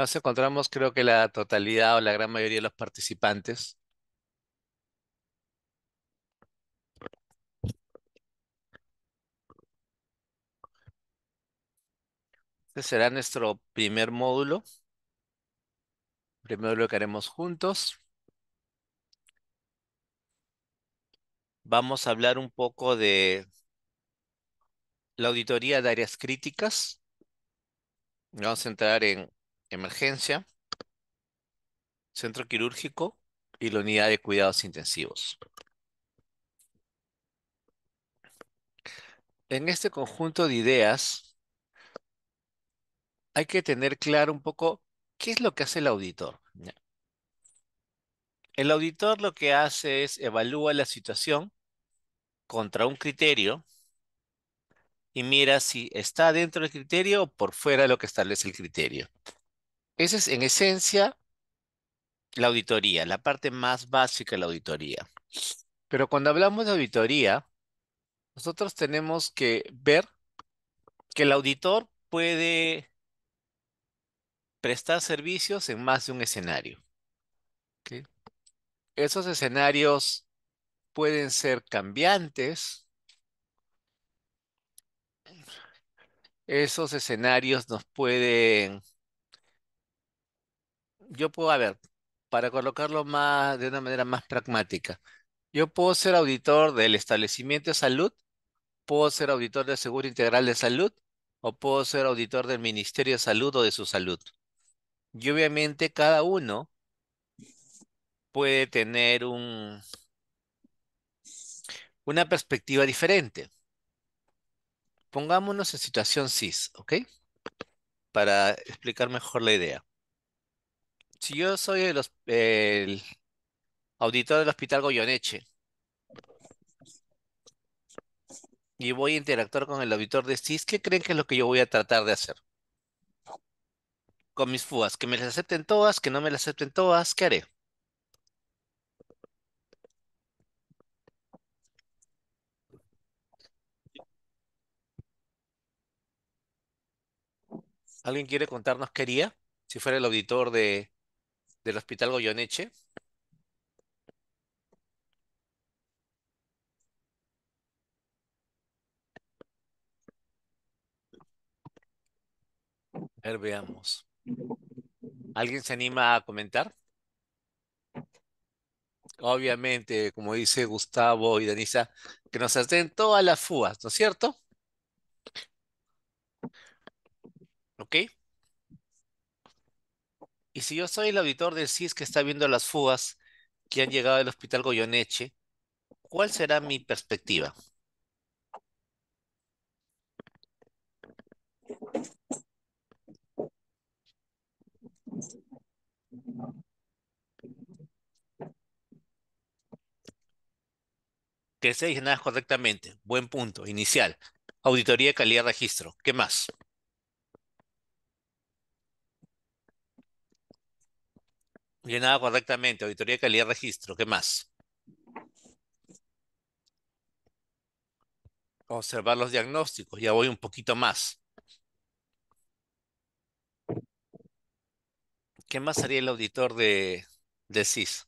nos encontramos creo que la totalidad o la gran mayoría de los participantes. Este será nuestro primer módulo. Primero lo que haremos juntos. Vamos a hablar un poco de la auditoría de áreas críticas. Vamos a entrar en emergencia, centro quirúrgico y la unidad de cuidados intensivos. En este conjunto de ideas, hay que tener claro un poco qué es lo que hace el auditor. El auditor lo que hace es evalúa la situación contra un criterio y mira si está dentro del criterio o por fuera de lo que establece el criterio. Esa es en esencia la auditoría, la parte más básica de la auditoría. Pero cuando hablamos de auditoría, nosotros tenemos que ver que el auditor puede prestar servicios en más de un escenario. Esos escenarios pueden ser cambiantes. Esos escenarios nos pueden yo puedo, a ver, para colocarlo más, de una manera más pragmática, yo puedo ser auditor del establecimiento de salud, puedo ser auditor del Seguro Integral de Salud o puedo ser auditor del Ministerio de Salud o de su salud. Y obviamente cada uno puede tener un, una perspectiva diferente. Pongámonos en situación CIS, ¿ok? Para explicar mejor la idea. Si yo soy el, auditor del Hospital Goyoneche y voy a interactuar con el auditor de CIS, ¿qué creen que es lo que yo voy a tratar de hacer? Con mis fugas, que me las acepten todas, que no me las acepten todas, ¿qué haré? ¿Alguien quiere contarnos qué haría si fuera el auditor de del Hospital Goyoneche A ver, veamos. ¿Alguien se anima a comentar? Obviamente, como dice Gustavo y Danisa, que nos hacen todas las fugas, ¿no es cierto? ¿Ok? Y si yo soy el auditor del CIS que está viendo las fugas que han llegado del hospital Goyoneche, ¿cuál será mi perspectiva? Que se nada correctamente. Buen punto. Inicial. Auditoría calidad registro. ¿Qué más? Llenada correctamente, auditoría de calidad registro, ¿qué más? Observar los diagnósticos, ya voy un poquito más. ¿Qué más haría el auditor de, de CIS?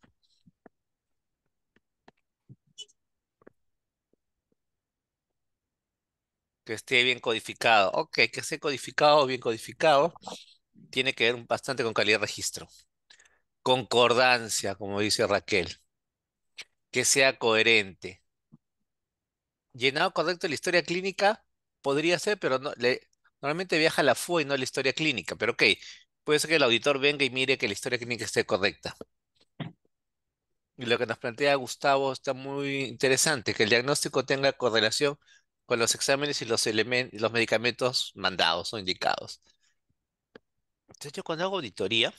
que esté bien codificado. Ok, que esté codificado o bien codificado tiene que ver bastante con calidad de registro concordancia, como dice Raquel, que sea coherente. Llenado correcto la historia clínica podría ser, pero no, normalmente viaja la fue y no la historia clínica, pero ok, puede ser que el auditor venga y mire que la historia clínica esté correcta. Y lo que nos plantea Gustavo está muy interesante, que el diagnóstico tenga correlación con los exámenes y los, los medicamentos mandados o indicados. Entonces yo cuando hago auditoría,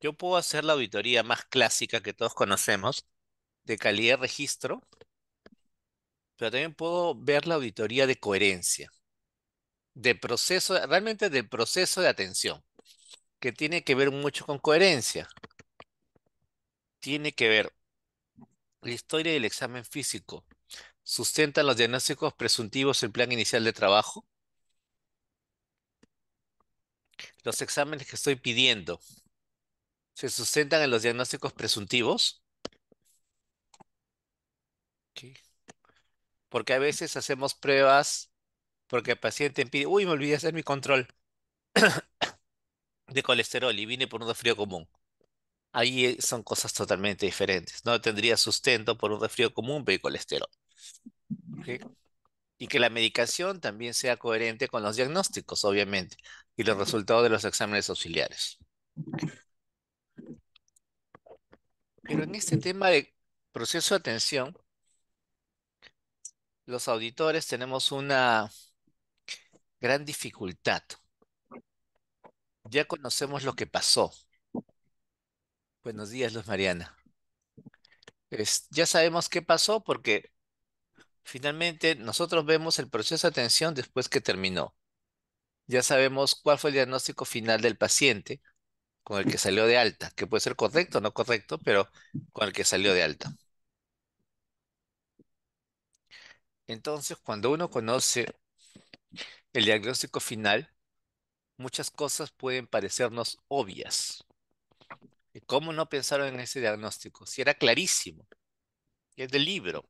yo puedo hacer la auditoría más clásica que todos conocemos de calidad de registro, pero también puedo ver la auditoría de coherencia, de proceso, realmente de proceso de atención, que tiene que ver mucho con coherencia. Tiene que ver la historia del examen físico. ¿Sustentan los diagnósticos presuntivos el plan inicial de trabajo? Los exámenes que estoy pidiendo, se sustentan en los diagnósticos presuntivos. Porque a veces hacemos pruebas porque el paciente pide, uy, me olvidé hacer mi control de colesterol y vine por un resfrío común. Ahí son cosas totalmente diferentes. No tendría sustento por un resfrío común, pero colesterol. Y que la medicación también sea coherente con los diagnósticos, obviamente, y los resultados de los exámenes auxiliares. Pero en este tema de proceso de atención, los auditores tenemos una gran dificultad. Ya conocemos lo que pasó. Buenos días, Luz Mariana. ya sabemos qué pasó porque finalmente nosotros vemos el proceso de atención después que terminó. Ya sabemos cuál fue el diagnóstico final del paciente con el que salió de alta, que puede ser correcto o no correcto, pero con el que salió de alta. Entonces, cuando uno conoce el diagnóstico final, muchas cosas pueden parecernos obvias. ¿Cómo no pensaron en ese diagnóstico? Si era clarísimo, es del libro.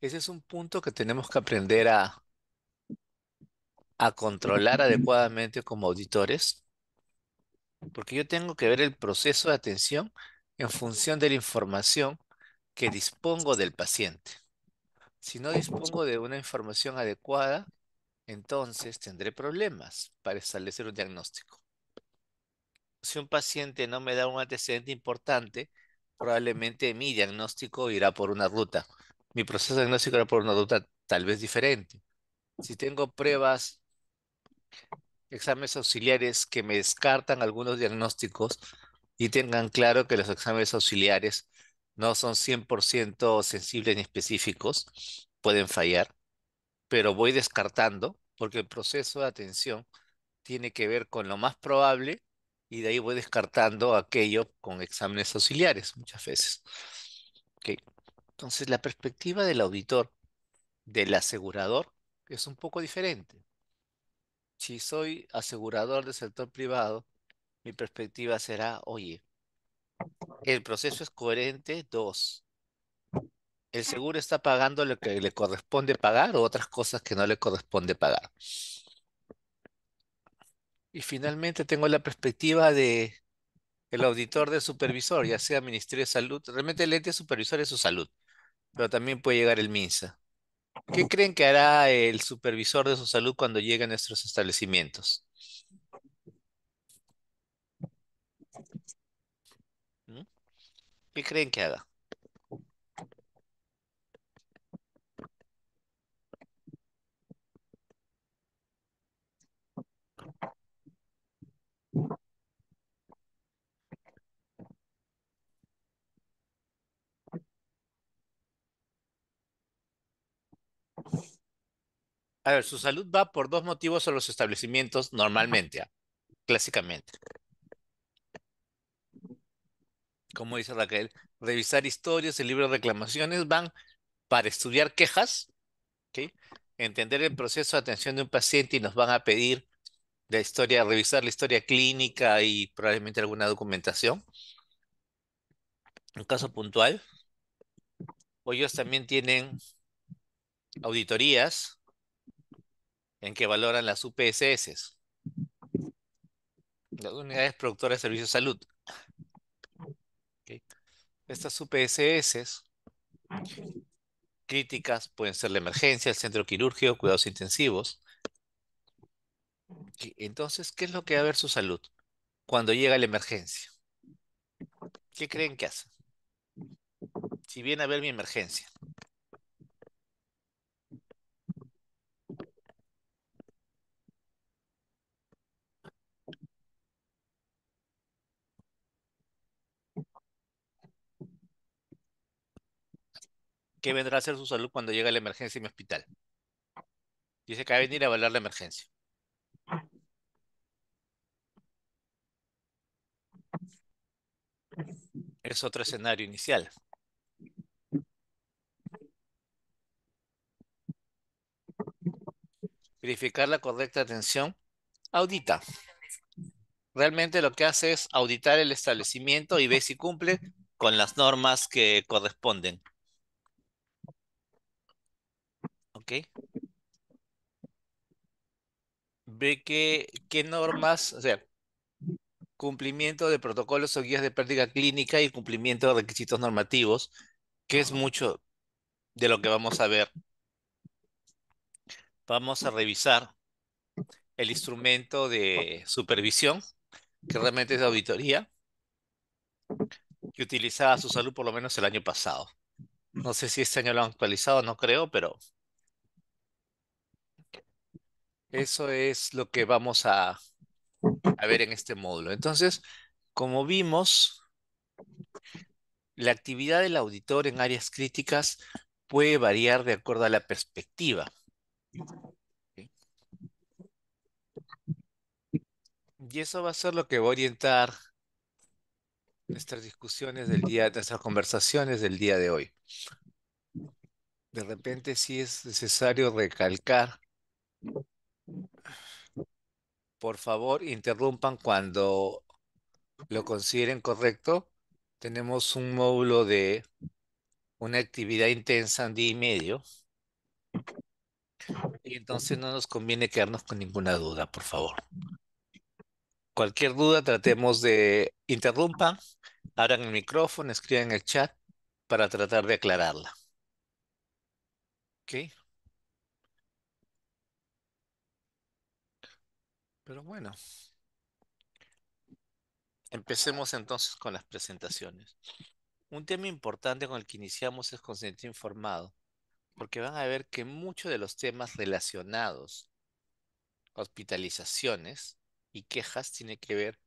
ese es un punto que tenemos que aprender a, a controlar adecuadamente como auditores porque yo tengo que ver el proceso de atención en función de la información que dispongo del paciente. Si no dispongo de una información adecuada, entonces tendré problemas para establecer un diagnóstico. Si un paciente no me da un antecedente importante, probablemente mi diagnóstico irá por una ruta. Mi proceso diagnóstico irá por una ruta tal vez diferente. Si tengo pruebas exámenes auxiliares que me descartan algunos diagnósticos y tengan claro que los exámenes auxiliares no son 100% sensibles ni específicos, pueden fallar, pero voy descartando porque el proceso de atención tiene que ver con lo más probable y de ahí voy descartando aquello con exámenes auxiliares muchas veces. Entonces la perspectiva del auditor, del asegurador, es un poco diferente si soy asegurador del sector privado, mi perspectiva será, oye, el proceso es coherente, dos, el seguro está pagando lo que le corresponde pagar o otras cosas que no le corresponde pagar. Y finalmente tengo la perspectiva de el auditor de supervisor, ya sea Ministerio de Salud, realmente el ente supervisor es su salud, pero también puede llegar el MINSA. ¿Qué creen que hará el supervisor de su salud cuando llegue a nuestros establecimientos? ¿Mm? ¿Qué creen que haga? a ver, su salud va por dos motivos a los establecimientos normalmente, ah, clásicamente. Como dice Raquel, revisar historias el libro de reclamaciones van para estudiar quejas, entender el proceso de atención de un paciente y nos van a pedir la historia, revisar la historia clínica y probablemente alguna documentación. Un caso puntual. O ellos también tienen auditorías en que valoran las UPSS, las unidades productoras de servicios de salud. Estas UPSS críticas pueden ser la emergencia, el centro quirúrgico, cuidados intensivos. Entonces, ¿qué es lo que va a ver su salud cuando llega la emergencia? ¿Qué creen que hace? Si viene a ver mi emergencia, qué vendrá a ser su salud cuando llegue la emergencia en mi hospital. Dice que va a venir a evaluar la emergencia. Es otro escenario inicial. Verificar la correcta atención. Audita. Realmente lo que hace es auditar el establecimiento y ve si cumple con las normas que corresponden. Ve que, qué normas, o sea, cumplimiento de protocolos o guías de práctica clínica y cumplimiento de requisitos normativos, que es mucho de lo que vamos a ver. Vamos a revisar el instrumento de supervisión, que realmente es de auditoría, que utilizaba su salud por lo menos el año pasado. No sé si este año lo han actualizado, no creo, pero eso es lo que vamos a, ver en este módulo. Entonces, como vimos, la actividad del auditor en áreas críticas puede variar de acuerdo a la perspectiva. Y eso va a ser lo que va a orientar nuestras discusiones del día, nuestras conversaciones del día de hoy. De repente sí es necesario recalcar por favor, interrumpan cuando lo consideren correcto. Tenemos un módulo de una actividad intensa en día y medio. Y entonces no nos conviene quedarnos con ninguna duda, por favor. Cualquier duda, tratemos de interrumpan, abran el micrófono, escriban en el chat para tratar de aclararla. ¿Ok? Pero bueno, empecemos entonces con las presentaciones. Un tema importante con el que iniciamos es consentimiento informado, porque van a ver que muchos de los temas relacionados, hospitalizaciones y quejas, tiene que ver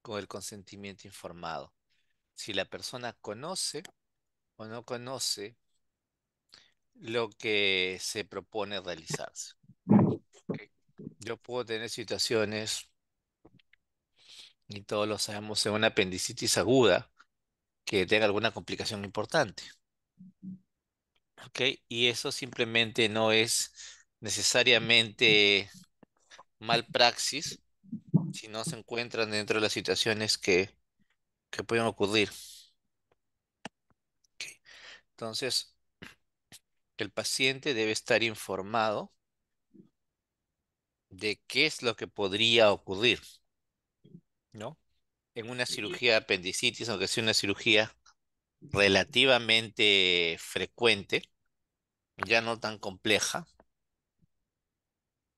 con el consentimiento informado. Si la persona conoce o no conoce lo que se propone realizarse. Yo puedo tener situaciones, y todos lo sabemos, en una apendicitis aguda que tenga alguna complicación importante. ¿Ok? Y eso simplemente no es necesariamente mal praxis si no se encuentran dentro de las situaciones que, que pueden ocurrir. Entonces, el paciente debe estar informado de qué es lo que podría ocurrir, ¿no? En una cirugía de apendicitis, aunque sea una cirugía relativamente frecuente, ya no tan compleja.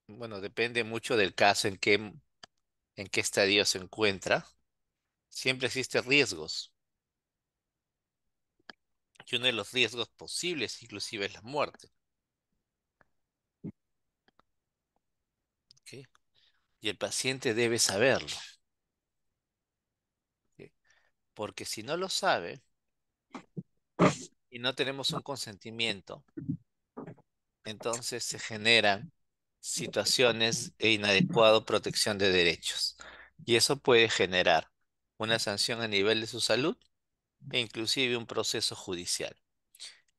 Bueno, depende mucho del caso en qué, en qué estadio se encuentra. Siempre existen riesgos. Y uno de los riesgos posibles inclusive es la muerte. y el paciente debe saberlo. Porque si no lo sabe y no tenemos un consentimiento, entonces se generan situaciones e inadecuado protección de derechos. Y eso puede generar una sanción a nivel de su salud e inclusive un proceso judicial,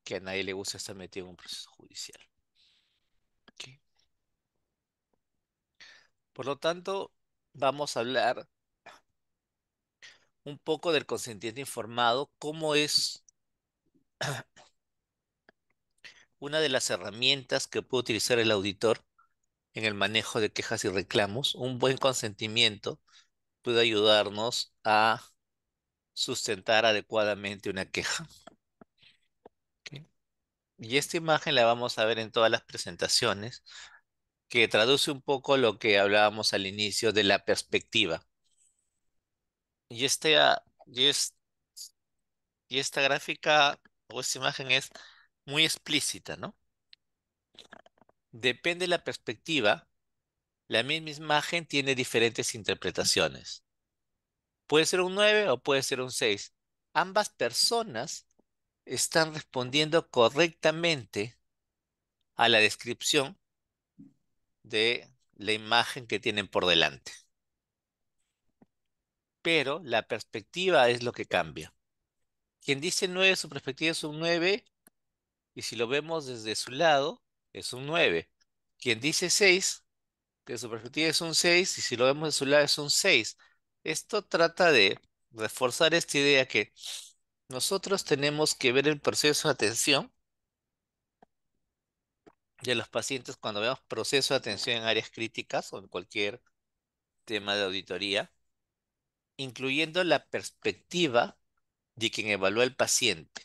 que a nadie le gusta estar metido en un proceso judicial. Por lo tanto, vamos a hablar un poco del consentimiento informado, cómo es una de las herramientas que puede utilizar el auditor en el manejo de quejas y reclamos. Un buen consentimiento puede ayudarnos a sustentar adecuadamente una queja. Y esta imagen la vamos a ver en todas las presentaciones que traduce un poco lo que hablábamos al inicio de la perspectiva. Y, este, ah, esta gráfica o esta imagen es muy explícita, ¿no? Depende de la perspectiva, la misma imagen tiene diferentes interpretaciones. Puede ser un 9 o puede ser un 6. Ambas personas están respondiendo correctamente a la descripción de la imagen que tienen por delante. Pero la perspectiva es lo que cambia. Quien dice 9, su perspectiva es un 9, y si lo vemos desde su lado, es un 9. Quien dice 6, que su perspectiva es un 6, y si lo vemos desde su lado es un 6. Esto trata de reforzar esta idea que nosotros tenemos que ver el proceso de atención de los pacientes cuando vemos proceso de atención en áreas críticas o en cualquier tema de auditoría, incluyendo la perspectiva de quien evalúa el paciente.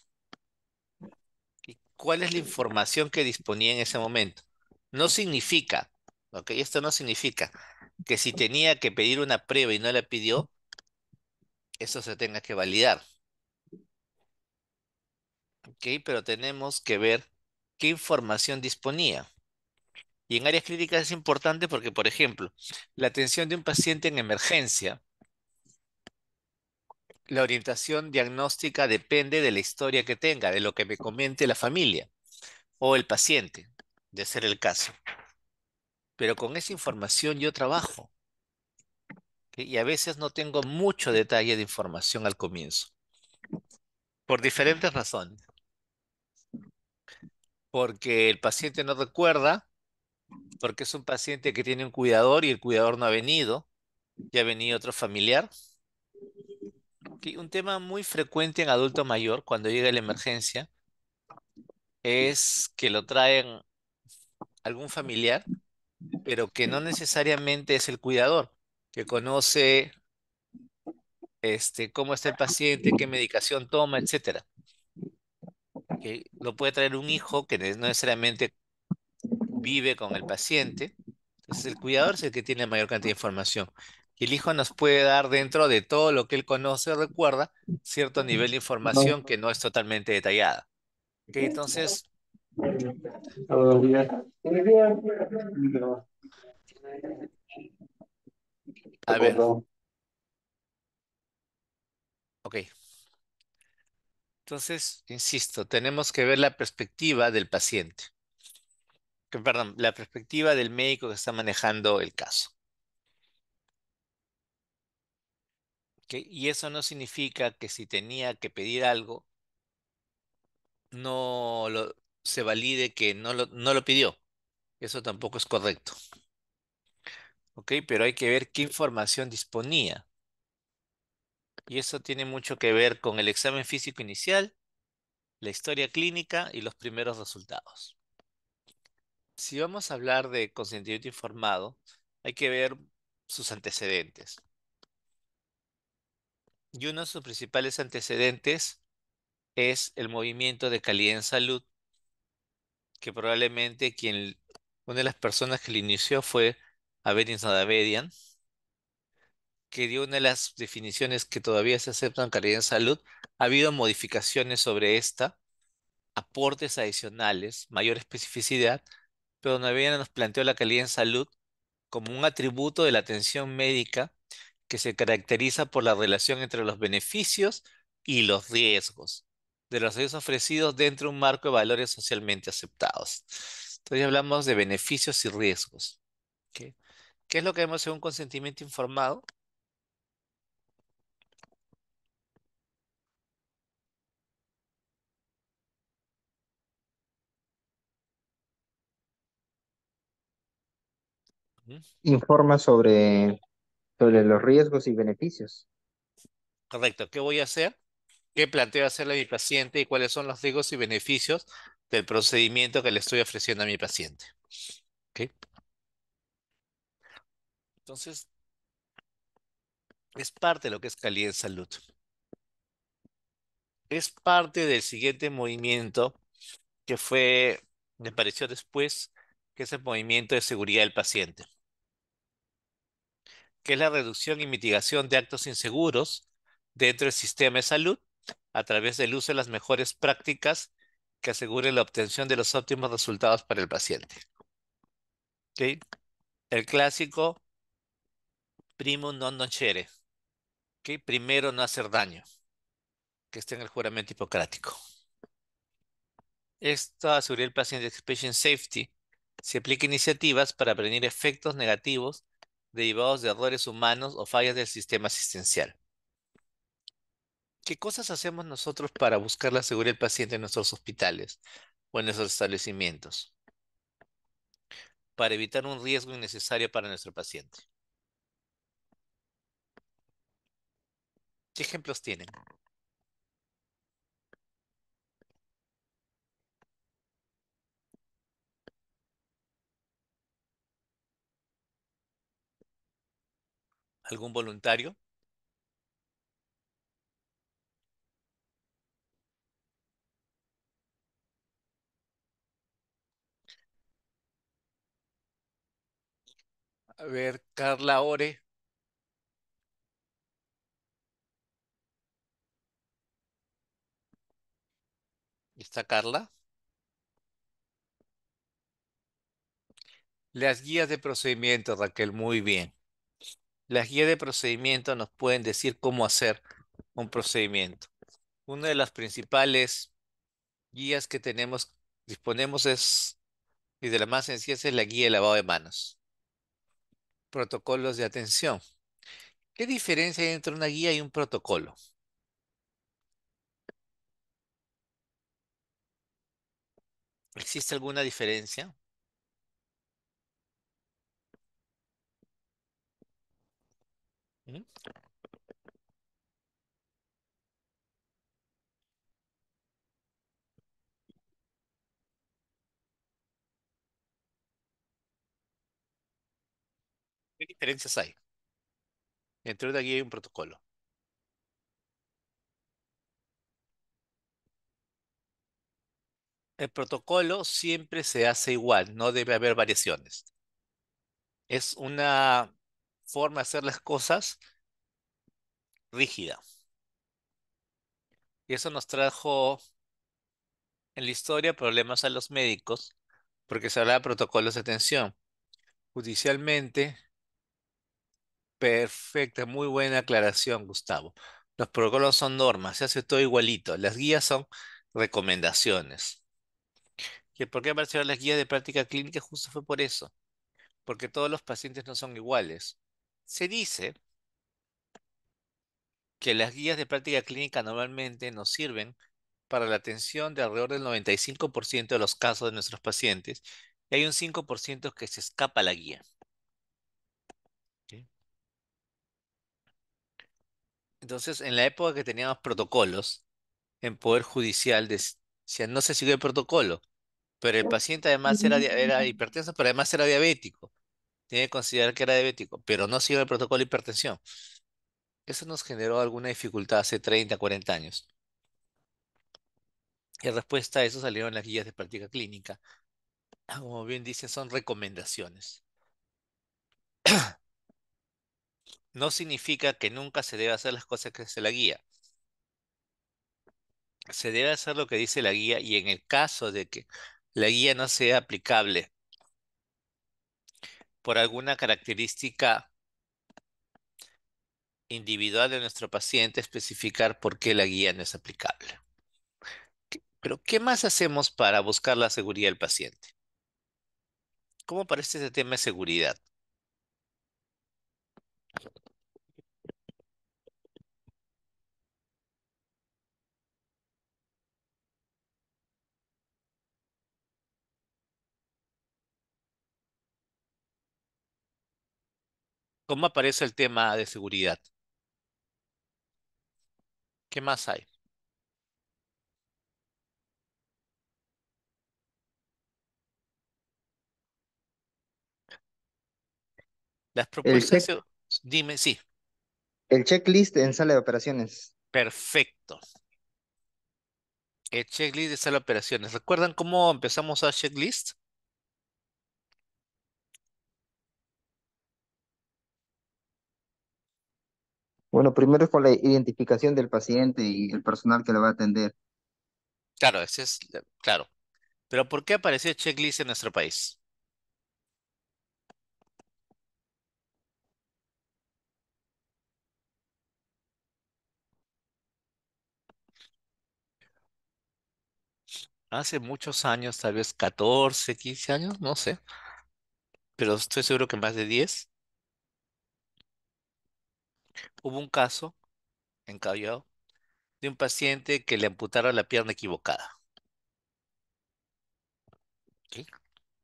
¿Y ¿Cuál es la información que disponía en ese momento? No significa, ¿ok? Esto no significa que si tenía que pedir una prueba y no la pidió, eso se tenga que validar. ¿Ok? Pero tenemos que ver qué información disponía. Y en áreas críticas es importante porque, por ejemplo, la atención de un paciente en emergencia, la orientación diagnóstica depende de la historia que tenga, de lo que me comente la familia o el paciente, de ser el caso. Pero con esa información yo trabajo. Y a veces no tengo mucho detalle de información al comienzo. Por diferentes razones porque el paciente no recuerda, porque es un paciente que tiene un cuidador y el cuidador no ha venido, ya ha venido otro familiar. Un tema muy frecuente en adulto mayor cuando llega la emergencia es que lo traen algún familiar, pero que no necesariamente es el cuidador, que conoce este, cómo está el paciente, qué medicación toma, etcétera que lo puede traer un hijo que no necesariamente vive con el paciente. Entonces el cuidador es el que tiene la mayor cantidad de información. Y el hijo nos puede dar dentro de todo lo que él conoce o recuerda cierto nivel de información que no es totalmente detallada. ¿Okay? Entonces... A ver. Ok. Entonces, insisto, tenemos que ver la perspectiva del paciente. perdón, la perspectiva del médico que está manejando el caso. Y eso no significa que si tenía que pedir algo, no se valide que no lo, no lo pidió. Eso tampoco es correcto. ¿Ok? Pero hay que ver qué información disponía. Y eso tiene mucho que ver con el examen físico inicial, la historia clínica y los primeros resultados. Si vamos a hablar de consentimiento informado, hay que ver sus antecedentes. Y uno de sus principales antecedentes es el movimiento de calidad en salud, que probablemente quien, una de las personas que lo inició fue Averin Sadavedian que dio una de las definiciones que todavía se aceptan en calidad en salud, ha habido modificaciones sobre esta, aportes adicionales, mayor especificidad, pero todavía nos planteó la calidad en salud como un atributo de la atención médica que se caracteriza por la relación entre los beneficios y los riesgos de los servicios ofrecidos dentro de un marco de valores socialmente aceptados. Entonces hablamos de beneficios y riesgos. ¿Qué, ¿Qué es lo que vemos en un consentimiento informado? informa sobre, sobre los riesgos y beneficios. Correcto. ¿Qué voy a hacer? ¿Qué planteo hacerle a mi paciente y cuáles son los riesgos y beneficios del procedimiento que le estoy ofreciendo a mi paciente? Entonces, es parte de lo que es calidad en salud. Es parte del siguiente movimiento que fue, me pareció después, que es el movimiento de seguridad del paciente que es la reducción y mitigación de actos inseguros dentro del sistema de salud a través del uso de las mejores prácticas que aseguren la obtención de los óptimos resultados para el paciente. El clásico primo non nocere, que primero no hacer daño, que está en el juramento hipocrático. esto asegura el paciente Patient Safety se aplica iniciativas para prevenir efectos negativos derivados de errores humanos o fallas del sistema asistencial. ¿Qué cosas hacemos nosotros para buscar la seguridad del paciente en nuestros hospitales o en nuestros establecimientos? Para evitar un riesgo innecesario para nuestro paciente. ¿Qué ejemplos tienen? ¿Algún voluntario? A ver, Carla Ore. ¿Está Carla? Las guías de procedimiento, Raquel, muy bien. Las guías de procedimiento nos pueden decir cómo hacer un procedimiento. Una de las principales guías que tenemos, disponemos es, y de la más sencilla es la guía de lavado de manos. Protocolos de atención. ¿Qué diferencia hay entre una guía y un protocolo? ¿Existe alguna diferencia? ¿Qué diferencias hay? Dentro de aquí hay un protocolo. El protocolo siempre se hace igual, no debe haber variaciones. Es una forma de hacer las cosas rígida. Y eso nos trajo en la historia problemas a los médicos porque se hablaba de protocolos de atención. Judicialmente, perfecta, muy buena aclaración, Gustavo. Los protocolos son normas, se hace todo igualito. Las guías son recomendaciones. ¿Y por qué aparecieron las guías de práctica clínica? Justo fue por eso. Porque todos los pacientes no son iguales se dice que las guías de práctica clínica normalmente nos sirven para la atención de alrededor del 95% de los casos de nuestros pacientes y hay un 5% que se escapa a la guía. Entonces, en la época que teníamos protocolos en Poder Judicial, decían, no se siguió el protocolo, pero el paciente además era, era hipertenso, pero además era diabético tiene que considerar que era diabético, pero no siguió el protocolo de hipertensión. Eso nos generó alguna dificultad hace 30, 40 años. Y en respuesta a eso salieron las guías de práctica clínica. Ah, como bien dice, son recomendaciones. No significa que nunca se debe hacer las cosas que dice la guía. Se debe hacer lo que dice la guía y en el caso de que la guía no sea aplicable por alguna característica individual de nuestro paciente especificar por qué la guía no es aplicable. Pero, ¿qué más hacemos para buscar la seguridad del paciente? ¿Cómo parece ese tema de seguridad? ¿Cómo aparece el tema de seguridad? ¿Qué más hay? Las propuestas, dime, sí. El checklist en sala de operaciones. Perfecto. El checklist de sala de operaciones. ¿Recuerdan cómo empezamos a checklist? Bueno, primero es con la identificación del paciente y el personal que le va a atender. Claro, ese es, claro. Pero ¿por qué apareció checklist en nuestro país? hace muchos años, tal vez 14, 15 años, no sé, pero estoy seguro que más de 10, Hubo un caso en Callao de un paciente que le amputaron la pierna equivocada.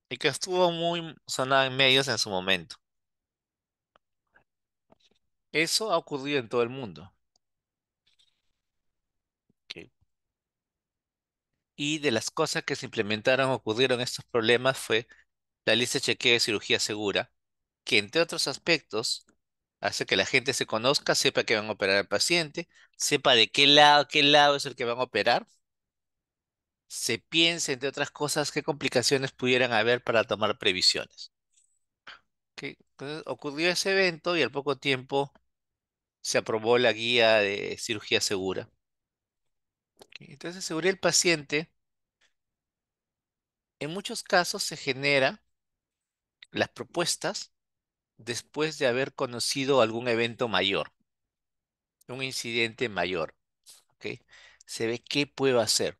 Y que estuvo muy sonado en medios en su momento. Eso ha ocurrido en todo el mundo. Y de las cosas que se implementaron, ocurrieron estos problemas fue la lista de de cirugía segura, que entre otros aspectos hace que la gente se conozca, sepa que van a operar al paciente, sepa de qué lado, qué lado es el que van a operar, se piense, entre otras cosas, qué complicaciones pudieran haber para tomar previsiones. Entonces, ocurrió ese evento y al poco tiempo se aprobó la guía de cirugía segura. Entonces, seguridad el paciente, en muchos casos se genera las propuestas después de haber conocido algún evento mayor, un incidente mayor. ¿ok? Se ve qué puedo hacer.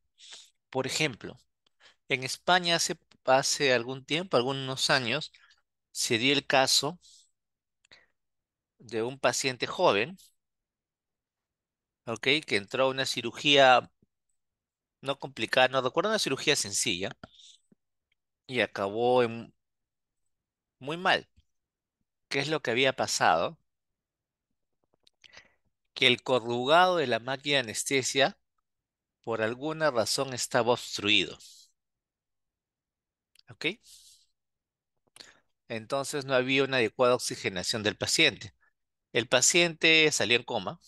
Por ejemplo, en España hace, hace algún tiempo, algunos años, se dio el caso de un paciente joven, ¿ok? Que entró a una cirugía no complicada, no recuerdo, una cirugía sencilla y acabó muy mal qué es lo que había pasado, que el corrugado de la máquina de anestesia por alguna razón estaba obstruido. ¿Ok? Entonces no había una adecuada oxigenación del paciente. El paciente salió en coma.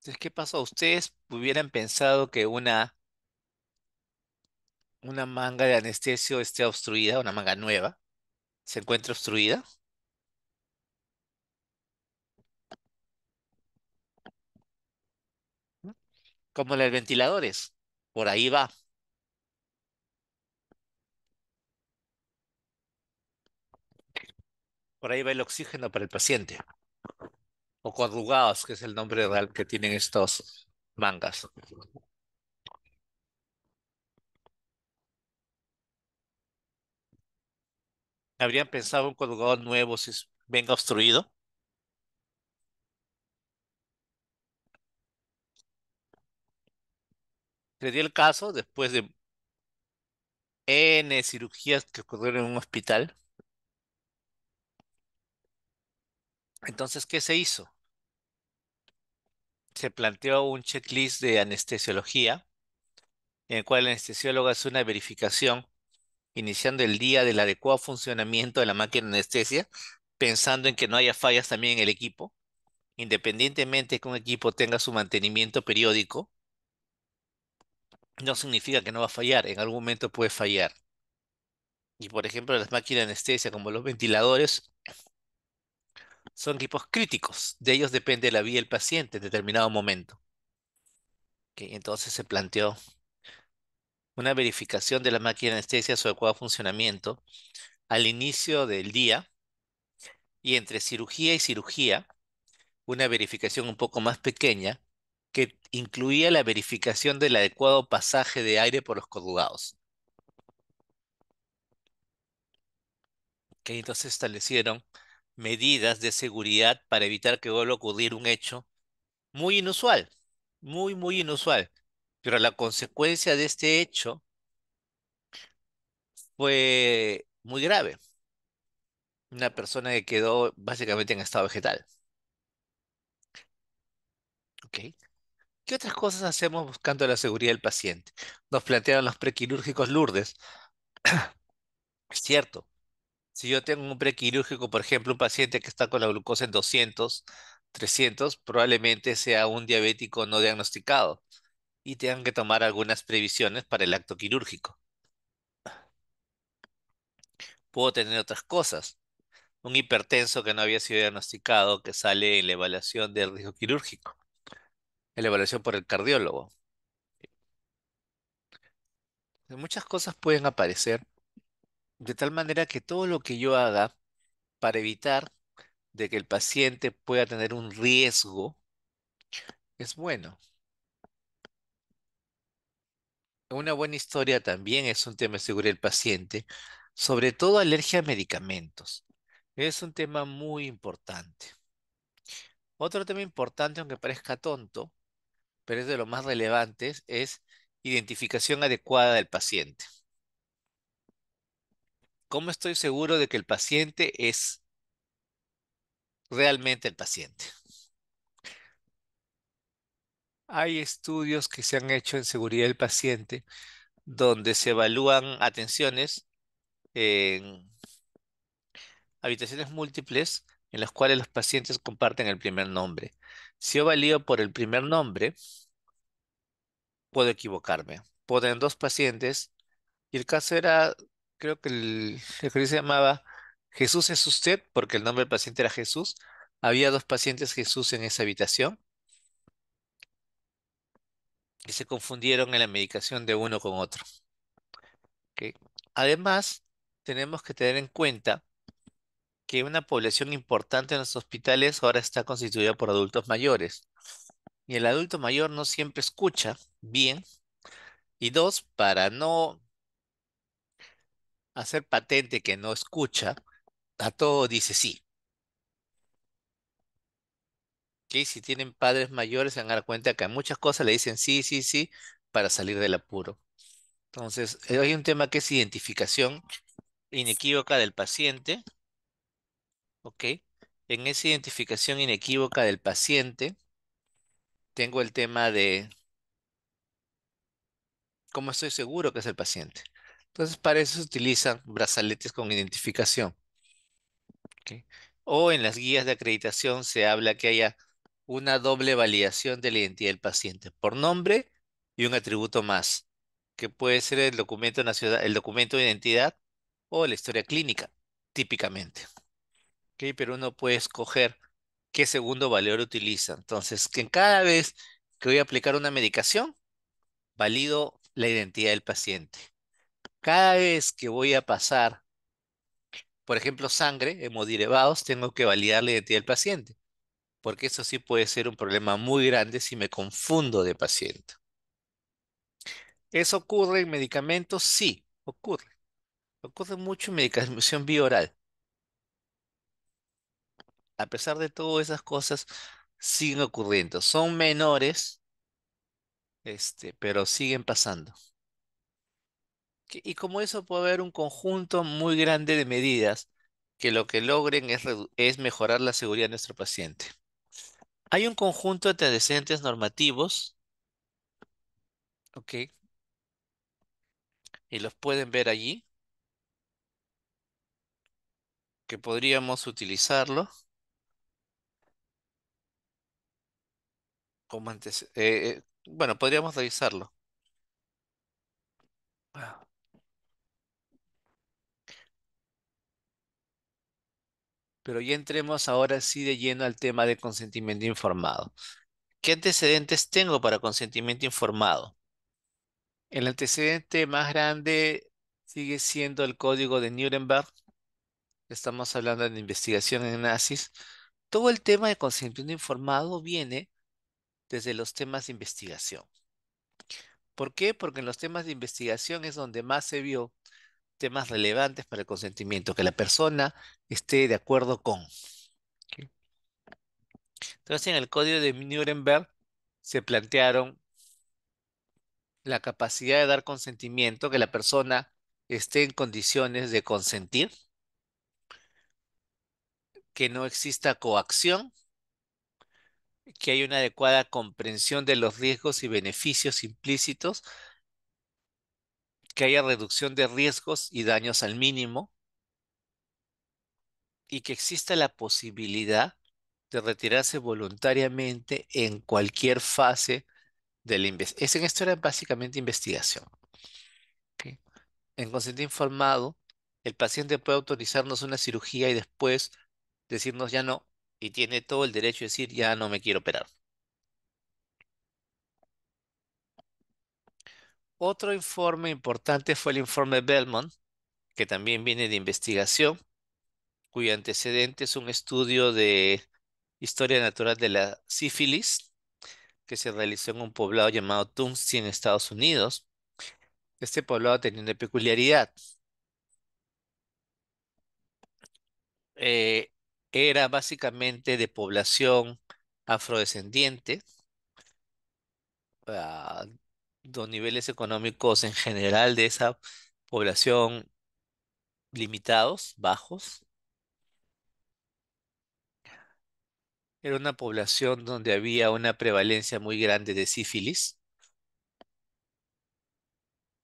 Entonces, ¿qué pasó? Ustedes hubieran pensado que una una manga de anestesio esté obstruida, una manga nueva, se encuentra obstruida. Como los ventiladores, por ahí va. Por ahí va el oxígeno para el paciente. O corrugados, que es el nombre real que tienen estos mangas. ¿Habrían pensado un colgador nuevo si venga obstruido? dio el caso después de N cirugías que ocurrieron en un hospital. Entonces, ¿qué se hizo? Se planteó un checklist de anestesiología, en el cual el anestesiólogo hace una verificación iniciando el día del adecuado funcionamiento de la máquina de anestesia, pensando en que no haya fallas también en el equipo, independientemente que un equipo tenga su mantenimiento periódico, no significa que no va a fallar, en algún momento puede fallar. Y por ejemplo, las máquinas de anestesia, como los ventiladores, son equipos críticos, de ellos depende la vida del paciente en determinado momento. entonces se planteó una verificación de la máquina de anestesia, su adecuado funcionamiento, al inicio del día y entre cirugía y cirugía, una verificación un poco más pequeña que incluía la verificación del adecuado pasaje de aire por los corrugados. Que entonces establecieron medidas de seguridad para evitar que vuelva a ocurrir un hecho muy inusual, muy, muy inusual, pero la consecuencia de este hecho fue muy grave. Una persona que quedó básicamente en estado vegetal. ¿Qué otras cosas hacemos buscando la seguridad del paciente? Nos plantearon los prequirúrgicos Lourdes. es cierto. Si yo tengo un prequirúrgico, por ejemplo, un paciente que está con la glucosa en 200, 300, probablemente sea un diabético no diagnosticado y tengan que tomar algunas previsiones para el acto quirúrgico. Puedo tener otras cosas. Un hipertenso que no había sido diagnosticado que sale en la evaluación del riesgo quirúrgico, en la evaluación por el cardiólogo. Muchas cosas pueden aparecer de tal manera que todo lo que yo haga para evitar de que el paciente pueda tener un riesgo es bueno. Una buena historia también es un tema seguro del paciente, sobre todo alergia a medicamentos. Es un tema muy importante. Otro tema importante, aunque parezca tonto, pero es de lo más relevantes, es identificación adecuada del paciente. ¿Cómo estoy seguro de que el paciente es realmente el paciente? Hay estudios que se han hecho en seguridad del paciente donde se evalúan atenciones en habitaciones múltiples en las cuales los pacientes comparten el primer nombre. Si yo valido por el primer nombre, puedo equivocarme. Pueden dos pacientes y el caso era, creo que el, el que se llamaba Jesús es usted, porque el nombre del paciente era Jesús. Había dos pacientes Jesús en esa habitación y se confundieron en la medicación de uno con otro. Además, tenemos que tener en cuenta que una población importante en los hospitales ahora está constituida por adultos mayores. Y el adulto mayor no siempre escucha bien. Y dos, para no hacer patente que no escucha, a todo dice sí. Si tienen padres mayores, se van a dar cuenta que a muchas cosas le dicen sí, sí, sí, para salir del apuro. Entonces, eh, hay un tema que es identificación inequívoca del paciente, En esa identificación inequívoca del paciente, tengo el tema de cómo estoy seguro que es el paciente. Entonces, para eso se utilizan brazaletes con identificación. O en las guías de acreditación se habla que haya una doble validación de la identidad del paciente por nombre y un atributo más, que puede ser el documento, el documento de identidad o la historia clínica, típicamente. Pero uno puede escoger qué segundo valor utiliza. Entonces, que en cada vez que voy a aplicar una medicación, valido la identidad del paciente. Cada vez que voy a pasar, por ejemplo, sangre, hemodirevados, tengo que validar la identidad del paciente porque eso sí puede ser un problema muy grande si me confundo de paciente. ¿Eso ocurre en medicamentos? Sí, ocurre. Ocurre mucho en medicación bioral. A pesar de todas esas cosas, siguen ocurriendo. Son menores, este, pero siguen pasando. Y como eso puede haber un conjunto muy grande de medidas que lo que logren es mejorar la seguridad de nuestro paciente. Hay un conjunto de antecedentes normativos, ¿ok? Y los pueden ver allí, que podríamos utilizarlo como antes, eh, eh, bueno, podríamos revisarlo. Ah. Pero ya entremos ahora sí de lleno al tema de consentimiento informado. ¿Qué antecedentes tengo para consentimiento informado? El antecedente más grande sigue siendo el código de Nuremberg. Estamos hablando de investigación en nazis. Todo el tema de consentimiento informado viene desde los temas de investigación. ¿Por qué? Porque en los temas de investigación es donde más se vio temas relevantes para el consentimiento, que la persona esté de acuerdo con. Entonces, en el código de Nuremberg se plantearon la capacidad de dar consentimiento, que la persona esté en condiciones de consentir, que no exista coacción, que hay una adecuada comprensión de los riesgos y beneficios implícitos que haya reducción de riesgos y daños al mínimo y que exista la posibilidad de retirarse voluntariamente en cualquier fase de la investigación. Esto era básicamente investigación. En consentimiento informado, el paciente puede autorizarnos una cirugía y después decirnos ya no, y tiene todo el derecho de decir ya no me quiero operar. Otro informe importante fue el informe Belmont, que también viene de investigación, cuyo antecedente es un estudio de historia natural de la sífilis, que se realizó en un poblado llamado Tunstin, en Estados Unidos. Este poblado tenía una peculiaridad. Eh, era básicamente de población afrodescendiente, ah, los niveles económicos en general de esa población limitados, bajos. Era una población donde había una prevalencia muy grande de sífilis.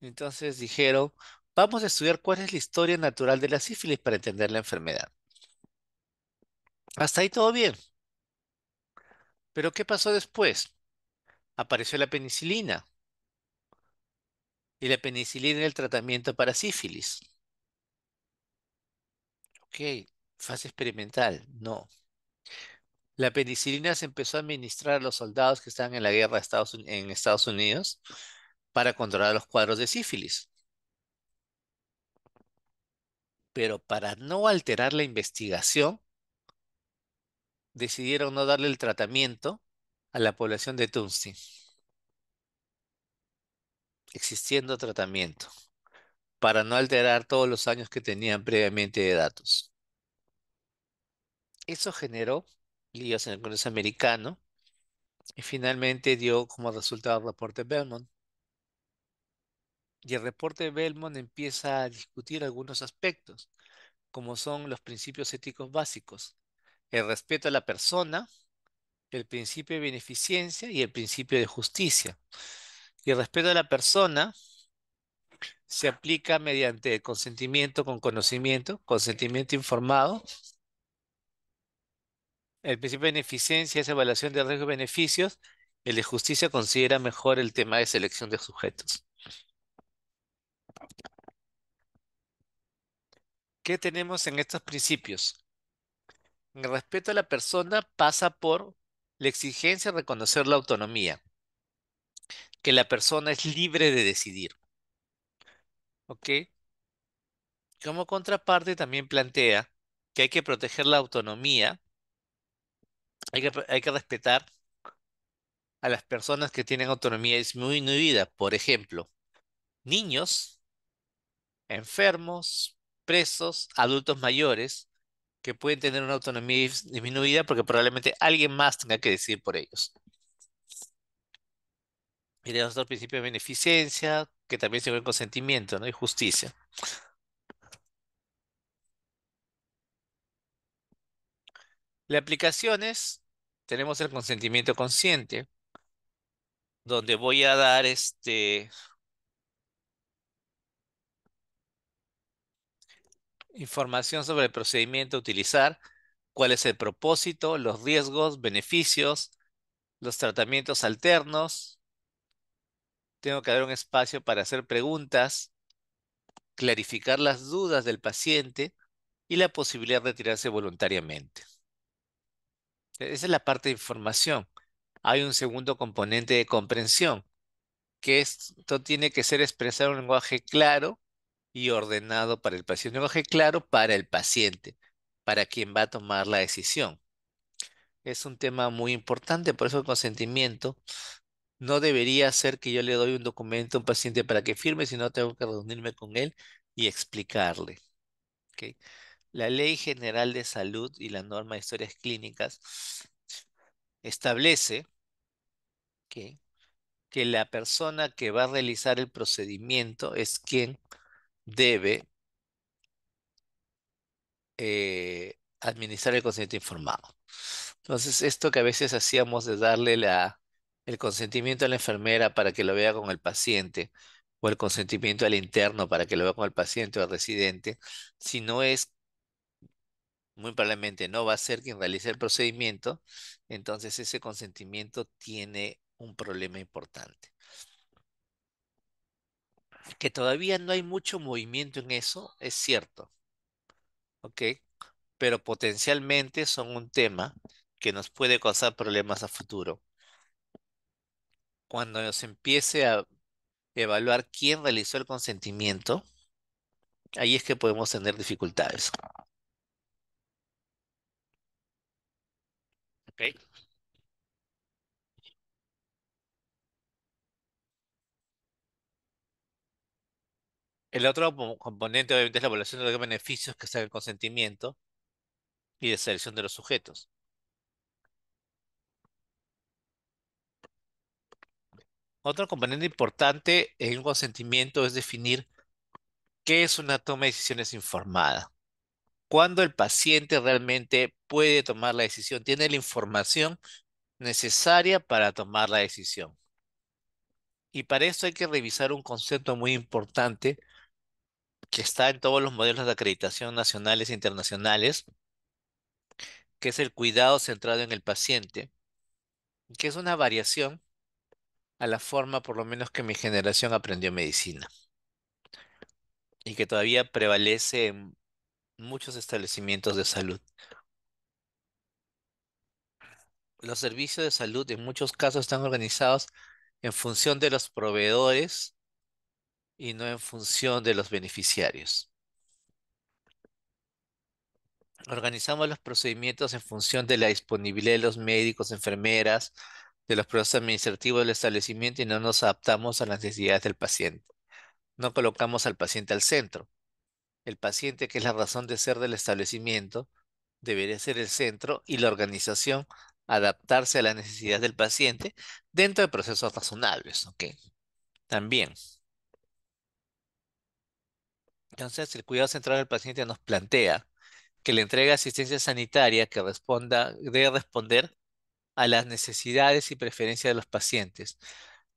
Entonces dijeron, vamos a estudiar cuál es la historia natural de la sífilis para entender la enfermedad. Hasta ahí todo bien. Pero ¿qué pasó después? Apareció la penicilina y la penicilina en el tratamiento para sífilis. Ok, fase experimental, no. La penicilina se empezó a administrar a los soldados que estaban en la guerra Estados, en Estados Unidos para controlar los cuadros de sífilis. Pero para no alterar la investigación, decidieron no darle el tratamiento a la población de Tunstin existiendo tratamiento para no alterar todos los años que tenían previamente de datos. Eso generó líos en el Congreso americano y finalmente dio como resultado el reporte Belmont. Y el reporte Belmont empieza a discutir algunos aspectos, como son los principios éticos básicos, el respeto a la persona, el principio de beneficencia y el principio de justicia y el respeto a la persona se aplica mediante consentimiento con conocimiento, consentimiento informado. El principio de beneficencia es evaluación de riesgos y beneficios. El de justicia considera mejor el tema de selección de sujetos. ¿Qué tenemos en estos principios? El respeto a la persona pasa por la exigencia de reconocer la autonomía que la persona es libre de decidir. ¿Ok? Como contraparte también plantea que hay que proteger la autonomía, hay que, hay que respetar a las personas que tienen autonomía disminuida, por ejemplo, niños, enfermos, presos, adultos mayores, que pueden tener una autonomía disminuida porque probablemente alguien más tenga que decidir por ellos. Y tenemos dos principios de beneficencia, que también se ve consentimiento, ¿no? Y justicia. La aplicación es, tenemos el consentimiento consciente, donde voy a dar este información sobre el procedimiento a utilizar, cuál es el propósito, los riesgos, beneficios, los tratamientos alternos, tengo que dar un espacio para hacer preguntas, clarificar las dudas del paciente y la posibilidad de retirarse voluntariamente. E-, esa es la parte de información. Hay un segundo componente de comprensión, que esto tiene que ser expresar un lenguaje claro y ordenado para el paciente. Un lenguaje claro para el paciente, para quien va a tomar la decisión. Es un tema muy importante, por eso el consentimiento no debería ser que yo le doy un documento a un paciente para que firme, sino tengo que reunirme con él y explicarle. La Ley General de Salud y la norma de historias clínicas establece que la persona que va a realizar el procedimiento es quien debe eh, administrar el consentimiento informado. Entonces, esto que a veces hacíamos de darle la, el consentimiento de la enfermera para que lo vea con el paciente o el consentimiento del interno para que lo vea con el paciente o el residente, si no es, muy probablemente no va a ser quien realice el procedimiento, entonces ese consentimiento tiene un problema importante. Que todavía no hay mucho movimiento en eso, es cierto. ¿Ok? Pero potencialmente son un tema que nos puede causar problemas a futuro cuando se empiece a evaluar quién realizó el consentimiento, ahí es que podemos tener dificultades. El otro componente obviamente es la evaluación de los beneficios que sea el consentimiento y de selección de los sujetos. Otro componente importante en un consentimiento es definir qué es una toma de decisiones informada. Cuando el paciente realmente puede tomar la decisión, tiene la información necesaria para tomar la decisión. Y para esto hay que revisar un concepto muy importante que está en todos los modelos de acreditación nacionales e internacionales, que es el cuidado centrado en el paciente, que es una variación a la forma por lo menos que mi generación aprendió medicina y que todavía prevalece en muchos establecimientos de salud. Los servicios de salud en muchos casos están organizados en función de los proveedores y no en función de los beneficiarios. Organizamos los procedimientos en función de la disponibilidad de los médicos, enfermeras, de los procesos administrativos del establecimiento y no nos adaptamos a las necesidades del paciente. No colocamos al paciente al centro. El paciente, que es la razón de ser del establecimiento, debería ser el centro y la organización adaptarse a las necesidades del paciente dentro de procesos razonables. ¿okay? También. Entonces, el cuidado central del paciente nos plantea que le entrega asistencia sanitaria que responda, debe responder a las necesidades y preferencias de los pacientes.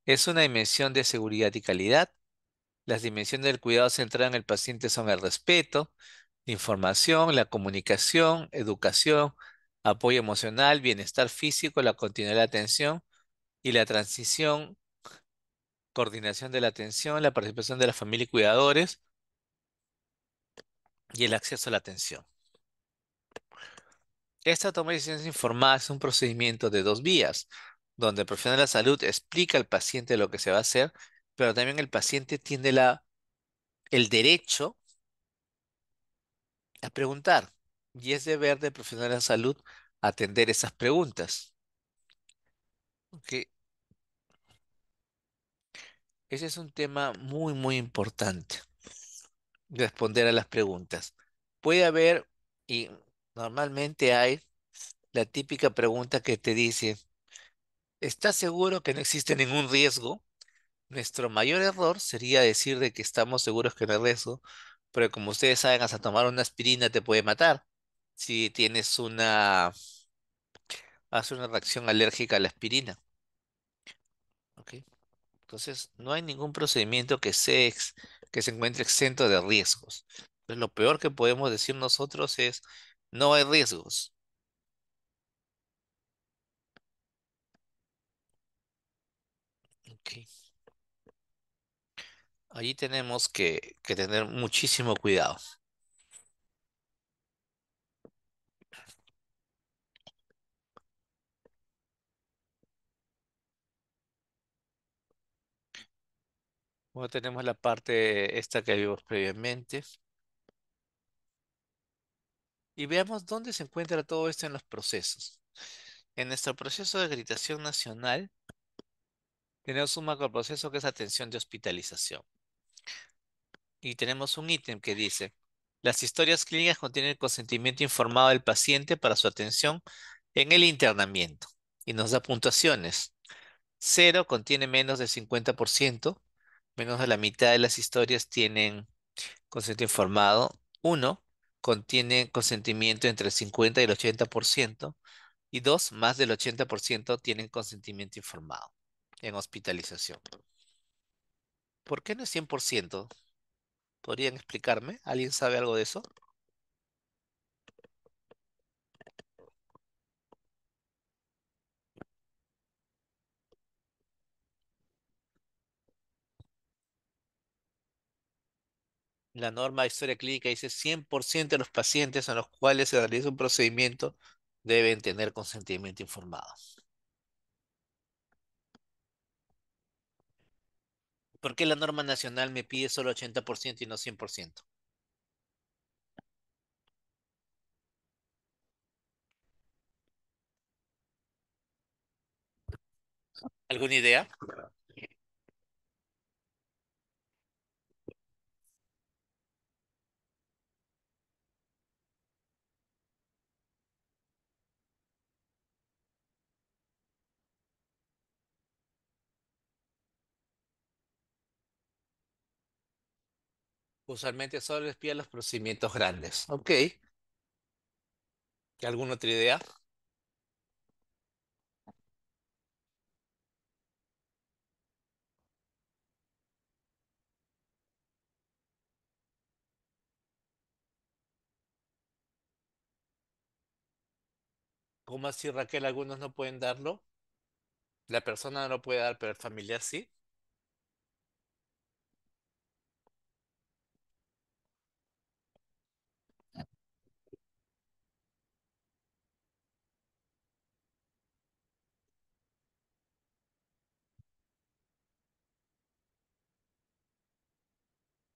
Es una dimensión de seguridad y calidad. Las dimensiones del cuidado centrado en el paciente son el respeto, la información, la comunicación, educación, apoyo emocional, bienestar físico, la continuidad de la atención y la transición, coordinación de la atención, la participación de la familia y cuidadores y el acceso a la atención. Esta toma de decisiones informada es un procedimiento de dos vías, donde el profesional de la salud explica al paciente lo que se va a hacer, pero también el paciente tiene la, el derecho a preguntar. Y es deber del profesional de la salud atender esas preguntas. Ese es un tema muy, muy importante. Responder a las preguntas. Puede haber, y Normalmente hay la típica pregunta que te dice, ¿estás seguro que no existe ningún riesgo? Nuestro mayor error sería decir de que estamos seguros que no hay riesgo, pero como ustedes saben, hasta tomar una aspirina te puede matar. Si tienes una, hace una reacción alérgica a la aspirina. Entonces, no hay ningún procedimiento que se, que se encuentre exento de riesgos. Pues lo peor que podemos decir nosotros es, no hay riesgos. Okay. Allí tenemos que, que tener muchísimo cuidado. Bueno, tenemos la parte esta que vimos previamente. Y veamos dónde se encuentra todo esto en los procesos. En nuestro proceso de acreditación nacional, tenemos un macroproceso que es atención de hospitalización. Y tenemos un ítem que dice, las historias clínicas contienen el consentimiento informado del paciente para su atención en el internamiento. Y nos da puntuaciones. Cero contiene menos del 50%, menos de la mitad de las historias tienen consentimiento informado. Uno contienen consentimiento entre el 50 y el 80%, y dos, más del 80% tienen consentimiento informado en hospitalización. ¿Por qué no es 100%? ¿Podrían explicarme? ¿Alguien sabe algo de eso? la norma de historia clínica dice 100% de los pacientes a los cuales se realiza un procedimiento deben tener consentimiento informado. ¿Por qué la norma nacional me pide solo 80% y no 100%? ¿Alguna idea? Usualmente solo pide los procedimientos grandes. Ok. ¿Alguna otra idea? ¿Cómo así, Raquel? Algunos no pueden darlo. La persona no lo puede dar, pero el familiar sí.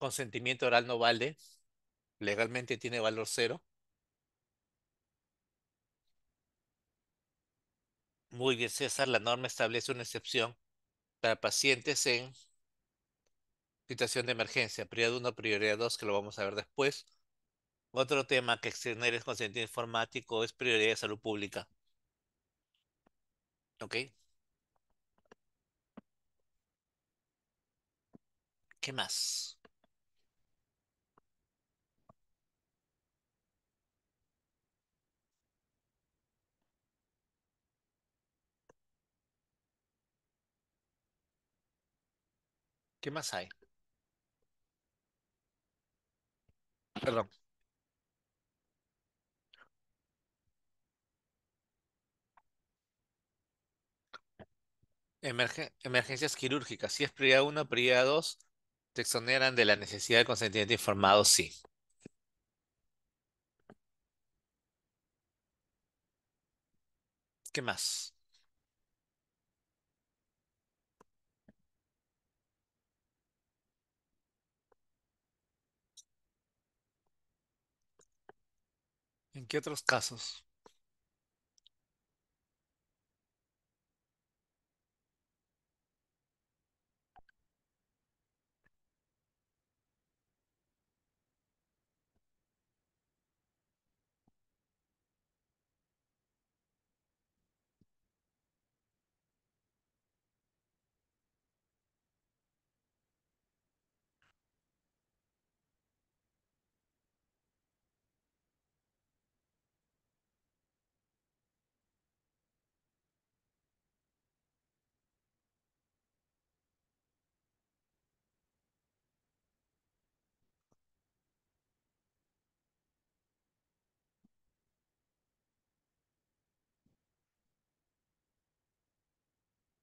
consentimiento oral no vale, legalmente tiene valor cero. Muy bien, César, la norma establece una excepción para pacientes en situación de emergencia, prioridad 1, prioridad 2, que lo vamos a ver después. Otro tema que exigen el consentimiento informático es prioridad de salud pública. ¿Ok? ¿Qué más? ¿Qué más hay? Perdón. emergencias quirúrgicas. Si es prioridad 1, prioridad 2, te exoneran de la necesidad de consentimiento informado, sí. ¿Qué más? ¿En qué otros casos?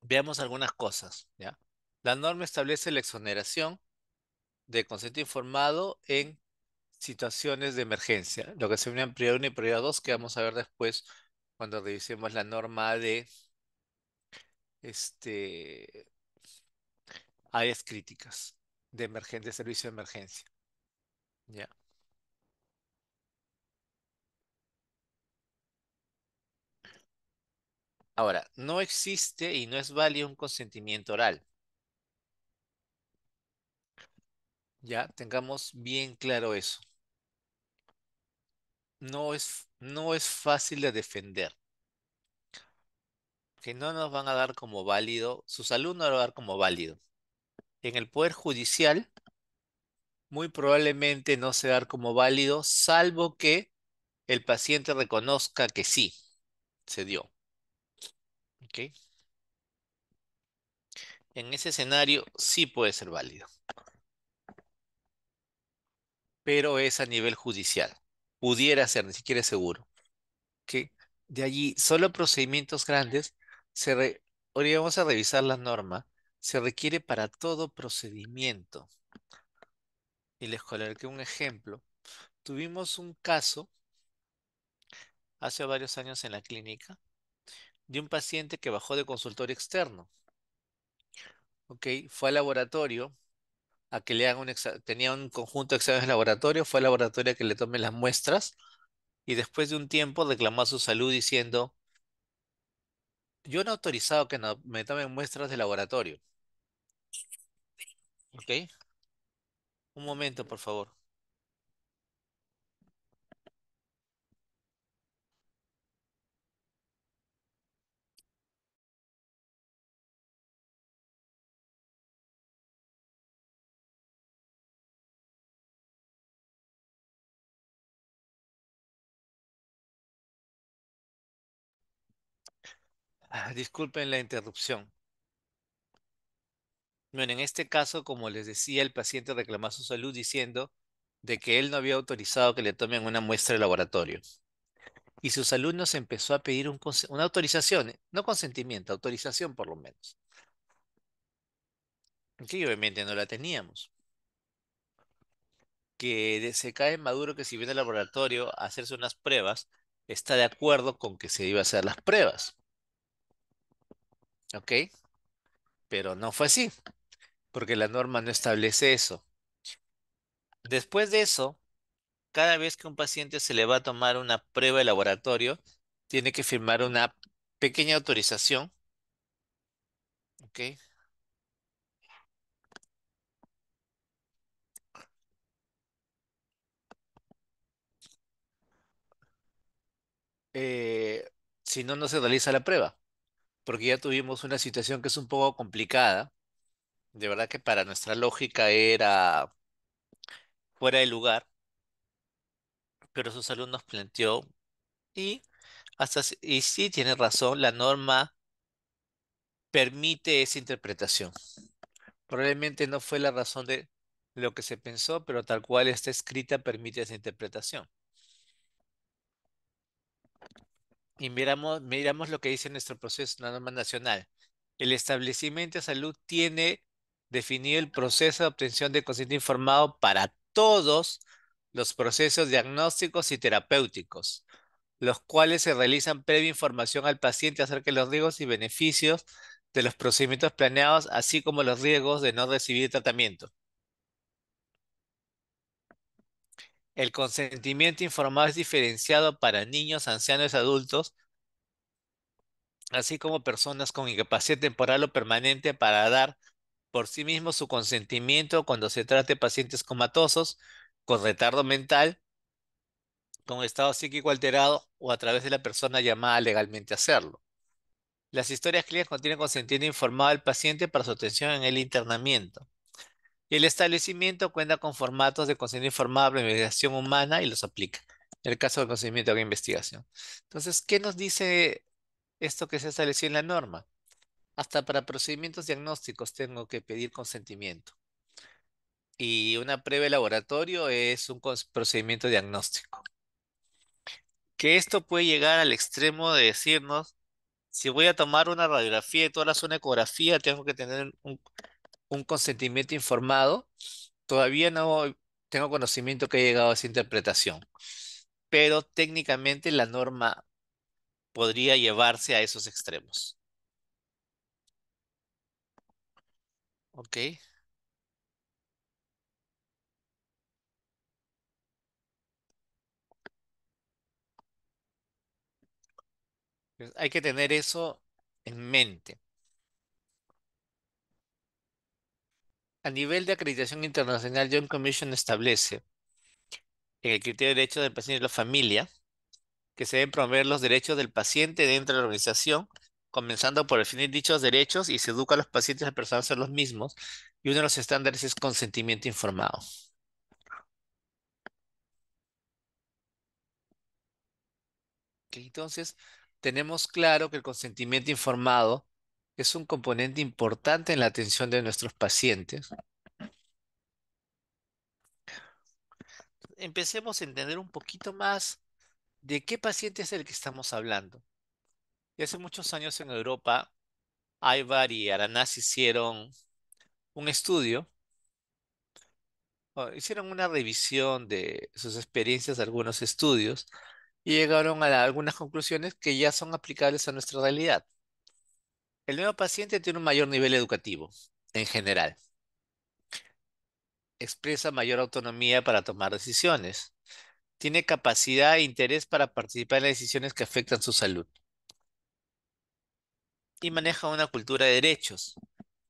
Veamos algunas cosas, ¿ya? La norma establece la exoneración de consentimiento informado en situaciones de emergencia, lo que se en prioridad 1 y prioridad 2, que vamos a ver después cuando revisemos la norma de este, áreas críticas de, emergencia, de servicio de emergencia. ¿Ya? Ahora, no existe y no es válido un consentimiento oral. Ya, tengamos bien claro eso. No es, no es fácil de defender. Que no nos van a dar como válido, sus alumnos van a dar como válido. En el Poder Judicial, muy probablemente no se va dar como válido, salvo que el paciente reconozca que sí, se dio. En ese escenario sí puede ser válido. Pero es a nivel judicial. Pudiera ser, ni siquiera es seguro. Que De allí, solo procedimientos grandes, se vamos a revisar la norma, se requiere para todo procedimiento. Y les coloqué un ejemplo. Tuvimos un caso hace varios años en la clínica de un paciente que bajó de consultorio externo. ¿Ok? Fue al laboratorio a que le hagan un tenía un conjunto de exámenes de laboratorio, fue al laboratorio a que le tomen las muestras y después de un tiempo reclamó su salud diciendo, yo no he autorizado que me tomen muestras de laboratorio. ¿Ok? Un momento, por favor. Ah, disculpen la interrupción. Bueno, en este caso, como les decía, el paciente reclamó su salud diciendo de que él no había autorizado que le tomen una muestra de laboratorio. Y sus alumnos empezó a pedir una autorización, ¿eh? no consentimiento, autorización por lo menos. Que obviamente no la teníamos. Que se cae en Maduro que si viene al laboratorio a hacerse unas pruebas, está de acuerdo con que se iba a hacer las pruebas. ¿Ok? Pero no fue así, porque la norma no establece eso. Después de eso, cada vez que un paciente se le va a tomar una prueba de laboratorio, tiene que firmar una pequeña autorización. ¿Ok? Eh, si no, no se realiza la prueba porque ya tuvimos una situación que es un poco complicada. De verdad que para nuestra lógica era fuera de lugar, pero sus alumnos planteó y hasta y sí tiene razón, la norma permite esa interpretación. Probablemente no fue la razón de lo que se pensó, pero tal cual está escrita permite esa interpretación. y miramos, lo que dice nuestro proceso, la norma nacional. El establecimiento de salud tiene definido el proceso de obtención de consentimiento informado para todos los procesos diagnósticos y terapéuticos, los cuales se realizan previa información al paciente acerca de los riesgos y beneficios de los procedimientos planeados, así como los riesgos de no recibir tratamiento. El consentimiento informado es diferenciado para niños, ancianos y adultos, así como personas con incapacidad temporal o permanente para dar por sí mismo su consentimiento cuando se trate pacientes comatosos, con retardo mental, con estado psíquico alterado o a través de la persona llamada legalmente a hacerlo. Las historias clínicas contienen consentimiento informado al paciente para su atención en el internamiento. El establecimiento cuenta con formatos de consentimiento informado, mediación humana y los aplica. En el caso del consentimiento de investigación. Entonces, ¿qué nos dice esto que se estableció en la norma? Hasta para procedimientos diagnósticos tengo que pedir consentimiento. Y una prueba laboratorio es un procedimiento diagnóstico. Que esto puede llegar al extremo de decirnos, si voy a tomar una radiografía y toda la una ecografía, tengo que tener un, un consentimiento informado. Todavía no tengo conocimiento que haya llegado a esa interpretación, pero técnicamente la norma podría llevarse a esos extremos. Ok. Pues, hay que tener eso en mente. A nivel de acreditación internacional, Joint Commission establece en el criterio de derechos del paciente y la familia que se deben promover los derechos del paciente dentro de la organización, comenzando por definir dichos derechos y se educa a los pacientes a personas a los mismos. Y uno de los estándares es consentimiento informado. Entonces, tenemos claro que el consentimiento informado es un componente importante en la atención de nuestros pacientes. Empecemos a entender un poquito más de qué paciente es el que estamos hablando. Y hace muchos años en Europa, Ivar y Aranás hicieron un estudio, hicieron una revisión de sus experiencias, de algunos estudios, y llegaron a algunas conclusiones que ya son aplicables a nuestra realidad. El nuevo paciente tiene un mayor nivel educativo, en general. Expresa mayor autonomía para tomar decisiones. Tiene capacidad e interés para participar en las decisiones que afectan su salud. Y maneja una cultura de derechos.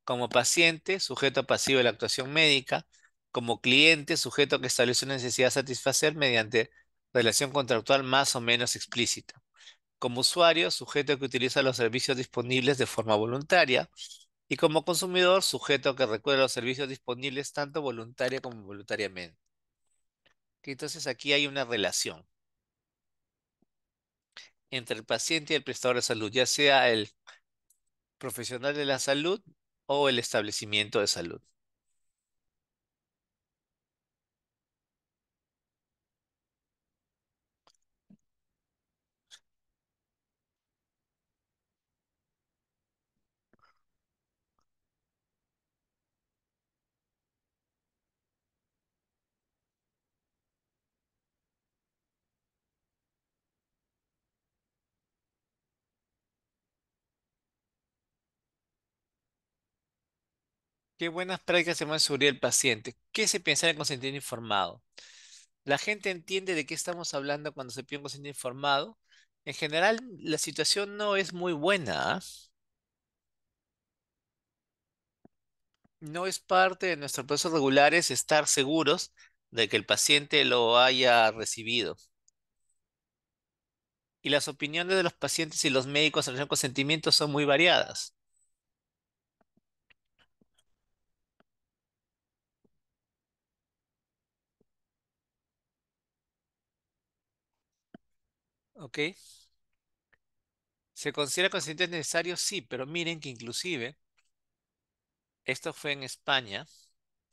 Como paciente, sujeto pasivo de la actuación médica. Como cliente, sujeto que establece una necesidad a satisfacer mediante relación contractual más o menos explícita como usuario, sujeto que utiliza los servicios disponibles de forma voluntaria, y como consumidor, sujeto que recuerda los servicios disponibles tanto voluntaria como voluntariamente. Entonces aquí hay una relación entre el paciente y el prestador de salud, ya sea el profesional de la salud o el establecimiento de salud. ¿Qué buenas prácticas se van el paciente? ¿Qué se piensa en consentimiento informado? La gente entiende de qué estamos hablando cuando se pide un consentimiento informado. En general, la situación no es muy buena. ¿ah? No es parte de nuestros procesos regulares estar seguros de que el paciente lo haya recibido. Y las opiniones de los pacientes y los médicos en relación al consentimiento son muy variadas. ¿ok? ¿Se considera consentimiento necesario? Sí, pero miren que inclusive esto fue en España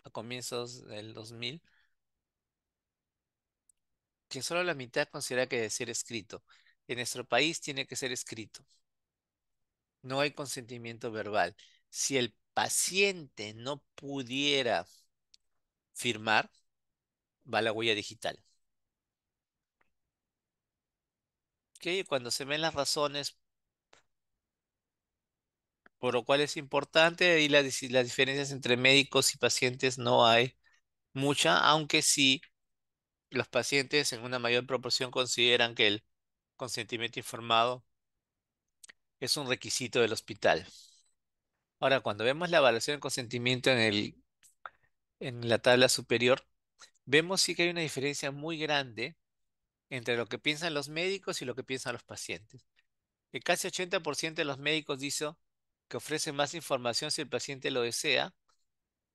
a comienzos del 2000, que solo la mitad considera que debe ser escrito. En nuestro país tiene que ser escrito. No hay consentimiento verbal. Si el paciente no pudiera firmar, va la huella digital. cuando se ven las razones por lo cual es importante, y las, diferencias entre médicos y pacientes no hay mucha, aunque sí los pacientes en una mayor proporción consideran que el consentimiento informado es un requisito del hospital. Ahora, cuando vemos la evaluación del consentimiento en, en la tabla superior, vemos sí que hay una diferencia muy grande entre lo que piensan los médicos y lo que piensan los pacientes. El casi 80% de los médicos dijo que ofrece más información si el paciente lo desea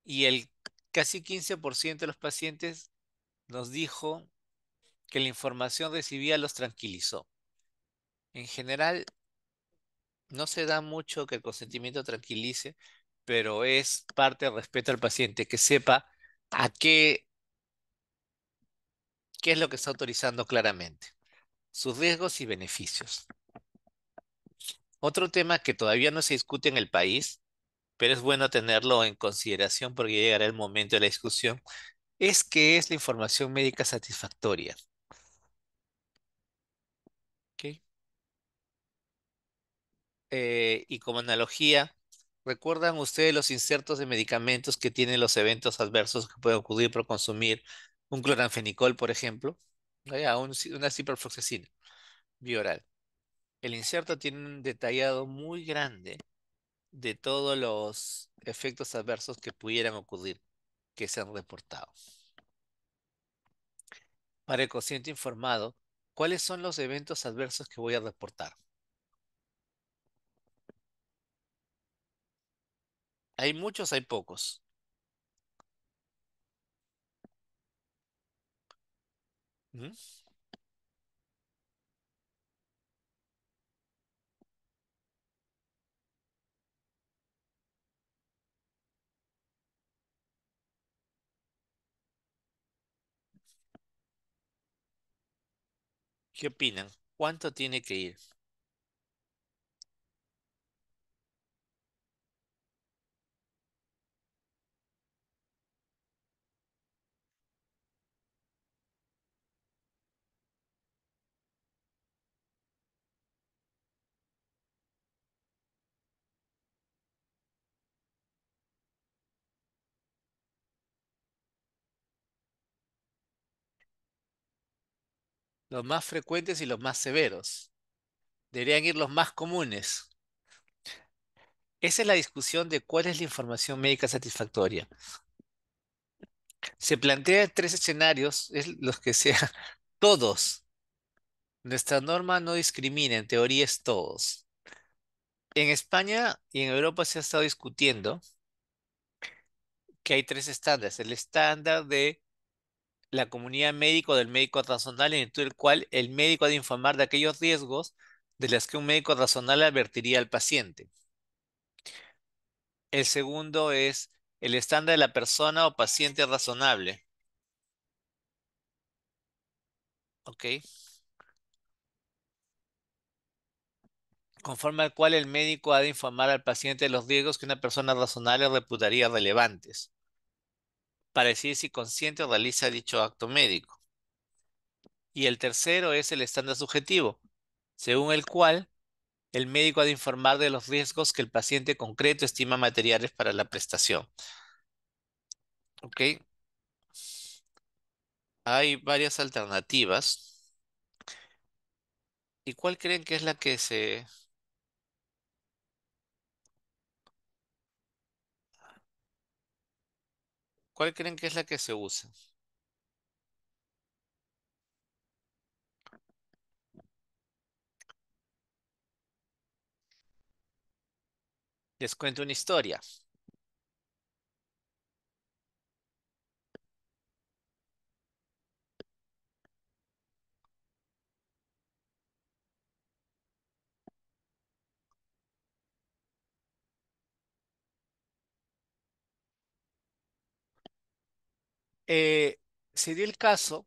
y el casi 15% de los pacientes nos dijo que la información recibida los tranquilizó. En general, no se da mucho que el consentimiento tranquilice, pero es parte del respeto al paciente, que sepa a qué qué es lo que está autorizando claramente, sus riesgos y beneficios. Otro tema que todavía no se discute en el país, pero es bueno tenerlo en consideración porque llegará el momento de la discusión, es qué es la información médica satisfactoria. ¿Okay? Eh, y como analogía, ¿recuerdan ustedes los insertos de medicamentos que tienen los eventos adversos que pueden ocurrir por consumir un cloranfenicol, por ejemplo, o Un, una ciprofloxacina bioral. El inserto tiene un detallado muy grande de todos los efectos adversos que pudieran ocurrir, que se han reportado. Para el consciente informado, ¿cuáles son los eventos adversos que voy a reportar? ¿Hay muchos? ¿Hay pocos? ¿Qué opinan? ¿Cuánto tiene que ir? los más frecuentes y los más severos. Deberían ir los más comunes. Esa es la discusión de cuál es la información médica satisfactoria. Se plantean tres escenarios, es los que sean todos. Nuestra norma no discrimina, en teoría es todos. En España y en Europa se ha estado discutiendo que hay tres estándares. El estándar de la comunidad médico del médico razonable, en el cual el médico ha de informar de aquellos riesgos de los que un médico razonable advertiría al paciente. El segundo es el estándar de la persona o paciente razonable. Ok. Conforme al cual el médico ha de informar al paciente de los riesgos que una persona razonable reputaría relevantes para decidir si consciente o realiza dicho acto médico. Y el tercero es el estándar subjetivo, según el cual el médico ha de informar de los riesgos que el paciente concreto estima materiales para la prestación. Ok. Hay varias alternativas. ¿Y cuál creen que es la que se ¿Cuál creen que es la que se usa? Les cuento una historia. eh, se dio el caso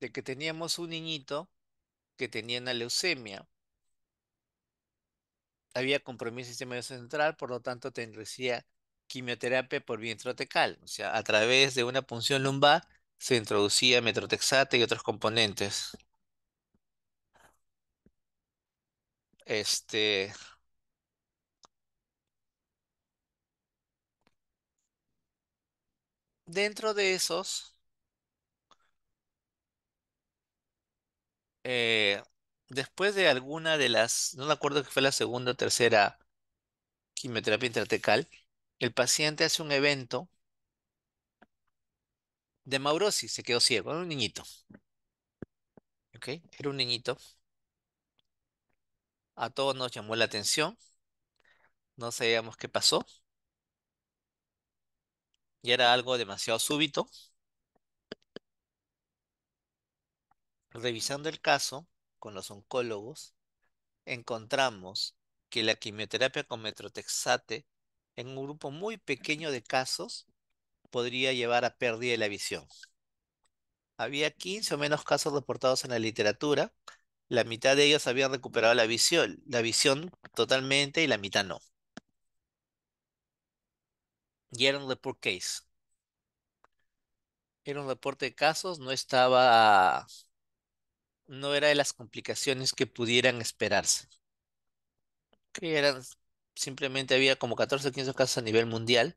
de que teníamos un niñito que tenía una leucemia. Había compromiso del sistema central, por lo tanto tendría quimioterapia por vía intratecal, o sea, a través de una punción lumbar se introducía metrotexate y otros componentes. Este, dentro de esos, eh, después de alguna de las, no me acuerdo que fue la segunda o tercera quimioterapia intratecal, el paciente hace un evento de maurosis, se quedó ciego, era un niñito. ¿Ok? Era un niñito. A todos nos llamó la atención, no sabíamos qué pasó y era algo demasiado súbito. Revisando el caso con los oncólogos, encontramos que la quimioterapia con metrotexate en un grupo muy pequeño de casos podría llevar a pérdida de la visión. Había 15 o menos casos reportados en la literatura, la mitad de ellos habían recuperado la visión, la visión totalmente y la mitad no. Y era un report case. Era un reporte de casos, no estaba, no era de las complicaciones que pudieran esperarse. Que eran, simplemente había como 14 o 15 casos a nivel mundial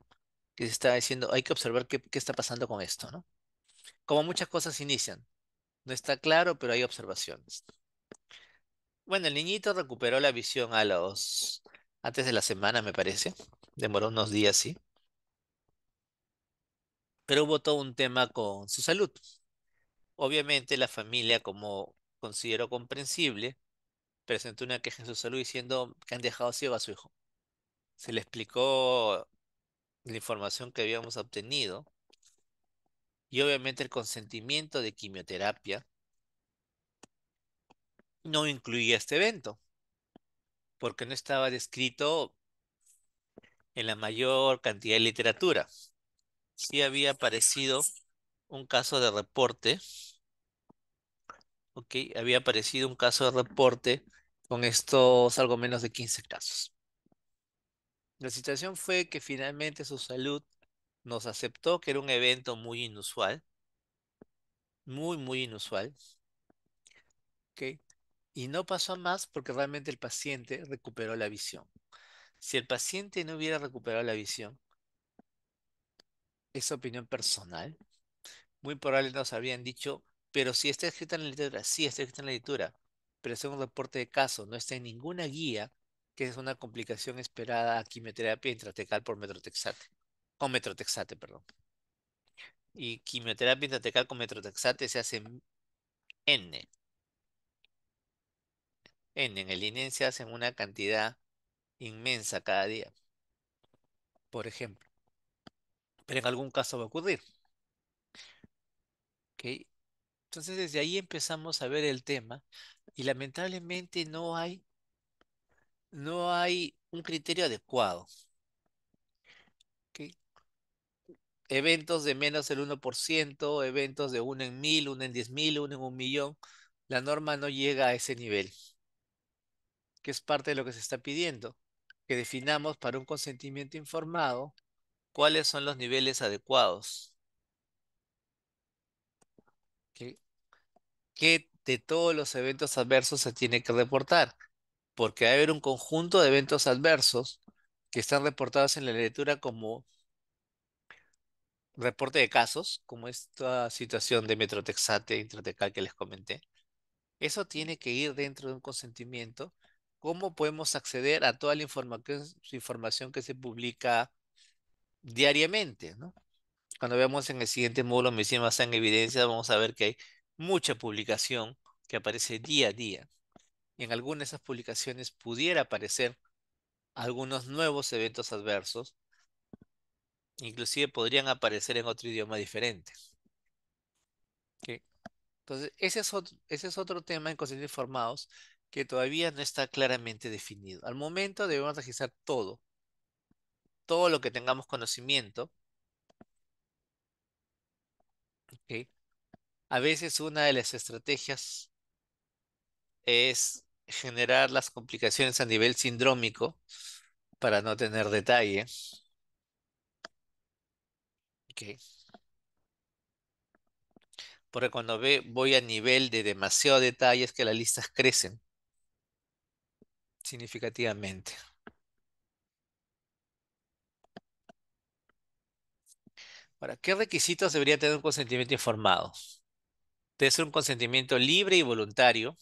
que se estaba diciendo, hay que observar qué, qué está pasando con esto, ¿no? Como muchas cosas inician. No está claro, pero hay observaciones. Bueno, el niñito recuperó la visión a los... antes de la semana, me parece. Demoró unos días, sí pero hubo todo un tema con su salud. Obviamente la familia, como consideró comprensible, presentó una queja en su salud diciendo que han dejado ciego a su hijo. Se le explicó la información que habíamos obtenido y obviamente el consentimiento de quimioterapia no incluía este evento porque no estaba descrito en la mayor cantidad de literatura sí había aparecido un caso de reporte. Ok, había aparecido un caso de reporte con estos algo menos de 15 casos. La situación fue que finalmente su salud nos aceptó que era un evento muy inusual, muy, muy inusual. Okay. Y no pasó más porque realmente el paciente recuperó la visión. Si el paciente no hubiera recuperado la visión, esa opinión personal. Muy probable nos habían dicho, pero si está escrita en la literatura, sí está escrita en la literatura, pero es un reporte de caso, no está en ninguna guía que es una complicación esperada a quimioterapia intratecal por metrotexate, con metrotexate, perdón. Y quimioterapia intratecal con metrotexate se hace N. N, en el INE se hacen una cantidad inmensa cada día. Por ejemplo, pero en algún caso va a ocurrir. Entonces desde ahí empezamos a ver el tema y lamentablemente no hay, no hay un criterio adecuado. Eventos de menos del 1%, eventos de 1 en 1000, 1 en 10.000, 1 en 1 millón. La norma no llega a ese nivel, que es parte de lo que se está pidiendo, que definamos para un consentimiento informado ¿Cuáles son los niveles adecuados? ¿Qué, de todos los eventos adversos se tiene que reportar? Porque hay haber un conjunto de eventos adversos que están reportados en la lectura como reporte de casos, como esta situación de metrotexate, intratecal que les comenté. Eso tiene que ir dentro de un consentimiento. ¿Cómo podemos acceder a toda la información que se publica diariamente, ¿no? Cuando veamos en el siguiente módulo medicina basada en evidencia, vamos a ver que hay mucha publicación que aparece día a día. Y en algunas de esas publicaciones pudiera aparecer algunos nuevos eventos adversos. Inclusive podrían aparecer en otro idioma diferente. Entonces, ese es, otro, tema en conocimientos informados que todavía no está claramente definido. Al momento debemos registrar todo todo lo que tengamos conocimiento. A veces una de las estrategias es generar las complicaciones a nivel sindrómico para no tener detalle. Porque cuando voy a nivel de demasiado detalle es que las listas crecen significativamente. ¿qué requisitos debería tener un consentimiento informado? Debe ser un consentimiento libre y voluntario,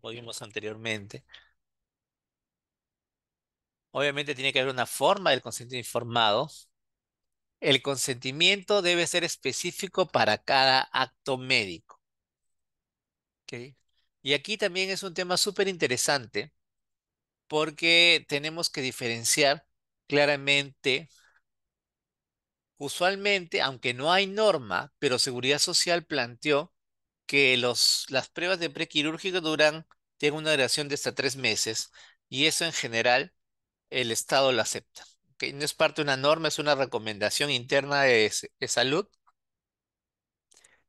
como vimos anteriormente. Obviamente tiene que haber una forma del consentimiento informado. El consentimiento debe ser específico para cada acto médico. Y aquí también es un tema súper interesante porque tenemos que diferenciar claramente usualmente, aunque no hay norma, pero Seguridad Social planteó que las pruebas de prequirúrgico duran, tienen una duración de hasta tres meses y eso en general el Estado lo acepta. No es parte de una norma, es una recomendación interna de, salud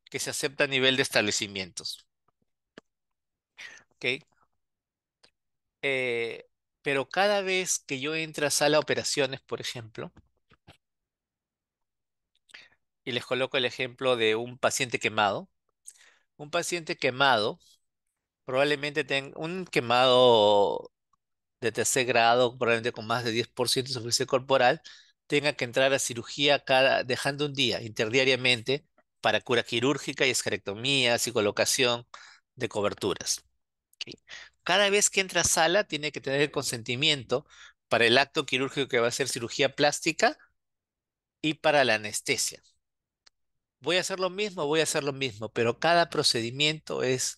que se acepta a nivel de establecimientos. Eh, pero cada vez que yo entro a sala de operaciones, por ejemplo, y les coloco el ejemplo de un paciente quemado. Un paciente quemado probablemente tenga un quemado de tercer grado, probablemente con más de 10% de superficie corporal, tenga que entrar a cirugía cada, dejando un día interdiariamente para cura quirúrgica y escarectomías y colocación de coberturas. Cada vez que entra a sala tiene que tener el consentimiento para el acto quirúrgico que va a ser cirugía plástica y para la anestesia voy a hacer lo mismo, voy a hacer lo mismo, pero cada procedimiento es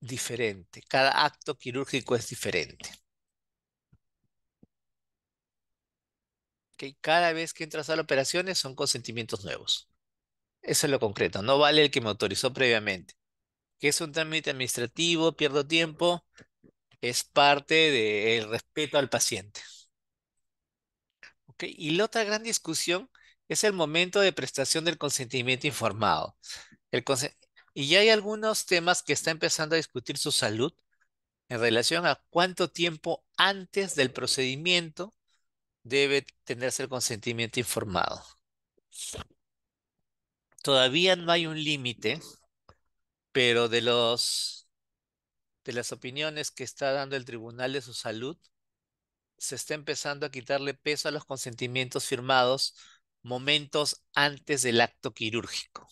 diferente, cada acto quirúrgico es diferente. Cada vez que entras a las operaciones son consentimientos nuevos. Eso es lo concreto, no vale el que me autorizó previamente. Que es un trámite administrativo, pierdo tiempo, es parte del respeto al paciente. ¿Okay? Y la otra gran discusión es el momento de prestación del consentimiento informado. y ya hay algunos temas que está empezando a discutir su salud en relación a cuánto tiempo antes del procedimiento debe tenerse el consentimiento informado. Todavía no hay un límite, pero de los de las opiniones que está dando el Tribunal de su Salud, se está empezando a quitarle peso a los consentimientos firmados momentos antes del acto quirúrgico.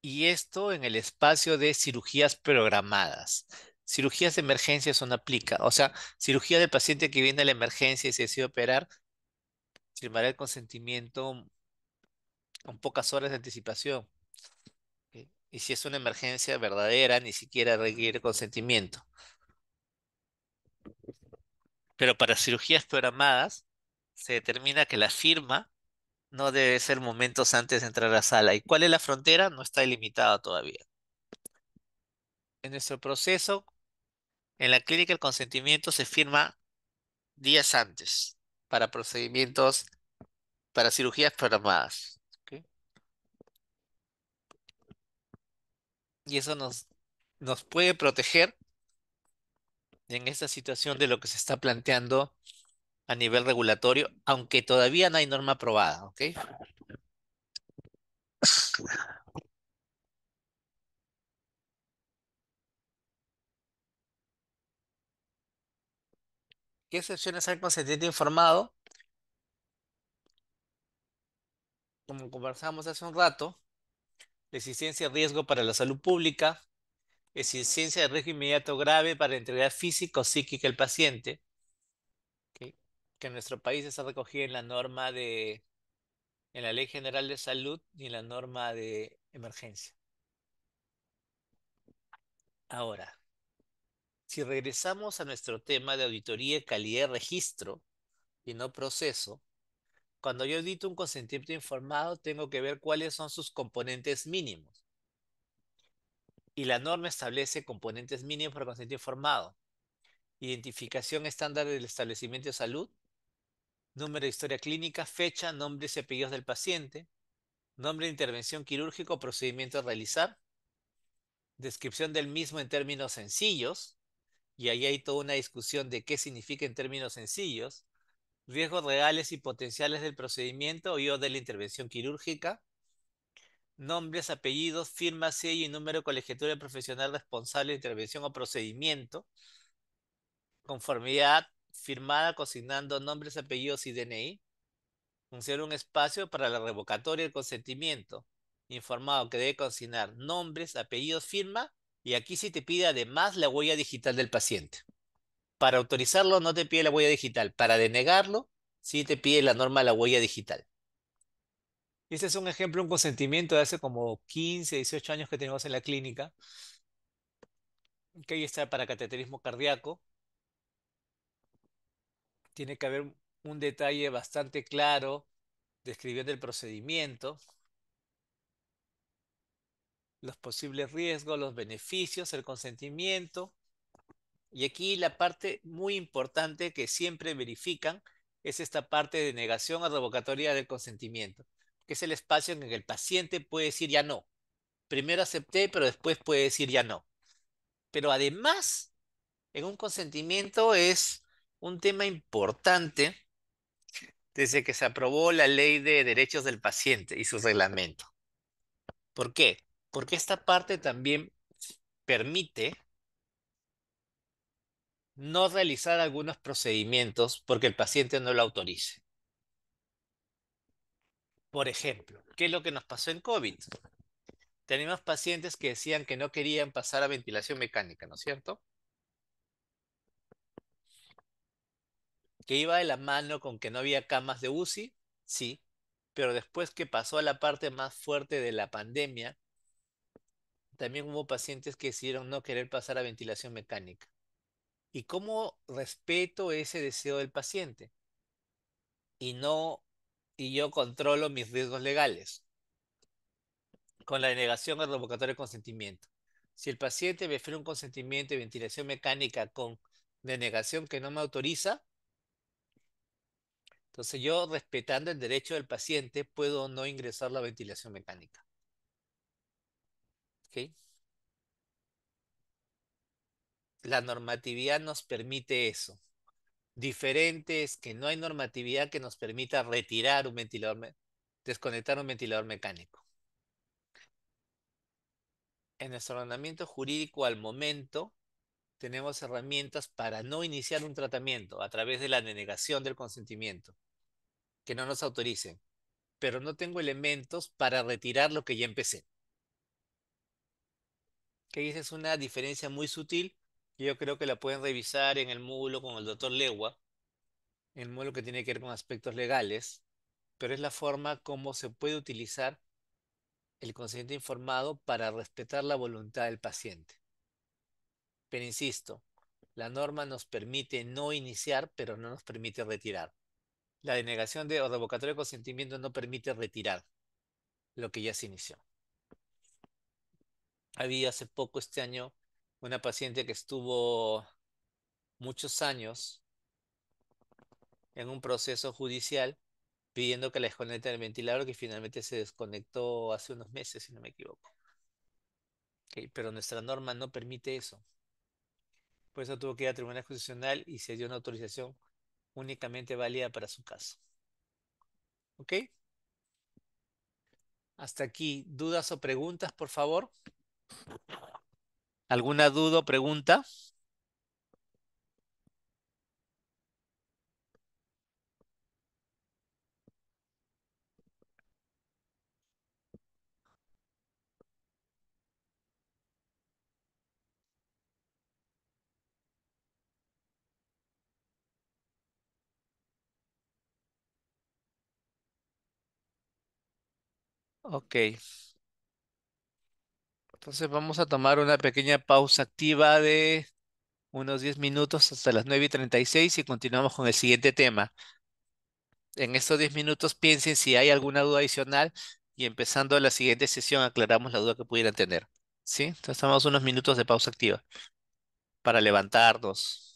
Y esto en el espacio de cirugías programadas. Cirugías de emergencia son aplica. O sea, cirugía del paciente que viene a la emergencia y se decide operar, firmará el consentimiento con pocas horas de anticipación. Y si es una emergencia verdadera, ni siquiera requiere consentimiento. Pero para cirugías programadas se determina que la firma no debe ser momentos antes de entrar a la sala. ¿Y cuál es la frontera? No está ilimitada todavía. En nuestro proceso, en la clínica el consentimiento se firma días antes para procedimientos, para cirugías programadas. Y eso nos, nos puede proteger en esta situación de lo que se está planteando a nivel regulatorio, aunque todavía no hay norma aprobada, ¿ok? ¿Qué excepciones hay el informado? Como conversamos hace un rato, la existencia riesgo para la salud pública, es ciencia de riesgo inmediato grave para la integridad física o psíquica del paciente, que en nuestro país está recogida en la norma de, en la Ley General de Salud y en la norma de emergencia. Ahora, si regresamos a nuestro tema de auditoría, calidad, registro y no proceso, cuando yo edito un consentimiento informado, tengo que ver cuáles son sus componentes mínimos y la norma establece componentes mínimos para consentimiento informado. Identificación estándar del establecimiento de salud, número de historia clínica, fecha, nombre y apellidos del paciente, nombre de intervención quirúrgica o procedimiento a realizar, descripción del mismo en términos sencillos, y ahí hay toda una discusión de qué significa en términos sencillos, riesgos reales y potenciales del procedimiento o de la intervención quirúrgica, nombres, apellidos, firma, sello y número colegiatura profesional responsable de intervención o procedimiento. Conformidad firmada consignando nombres, apellidos y DNI. Funciona un espacio para la revocatoria del consentimiento. Informado que debe consignar nombres, apellidos, firma y aquí sí te pide además la huella digital del paciente. Para autorizarlo no te pide la huella digital, para denegarlo sí te pide la norma de la huella digital este es un ejemplo, un consentimiento de hace como 15, 18 años que tenemos en la clínica, que ahí está para cateterismo cardíaco. Tiene que haber un detalle bastante claro describiendo el procedimiento, los posibles riesgos, los beneficios, el consentimiento. Y aquí la parte muy importante que siempre verifican es esta parte de negación o revocatoria del consentimiento que es el espacio en el que el paciente puede decir ya no. Primero acepté, pero después puede decir ya no. Pero además, en un consentimiento es un tema importante desde que se aprobó la ley de derechos del paciente y su reglamento. ¿Por qué? Porque esta parte también permite no realizar algunos procedimientos porque el paciente no lo autorice. Por ejemplo, ¿qué es lo que nos pasó en COVID? Tenemos pacientes que decían que no querían pasar a ventilación mecánica, ¿no es cierto? Que iba de la mano con que no había camas de UCI, sí, pero después que pasó a la parte más fuerte de la pandemia, también hubo pacientes que decidieron no querer pasar a ventilación mecánica. ¿Y cómo respeto ese deseo del paciente? Y no y yo controlo mis riesgos legales con la denegación al revocatorio de consentimiento. Si el paciente me ofrece un consentimiento de ventilación mecánica con denegación que no me autoriza, entonces yo, respetando el derecho del paciente, puedo no ingresar la ventilación mecánica. La normatividad nos permite eso diferentes, que no hay normatividad que nos permita retirar un ventilador, desconectar un ventilador mecánico. En nuestro ordenamiento jurídico al momento tenemos herramientas para no iniciar un tratamiento a través de la denegación del consentimiento, que no nos autoricen, pero no tengo elementos para retirar lo que ya empecé. Que es una diferencia muy sutil yo creo que la pueden revisar en el módulo con el doctor Legua, el módulo que tiene que ver con aspectos legales, pero es la forma como se puede utilizar el consentimiento informado para respetar la voluntad del paciente. Pero insisto, la norma nos permite no iniciar, pero no nos permite retirar. La denegación de, o revocatoria de consentimiento no permite retirar lo que ya se inició. Había hace poco este año una paciente que estuvo muchos años en un proceso judicial pidiendo que la desconecten el ventilador que finalmente se desconectó hace unos meses, si no me equivoco. pero nuestra norma no permite eso. Por eso tuvo que ir a Tribunal Constitucional y se dio una autorización únicamente válida para su caso. ¿Ok? Hasta aquí, dudas o preguntas, por favor. ¿Alguna duda o pregunta? Okay. Entonces vamos a tomar una pequeña pausa activa de unos 10 minutos hasta las nueve y treinta y continuamos con el siguiente tema. En estos 10 minutos piensen si hay alguna duda adicional y empezando la siguiente sesión aclaramos la duda que pudieran tener. ¿Sí? Entonces estamos unos minutos de pausa activa para levantarnos.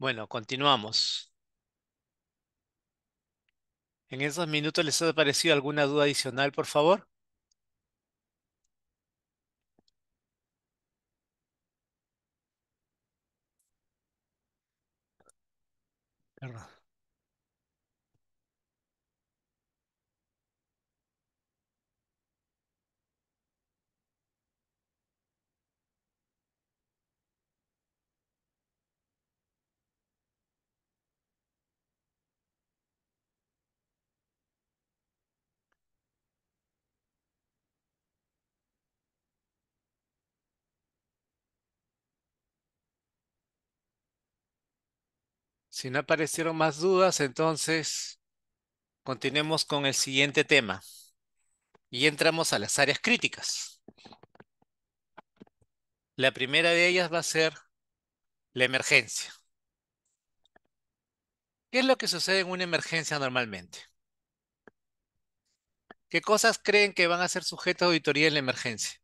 Bueno, continuamos. En esos minutos les ha aparecido alguna duda adicional, por favor. Si no aparecieron más dudas, entonces continuemos con el siguiente tema. Y entramos a las áreas críticas. La primera de ellas va a ser la emergencia. ¿Qué es lo que sucede en una emergencia normalmente? ¿Qué cosas creen que van a ser sujetos a auditoría en la emergencia?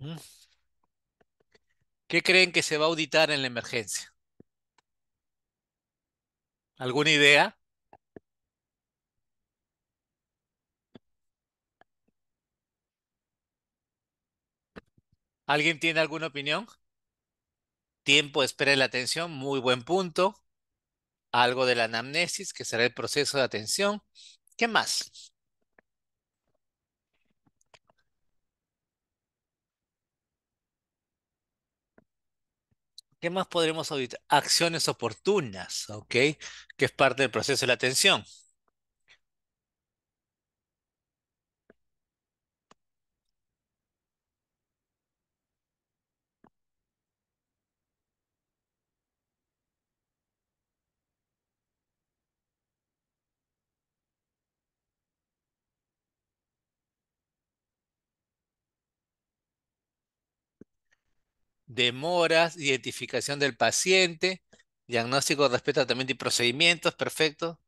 Mm. ¿Qué creen que se va a auditar en la emergencia? ¿Alguna idea? ¿Alguien tiene alguna opinión? Tiempo de espera la atención, muy buen punto. Algo de la anamnesis, que será el proceso de atención. ¿Qué más? ¿Qué más podremos auditar? Acciones oportunas, ¿ok? Que es parte del proceso de la atención. demoras, identificación del paciente, diagnóstico respecto también de y procedimientos, perfecto.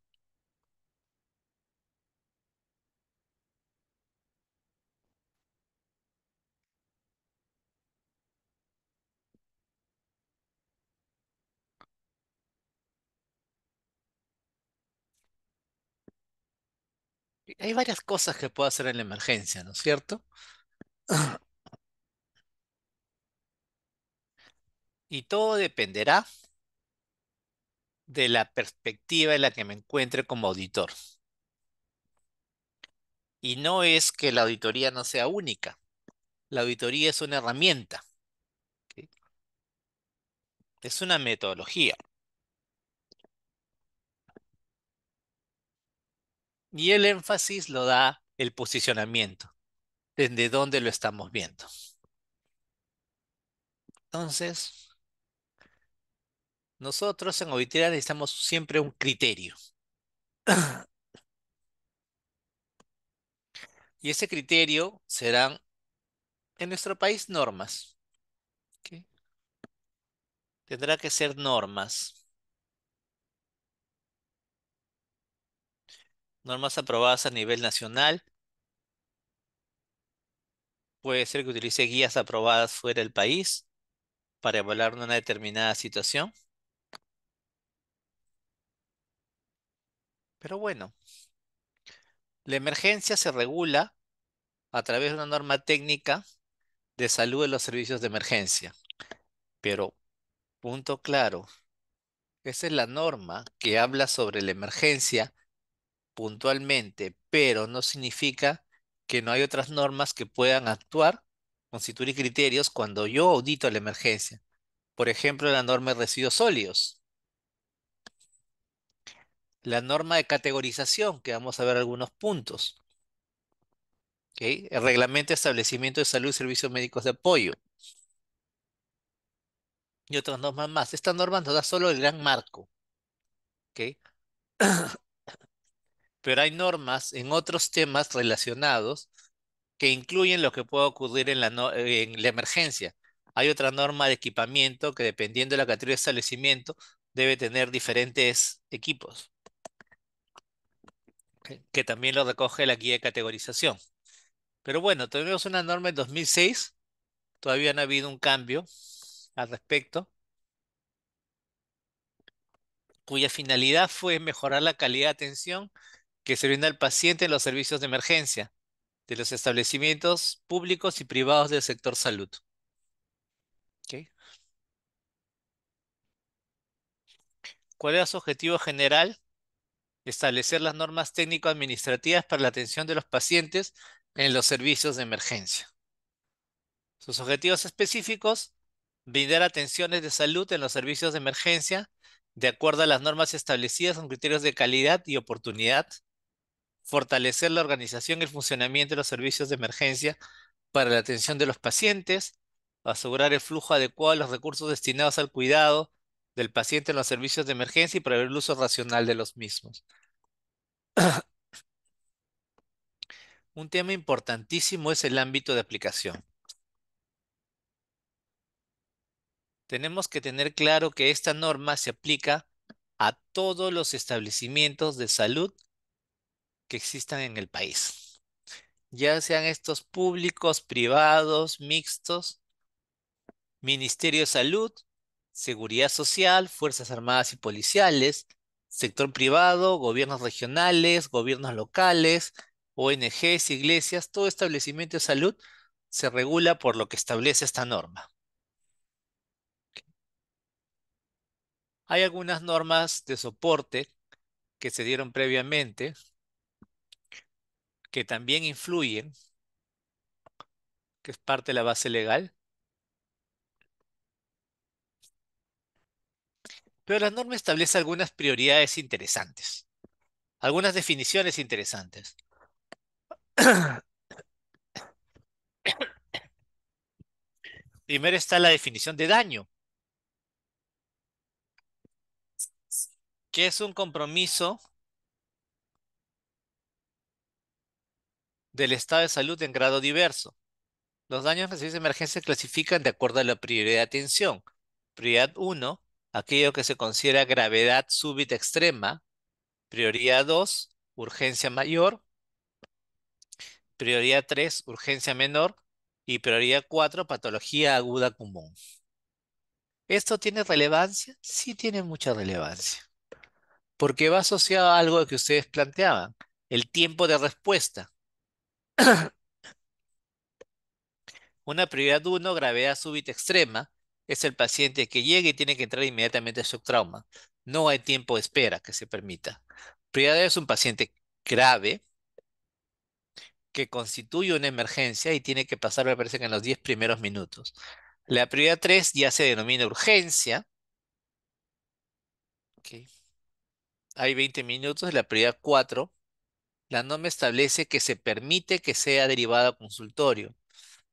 Hay varias cosas que puedo hacer en la emergencia, ¿no es cierto? Y todo dependerá de la perspectiva en la que me encuentre como auditor. Y no es que la auditoría no sea única. La auditoría es una herramienta. Es una metodología. Y el énfasis lo da el posicionamiento, desde dónde lo estamos viendo. Entonces, nosotros en auditoría necesitamos siempre un criterio. Y ese criterio serán, en nuestro país, normas. Tendrá que ser normas. Normas aprobadas a nivel nacional. Puede ser que utilice guías aprobadas fuera del país para evaluar una determinada situación. Pero bueno, la emergencia se regula a través de una norma técnica de salud de los servicios de emergencia. Pero, punto claro, esa es la norma que habla sobre la emergencia puntualmente, pero no significa que no hay otras normas que puedan actuar, constituir criterios cuando yo audito la emergencia. Por ejemplo, la norma de residuos sólidos la norma de categorización, que vamos a ver algunos puntos. El reglamento de establecimiento de salud y servicios médicos de apoyo. Y otras normas más. Esta norma nos da solo el gran marco. Pero hay normas en otros temas relacionados que incluyen lo que puede ocurrir en la, en la emergencia. Hay otra norma de equipamiento que dependiendo de la categoría de establecimiento debe tener diferentes equipos que también lo recoge la guía de categorización. Pero bueno, tenemos una norma en 2006, todavía no ha habido un cambio al respecto, cuya finalidad fue mejorar la calidad de atención que se brinda al paciente en los servicios de emergencia de los establecimientos públicos y privados del sector salud. ¿Cuál era su objetivo general? establecer las normas técnico-administrativas para la atención de los pacientes en los servicios de emergencia. Sus objetivos específicos, brindar atenciones de salud en los servicios de emergencia de acuerdo a las normas establecidas con criterios de calidad y oportunidad, fortalecer la organización y el funcionamiento de los servicios de emergencia para la atención de los pacientes, asegurar el flujo adecuado de los recursos destinados al cuidado del paciente en los servicios de emergencia y prever el uso racional de los mismos. Un tema importantísimo es el ámbito de aplicación. Tenemos que tener claro que esta norma se aplica a todos los establecimientos de salud que existan en el país. Ya sean estos públicos, privados, mixtos, Ministerio de Salud, seguridad social, fuerzas armadas y policiales, sector privado, gobiernos regionales, gobiernos locales, ONGs, iglesias, todo establecimiento de salud se regula por lo que establece esta norma. Hay algunas normas de soporte que se dieron previamente que también influyen, que es parte de la base legal, pero la norma establece algunas prioridades interesantes, algunas definiciones interesantes. Primero está la definición de daño, que es un compromiso del estado de salud en grado diverso. Los daños en de emergencia se clasifican de acuerdo a la prioridad de atención. Prioridad 1 aquello que se considera gravedad súbita extrema, prioridad 2, urgencia mayor, prioridad 3, urgencia menor, y prioridad 4, patología aguda común. ¿Esto tiene relevancia? Sí tiene mucha relevancia, porque va asociado a algo que ustedes planteaban, el tiempo de respuesta. Una prioridad 1, gravedad súbita extrema, es el paciente que llega y tiene que entrar inmediatamente a su trauma. No hay tiempo de espera que se permita. Prioridad es un paciente grave que constituye una emergencia y tiene que pasar, me parece en los 10 primeros minutos. La prioridad 3 ya se denomina urgencia. Hay 20 minutos. La prioridad 4, la norma establece que se permite que sea derivada a consultorio.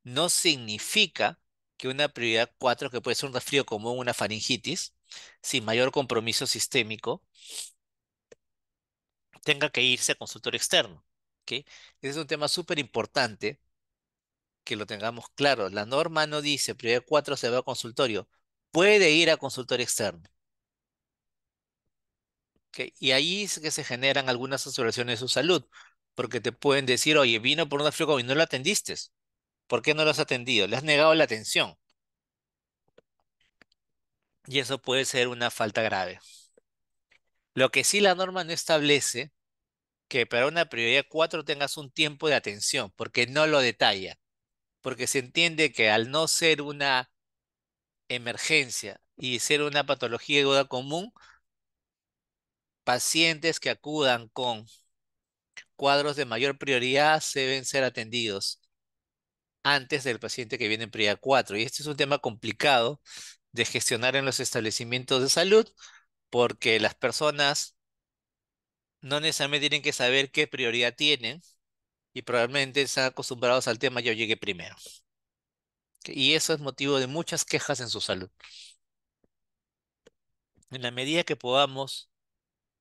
No significa que una prioridad 4, que puede ser un resfrío común, una faringitis, sin mayor compromiso sistémico, tenga que irse a consultorio externo. que Ese es un tema súper importante que lo tengamos claro. La norma no dice prioridad 4 se va a consultorio. Puede ir a consultorio externo. Y ahí es que se generan algunas observaciones de su salud, porque te pueden decir, oye, vino por un frío y no lo atendiste. ¿Por qué no lo has atendido? Le has negado la atención. Y eso puede ser una falta grave. Lo que sí la norma no establece que para una prioridad 4 tengas un tiempo de atención, porque no lo detalla. Porque se entiende que al no ser una emergencia y ser una patología aguda común, pacientes que acudan con cuadros de mayor prioridad deben ser atendidos antes del paciente que viene en prioridad 4. Y este es un tema complicado de gestionar en los establecimientos de salud porque las personas no necesariamente tienen que saber qué prioridad tienen y probablemente están acostumbrados al tema yo llegué primero. Y eso es motivo de muchas quejas en su salud. En la medida que podamos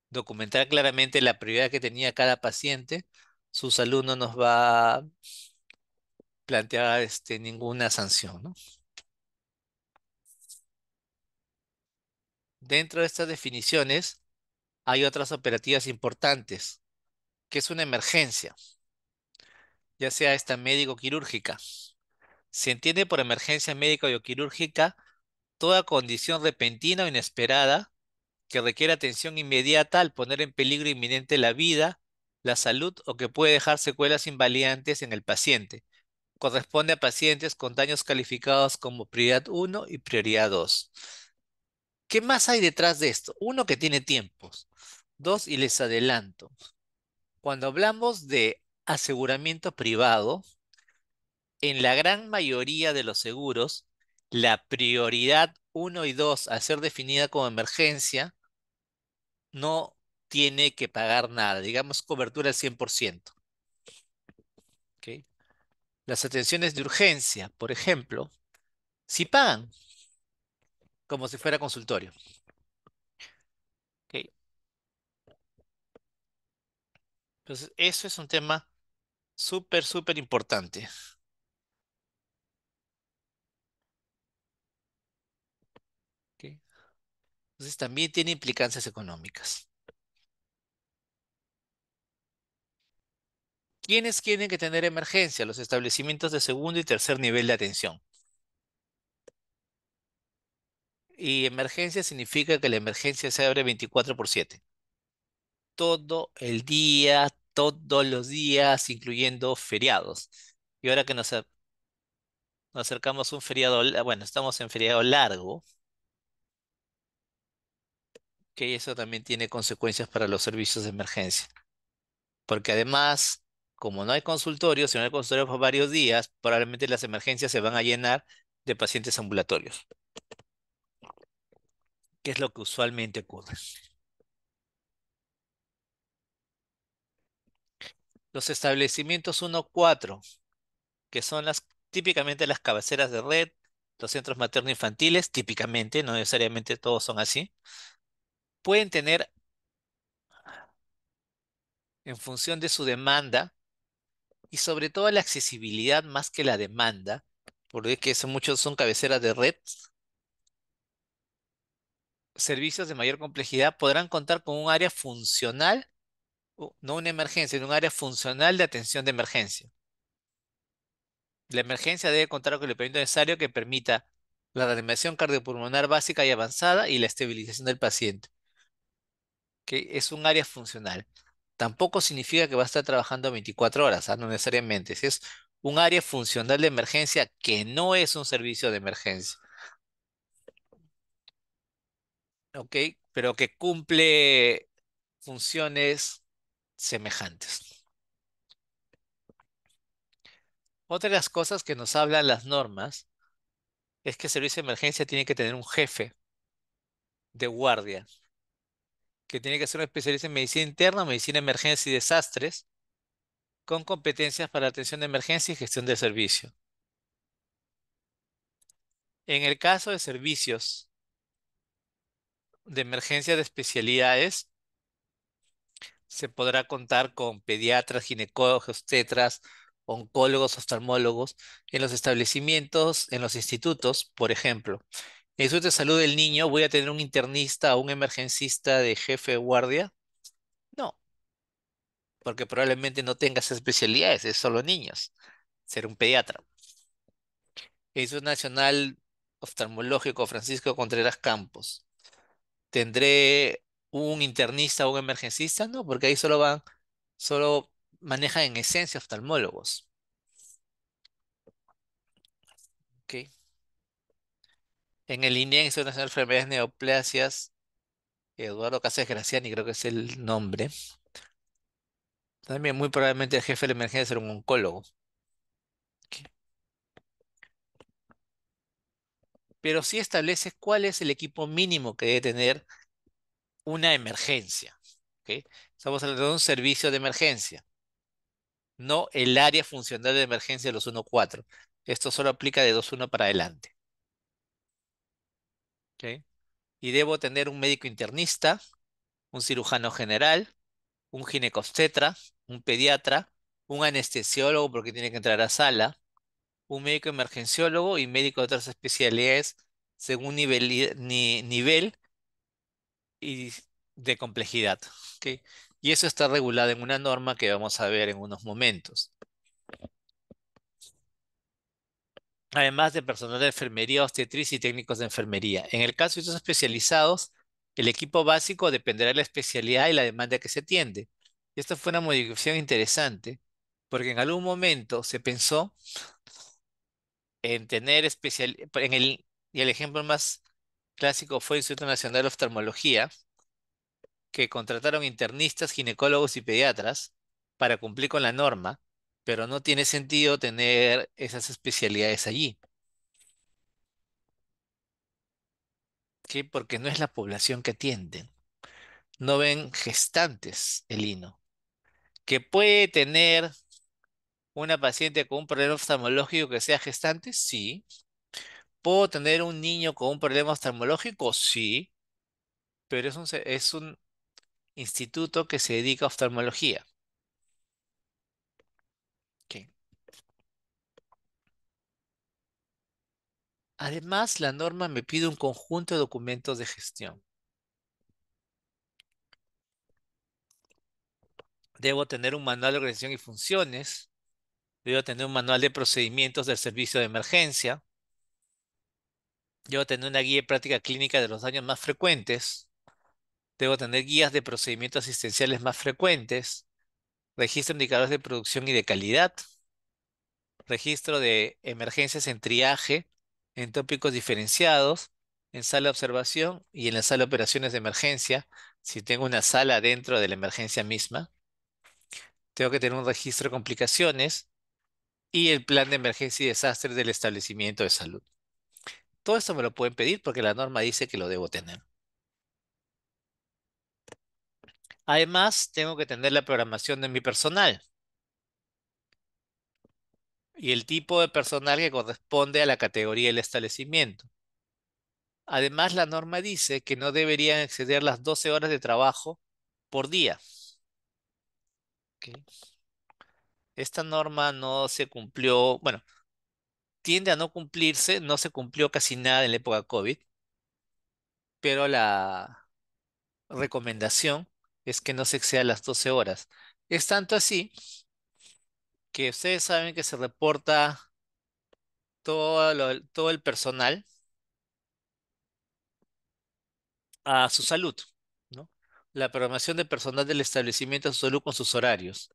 documentar claramente la prioridad que tenía cada paciente, su salud no nos va plantear este, ninguna sanción. Dentro de estas definiciones hay otras operativas importantes, que es una emergencia, ya sea esta médico-quirúrgica. Se entiende por emergencia médica o quirúrgica toda condición repentina o inesperada que requiere atención inmediata al poner en peligro inminente la vida, la salud o que puede dejar secuelas invalidantes en el paciente, corresponde a pacientes con daños calificados como prioridad 1 y prioridad 2. ¿Qué más hay detrás de esto? Uno, que tiene tiempos. Dos, y les adelanto. Cuando hablamos de aseguramiento privado, en la gran mayoría de los seguros, la prioridad 1 y 2 al ser definida como emergencia no tiene que pagar nada, digamos cobertura al 100%. ¿Okay? las atenciones de urgencia, por ejemplo, si pagan, como si fuera consultorio. Entonces, eso es un tema súper, súper importante. Entonces, también tiene implicancias económicas. ¿Quiénes tienen que tener emergencia? Los establecimientos de segundo y tercer nivel de atención. Y emergencia significa que la emergencia se abre 24 por 7. Todo el día, todos los días, incluyendo feriados. Y ahora que nos, acercamos a un feriado, bueno, estamos en feriado largo, que eso también tiene consecuencias para los servicios de emergencia. Porque además como no hay consultorios, si no hay consultorio por varios días, probablemente las emergencias se van a llenar de pacientes ambulatorios. ¿Qué es lo que usualmente ocurre? Los establecimientos 1-4, que son las típicamente las cabeceras de red, los centros materno-infantiles, típicamente, no necesariamente todos son así, pueden tener, en función de su demanda, y sobre todo la accesibilidad más que la demanda, porque es que muchos son cabeceras de red. Servicios de mayor complejidad podrán contar con un área funcional, no una emergencia, sino un área funcional de atención de emergencia. La emergencia debe contar con el equipamiento necesario que permita la reanimación cardiopulmonar básica y avanzada y la estabilización del paciente, que es un área funcional tampoco significa que va a estar trabajando 24 horas, ah, no necesariamente. Si es un área funcional de emergencia que no es un servicio de emergencia. ¿Ok? Pero que cumple funciones semejantes. Otra de las cosas que nos hablan las normas es que el servicio de emergencia tiene que tener un jefe de guardia que tiene que ser un especialista en medicina interna, medicina de emergencia y desastres, con competencias para atención de emergencia y gestión de servicio. En el caso de servicios de emergencia de especialidades, se podrá contar con pediatras, ginecólogos, tetras, oncólogos, oftalmólogos, en los establecimientos, en los institutos, por ejemplo, Instituto de Salud del Niño, voy a tener un internista o un emergencista de jefe de guardia. No, porque probablemente no tengas especialidades, es solo niños, ser un pediatra. Eso Instituto Nacional Oftalmológico Francisco Contreras Campos. ¿Tendré un internista o un emergencista? No, porque ahí solo van, solo manejan en esencia oftalmólogos. Okay. En el INEA, Instituto Nacional de Enfermedades Neoplasias, Eduardo Cáceres Graciani, creo que es el nombre. También muy probablemente el jefe de la emergencia era un oncólogo. Pero sí establece cuál es el equipo mínimo que debe tener una emergencia. Estamos hablando de un servicio de emergencia, no el área funcional de emergencia de los 1.4. Esto solo aplica de 2.1 para adelante. Y debo tener un médico internista, un cirujano general, un ginecostetra, un pediatra, un anestesiólogo porque tiene que entrar a sala, un médico emergenciólogo y médico de otras especialidades según nivel, y de complejidad. Y eso está regulado en una norma que vamos a ver en unos momentos. además de personal de enfermería, obstetriz y técnicos de enfermería. En el caso de estos especializados, el equipo básico dependerá de la especialidad y la demanda que se atiende. Y esta fue una modificación interesante, porque en algún momento se pensó en tener especial, en el, y el ejemplo más clásico fue el Instituto Nacional de Oftalmología, que contrataron internistas, ginecólogos y pediatras para cumplir con la norma, pero no tiene sentido tener esas especialidades allí. qué Porque no es la población que atienden. No ven gestantes el hino. Que puede tener una paciente con un problema oftalmológico que sea gestante, sí. ¿Puedo tener un niño con un problema oftalmológico? Sí. Pero es un, es un instituto que se dedica a oftalmología. Además, la norma me pide un conjunto de documentos de gestión. Debo tener un manual de organización y funciones. Debo tener un manual de procedimientos del servicio de emergencia. Debo tener una guía de práctica clínica de los daños más frecuentes. Debo tener guías de procedimientos asistenciales más frecuentes. Registro indicadores de producción y de calidad. Registro de emergencias en triaje en tópicos diferenciados, en sala de observación y en la sala de operaciones de emergencia, si tengo una sala dentro de la emergencia misma. Tengo que tener un registro de complicaciones y el plan de emergencia y desastre del establecimiento de salud. Todo esto me lo pueden pedir porque la norma dice que lo debo tener. Además, tengo que tener la programación de mi personal y el tipo de personal que corresponde a la categoría del establecimiento. Además, la norma dice que no deberían exceder las 12 horas de trabajo por día. Esta norma no se cumplió, bueno, tiende a no cumplirse, no se cumplió casi nada en la época COVID, pero la recomendación es que no se exceda las 12 horas. Es tanto así que ustedes saben que se reporta todo, todo el personal a su salud, ¿no? La programación de personal del establecimiento a su salud con sus horarios.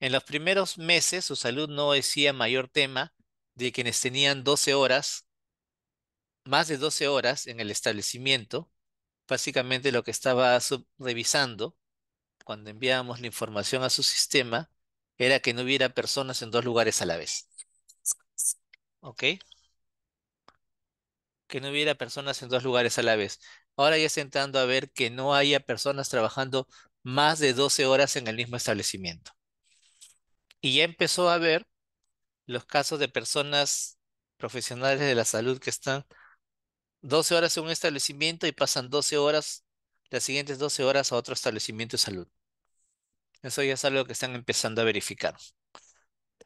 En los primeros meses, su salud no decía mayor tema de quienes tenían 12 horas, más de 12 horas en el establecimiento. Básicamente lo que estaba revisando cuando enviábamos la información a su sistema era que no hubiera personas en dos lugares a la vez. ¿Ok? Que no hubiera personas en dos lugares a la vez. Ahora ya está entrando a ver que no haya personas trabajando más de 12 horas en el mismo establecimiento. Y ya empezó a ver los casos de personas profesionales de la salud que están 12 horas en un establecimiento y pasan 12 horas, las siguientes 12 horas a otro establecimiento de salud. Eso ya es algo que están empezando a verificar.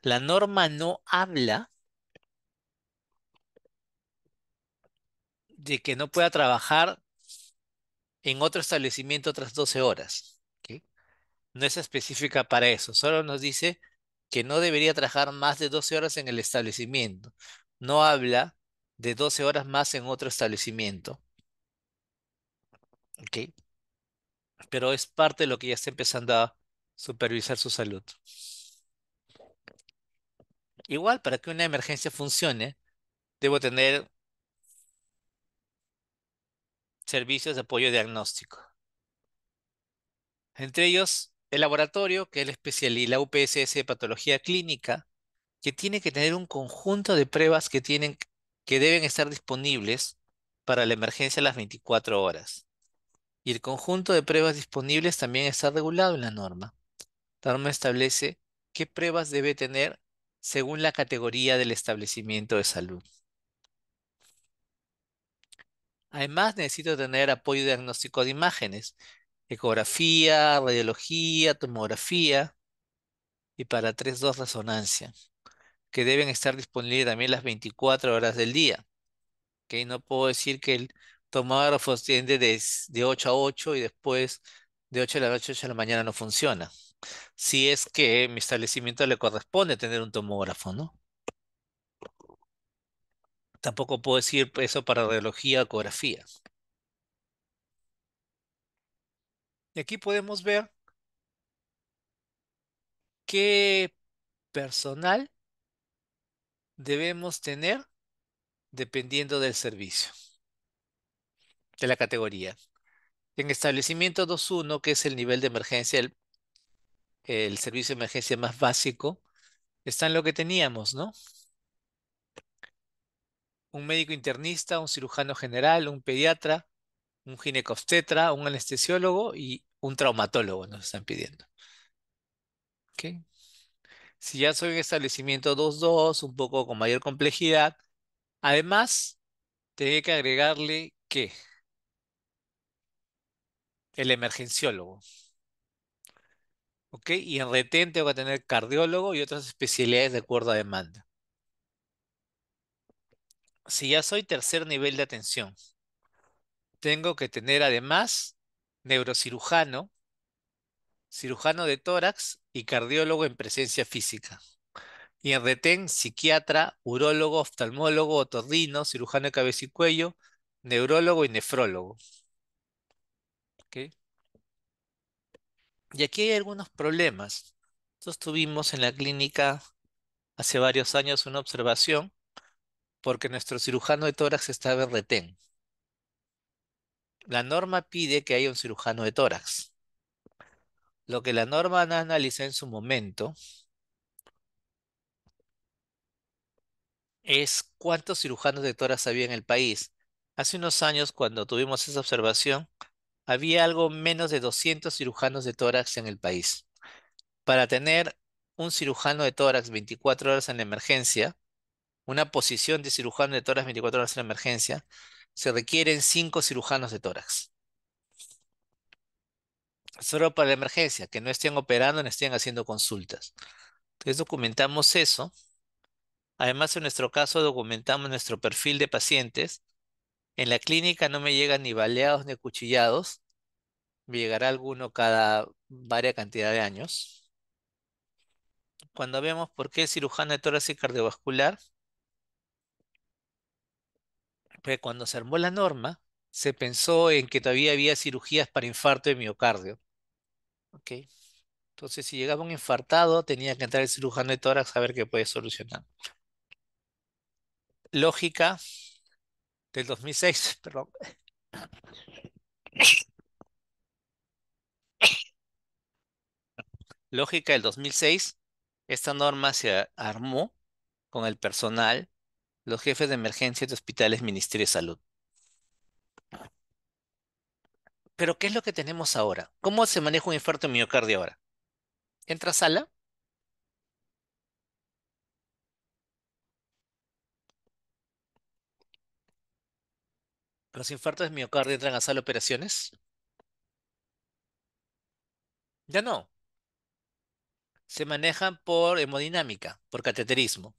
La norma no habla de que no pueda trabajar en otro establecimiento otras 12 horas. No es específica para eso, solo nos dice que no debería trabajar más de 12 horas en el establecimiento. No habla de 12 horas más en otro establecimiento. ¿ok? Pero es parte de lo que ya está empezando a, Supervisar su salud. Igual, para que una emergencia funcione, debo tener servicios de apoyo diagnóstico. Entre ellos, el laboratorio, que es la especialidad, la UPSS de patología clínica, que tiene que tener un conjunto de pruebas que, tienen, que deben estar disponibles para la emergencia a las 24 horas. Y el conjunto de pruebas disponibles también está regulado en la norma. La norma establece qué pruebas debe tener según la categoría del establecimiento de salud. Además, necesito tener apoyo diagnóstico de imágenes, ecografía, radiología, tomografía y para 3-2 resonancia, que deben estar disponibles también las 24 horas del día. que No puedo decir que el tomógrafo tiende de, de 8 a 8 y después de 8 de la noche a 8 de la mañana no funciona si es que mi establecimiento le corresponde tener un tomógrafo, ¿no? Tampoco puedo decir eso para radiología o ecografía. Y aquí podemos ver qué personal debemos tener dependiendo del servicio, de la categoría. En establecimiento 2.1, que es el nivel de emergencia, el el servicio de emergencia más básico, está en lo que teníamos, ¿no? Un médico internista, un cirujano general, un pediatra, un ginecostetra un anestesiólogo y un traumatólogo nos están pidiendo. Si ya soy un establecimiento 2-2, un poco con mayor complejidad, además, tenía que agregarle que el emergenciólogo. Y en retén tengo que tener cardiólogo y otras especialidades de acuerdo a demanda. Si ya soy tercer nivel de atención, tengo que tener además neurocirujano, cirujano de tórax y cardiólogo en presencia física. Y en retén, psiquiatra, urólogo, oftalmólogo, otorrino, cirujano de cabeza y cuello, neurólogo y nefrólogo. ¿Okay? Y aquí hay algunos problemas. Nosotros tuvimos en la clínica hace varios años una observación porque nuestro cirujano de tórax estaba en retén. La norma pide que haya un cirujano de tórax. Lo que la norma analiza en su momento es cuántos cirujanos de tórax había en el país. Hace unos años, cuando tuvimos esa observación, había algo menos de 200 cirujanos de tórax en el país. Para tener un cirujano de tórax 24 horas en la emergencia, una posición de cirujano de tórax 24 horas en la emergencia, se requieren 5 cirujanos de tórax. Solo para la emergencia, que no estén operando, no estén haciendo consultas. Entonces documentamos eso. Además, en nuestro caso, documentamos nuestro perfil de pacientes en la clínica no me llegan ni baleados ni cuchillados. Me llegará alguno cada varia cantidad de años. Cuando vemos por qué cirujano de tórax y cardiovascular, cuando se armó la norma, se pensó en que todavía había cirugías para infarto de miocardio. ¿Okay? Entonces, si llegaba un infartado, tenía que entrar el cirujano de tórax a ver qué puede solucionar. Lógica, del 2006, perdón. Lógica del 2006, esta norma se armó con el personal, los jefes de emergencia de hospitales, Ministerio de Salud. Pero, ¿qué es lo que tenemos ahora? ¿Cómo se maneja un infarto de miocardio ahora? ¿Entra a ¿Los infartos de miocardio entran a sala operaciones? Ya no. Se manejan por hemodinámica, por cateterismo.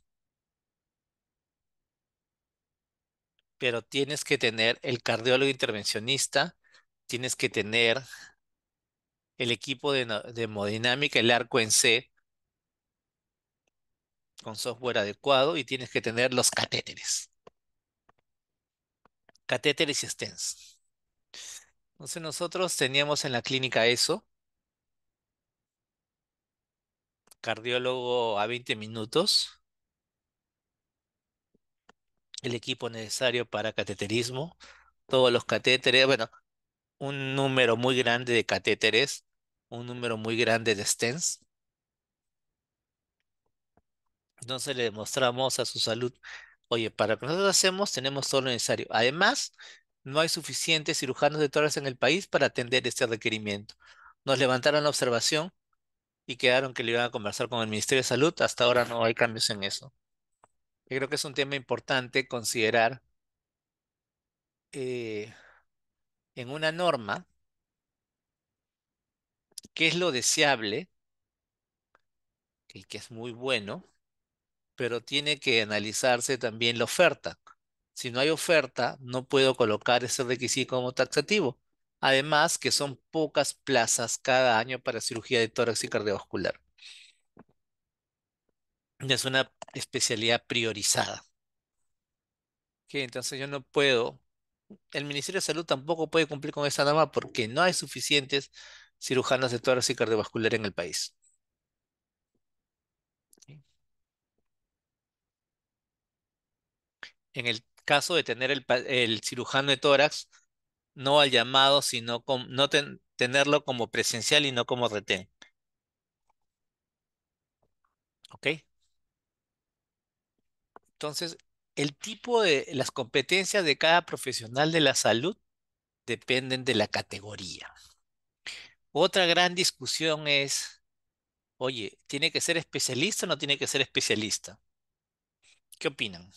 Pero tienes que tener el cardiólogo intervencionista, tienes que tener el equipo de hemodinámica, el arco en C, con software adecuado y tienes que tener los catéteres catéteres y stents. Entonces nosotros teníamos en la clínica eso, cardiólogo a 20 minutos, el equipo necesario para cateterismo, todos los catéteres, bueno, un número muy grande de catéteres, un número muy grande de stents. Entonces le demostramos a su salud Oye, para lo que nosotros hacemos tenemos todo lo necesario. Además, no hay suficientes cirujanos de tórax en el país para atender este requerimiento. Nos levantaron la observación y quedaron que le iban a conversar con el Ministerio de Salud. Hasta ahora no hay cambios en eso. Yo creo que es un tema importante considerar eh, en una norma qué es lo deseable y que es muy bueno pero tiene que analizarse también la oferta. Si no hay oferta, no puedo colocar ese requisito como taxativo. Además, que son pocas plazas cada año para cirugía de tórax y cardiovascular. Es una especialidad priorizada. Que entonces yo no puedo, el Ministerio de Salud tampoco puede cumplir con esa norma porque no hay suficientes cirujanos de tórax y cardiovascular en el país. en el caso de tener el, cirujano de tórax, no al llamado, sino no tenerlo como presencial y no como retén. ¿Ok? Entonces, el tipo de las competencias de cada profesional de la salud dependen de la categoría. Otra gran discusión es, oye, ¿tiene que ser especialista o no tiene que ser especialista? ¿Qué opinan?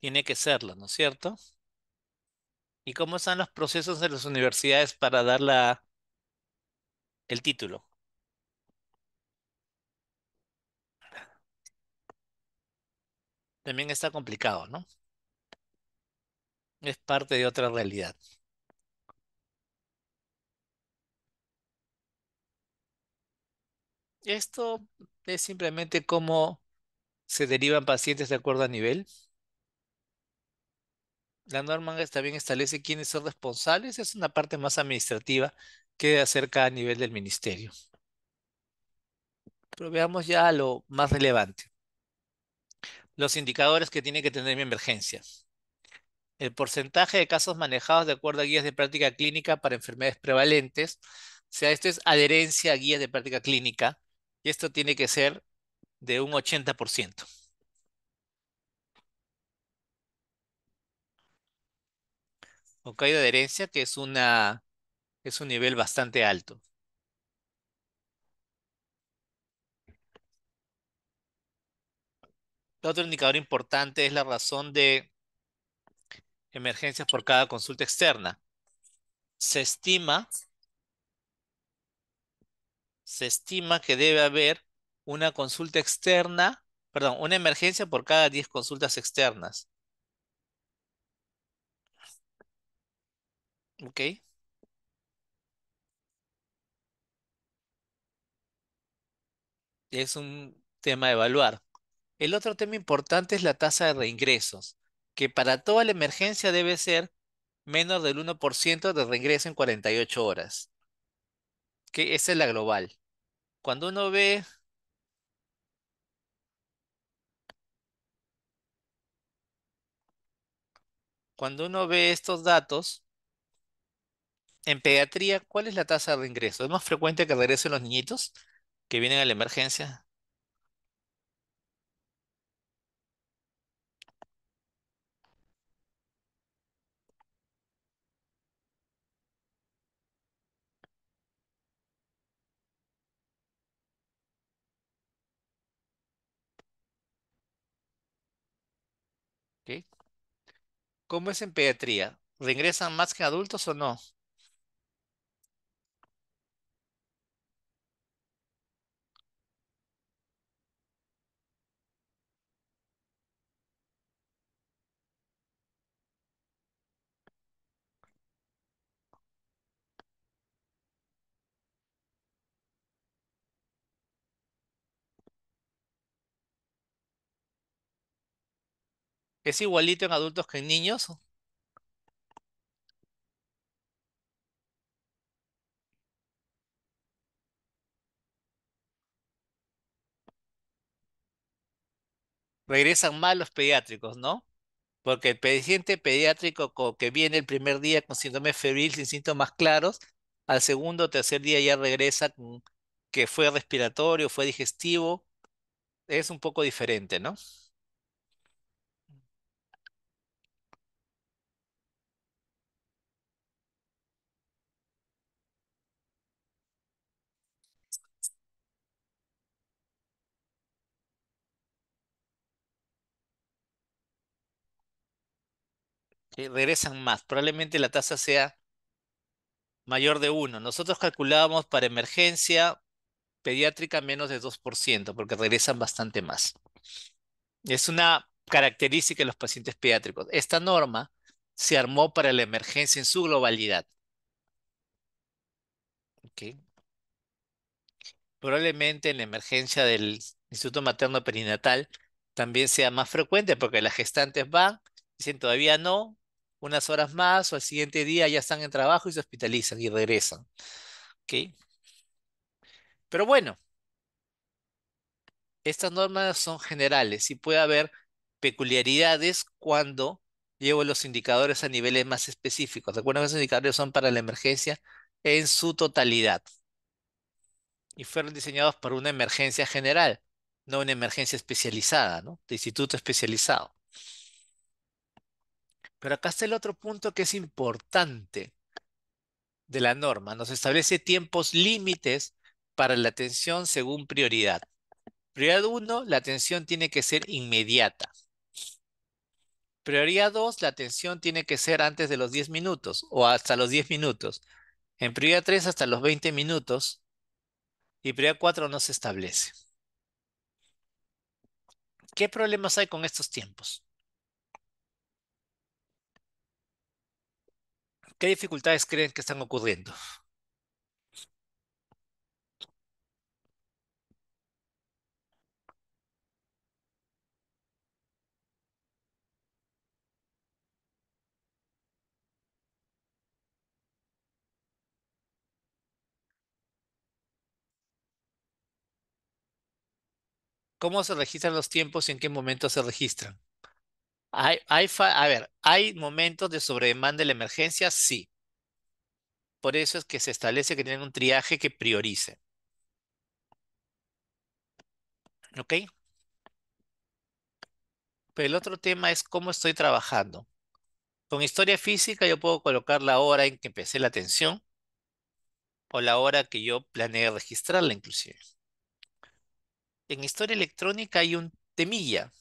Tiene que serlo, ¿no es cierto? ¿Y cómo están los procesos de las universidades para dar el título? También está complicado, ¿no? Es parte de otra realidad. Esto es simplemente cómo se derivan pacientes de acuerdo a nivel. La norma también establece quiénes son responsables. Es una parte más administrativa que acerca a nivel del ministerio. Pero veamos ya lo más relevante. Los indicadores que tiene que tener mi emergencia. El porcentaje de casos manejados de acuerdo a guías de práctica clínica para enfermedades prevalentes. O sea, esto es adherencia a guías de práctica clínica. Y esto tiene que ser de un 80%. caída de adherencia, que es una es un nivel bastante alto. otro indicador importante es la razón de emergencias por cada consulta externa. Se estima se estima que debe haber una consulta externa, perdón, una emergencia por cada 10 consultas externas. ¿Ok? Es un tema a evaluar. El otro tema importante es la tasa de reingresos, que para toda la emergencia debe ser menos del 1% de reingreso en 48 horas que esa es la global. Cuando uno ve cuando uno ve estos datos, en pediatría, ¿cuál es la tasa de ingreso? ¿Es más frecuente que regresen los niñitos que vienen a la emergencia? ¿Cómo es en pediatría? ¿Regresan más que adultos o no? ¿Es igualito en adultos que en niños? Regresan mal los pediátricos, ¿no? Porque el paciente pediátrico que viene el primer día con síndrome febril sin síntomas claros, al segundo o tercer día ya regresa con que fue respiratorio, fue digestivo. Es un poco diferente, ¿no? Eh, regresan más. Probablemente la tasa sea mayor de uno. Nosotros calculábamos para emergencia pediátrica menos de 2%, porque regresan bastante más. Es una característica de los pacientes pediátricos. Esta norma se armó para la emergencia en su globalidad. Probablemente en la emergencia del Instituto Materno Perinatal también sea más frecuente porque las gestantes van, dicen todavía no, unas horas más o al siguiente día ya están en trabajo y se hospitalizan y regresan. Pero bueno, estas normas son generales y puede haber peculiaridades cuando llevo los indicadores a niveles más específicos. Recuerden que esos indicadores son para la emergencia en su totalidad. Y fueron diseñados para una emergencia general, no una emergencia especializada, ¿no? De instituto especializado. Pero acá está el otro punto que es importante de la norma. Nos establece tiempos límites para la atención según prioridad. Prioridad 1, la atención tiene que ser inmediata. Prioridad 2, la atención tiene que ser antes de los 10 minutos o hasta los 10 minutos. En prioridad 3, hasta los 20 minutos. Y prioridad 4 no se establece. ¿Qué problemas hay con estos tiempos? ¿Qué dificultades creen que están ocurriendo? ¿Cómo se registran los tiempos y en qué momento se registran? Hay, a ver, ¿hay momentos de sobredemanda de la emergencia? Sí. Por eso es que se establece que tienen un triaje que priorice. ¿Ok? Pero el otro tema es cómo estoy trabajando. Con historia física yo puedo colocar la hora en que empecé la atención o la hora que yo planeé registrarla inclusive. En historia electrónica hay un temilla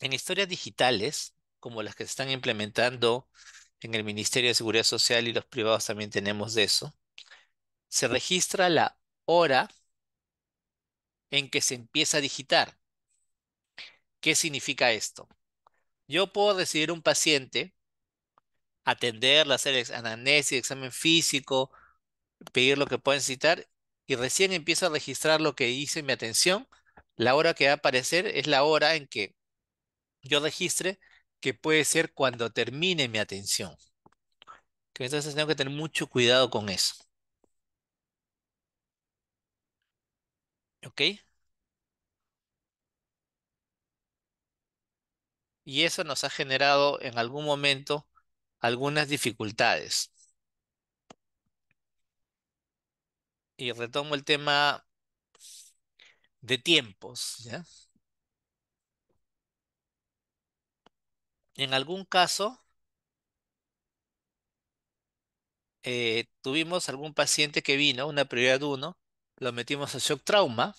en historias digitales, como las que se están implementando en el Ministerio de Seguridad Social y los privados también tenemos de eso, se registra la hora en que se empieza a digitar. ¿Qué significa esto? Yo puedo decidir un paciente, atenderlo, hacer anamnesis, examen físico, pedir lo que pueda necesitar y recién empiezo a registrar lo que hice en mi atención. La hora que va a aparecer es la hora en que yo registre que puede ser cuando termine mi atención. Entonces tengo que tener mucho cuidado con eso. ¿Ok? Y eso nos ha generado en algún momento algunas dificultades. Y retomo el tema de tiempos, ¿ya? en algún caso, eh, tuvimos algún paciente que vino, una prioridad 1, lo metimos a shock trauma,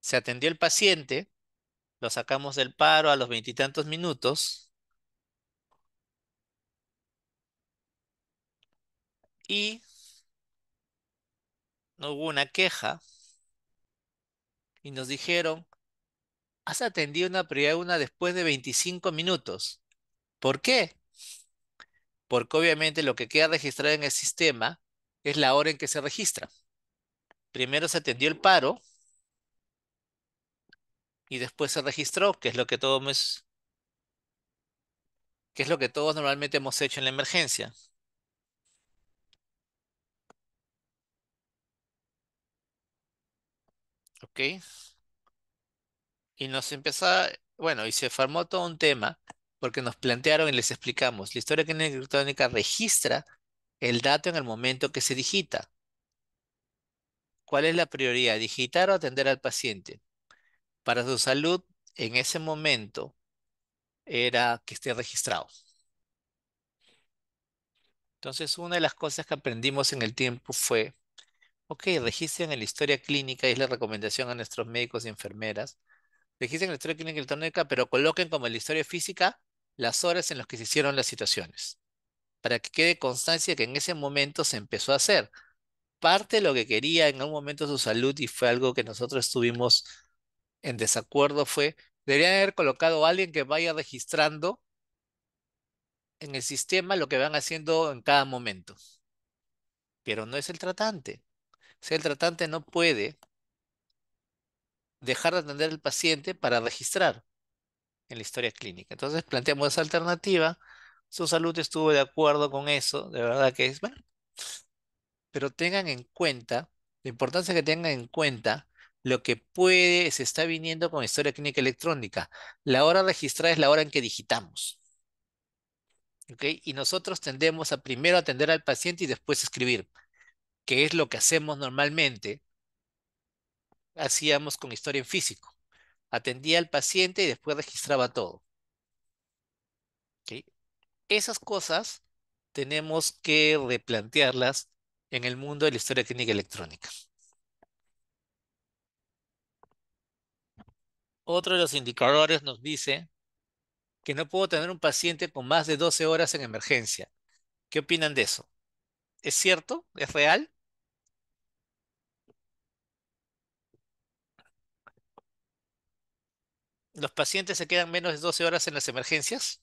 se atendió el paciente, lo sacamos del paro a los veintitantos minutos y no hubo una queja y nos dijeron has atendido una prioridad una después de 25 minutos. ¿Por qué? Porque obviamente lo que queda registrado en el sistema es la hora en que se registra. Primero se atendió el paro y después se registró, que es lo que todos que es lo que todos normalmente hemos hecho en la emergencia. Okay. Y nos empezaba, bueno, y se formó todo un tema porque nos plantearon y les explicamos, la historia clínica electrónica registra el dato en el momento que se digita. ¿Cuál es la prioridad? ¿Digitar o atender al paciente? Para su salud, en ese momento, era que esté registrado. Entonces, una de las cosas que aprendimos en el tiempo fue, ok, registren en la historia clínica, es la recomendación a nuestros médicos y enfermeras, registren la historia clínica electrónica, pero coloquen como la historia física las horas en las que se hicieron las situaciones, para que quede constancia que en ese momento se empezó a hacer. Parte de lo que quería en algún momento su salud y fue algo que nosotros estuvimos en desacuerdo fue, deberían haber colocado a alguien que vaya registrando en el sistema lo que van haciendo en cada momento. Pero no es el tratante. O sea, el tratante no puede dejar de atender al paciente para registrar en la historia clínica. Entonces planteamos esa alternativa. Su salud estuvo de acuerdo con eso, de verdad que es bueno. Pero tengan en cuenta, la importancia que tengan en cuenta lo que puede, se está viniendo con historia clínica electrónica. La hora registrada es la hora en que digitamos. ¿Okay? Y nosotros tendemos a primero atender al paciente y después escribir, que es lo que hacemos normalmente hacíamos con historia en físico. Atendía al paciente y después registraba todo. Esas cosas tenemos que replantearlas en el mundo de la historia clínica electrónica. Otro de los indicadores nos dice que no puedo tener un paciente con más de 12 horas en emergencia. ¿Qué opinan de eso? ¿Es cierto? ¿Es real? los pacientes se quedan menos de 12 horas en las emergencias.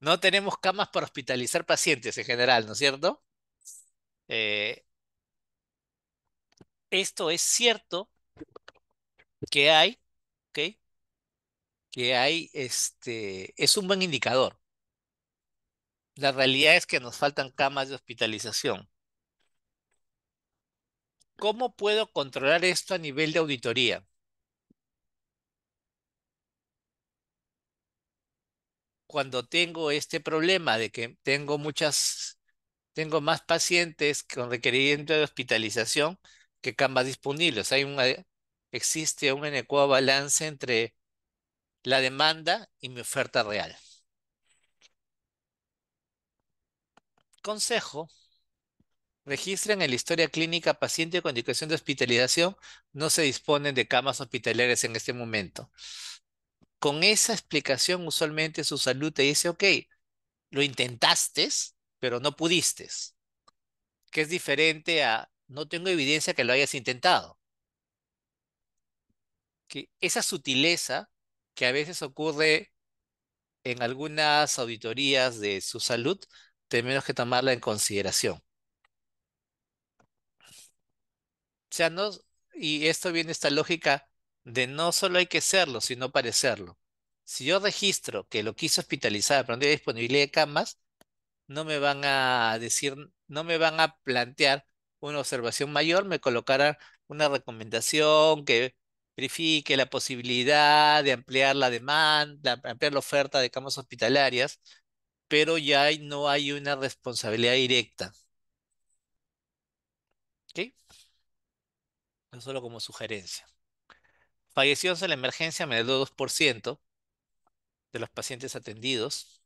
No tenemos camas para hospitalizar pacientes en general, ¿no es cierto? Eh, esto es cierto que hay, Que hay, este, es un buen indicador. La realidad es que nos faltan camas de hospitalización. ¿Cómo puedo controlar esto a nivel de auditoría? Cuando tengo este problema de que tengo muchas, tengo más pacientes con requerimiento de hospitalización, ¿Qué camas disponibles? hay eh, existe un adecuado balance entre la demanda y mi oferta real. Consejo. Registren en la historia clínica paciente con indicación de hospitalización. No se disponen de camas hospitalarias en este momento. Con esa explicación, usualmente su salud te dice, ok, lo intentaste, pero no pudiste. Que es diferente a no tengo evidencia que lo hayas intentado. Que esa sutileza que a veces ocurre en algunas auditorías de su salud, tenemos que tomarla en consideración. y esto viene esta lógica de no solo hay que serlo, sino parecerlo. Si yo registro que lo quise hospitalizar, pero no hay disponibilidad de camas, no me van a decir, no me van a plantear una observación mayor, me colocará una recomendación que verifique la posibilidad de ampliar la demanda, ampliar la oferta de camas hospitalarias, pero ya no hay una responsabilidad directa. ¿Ok? No solo como sugerencia. Falleció en la emergencia, me dio 2% de los pacientes atendidos.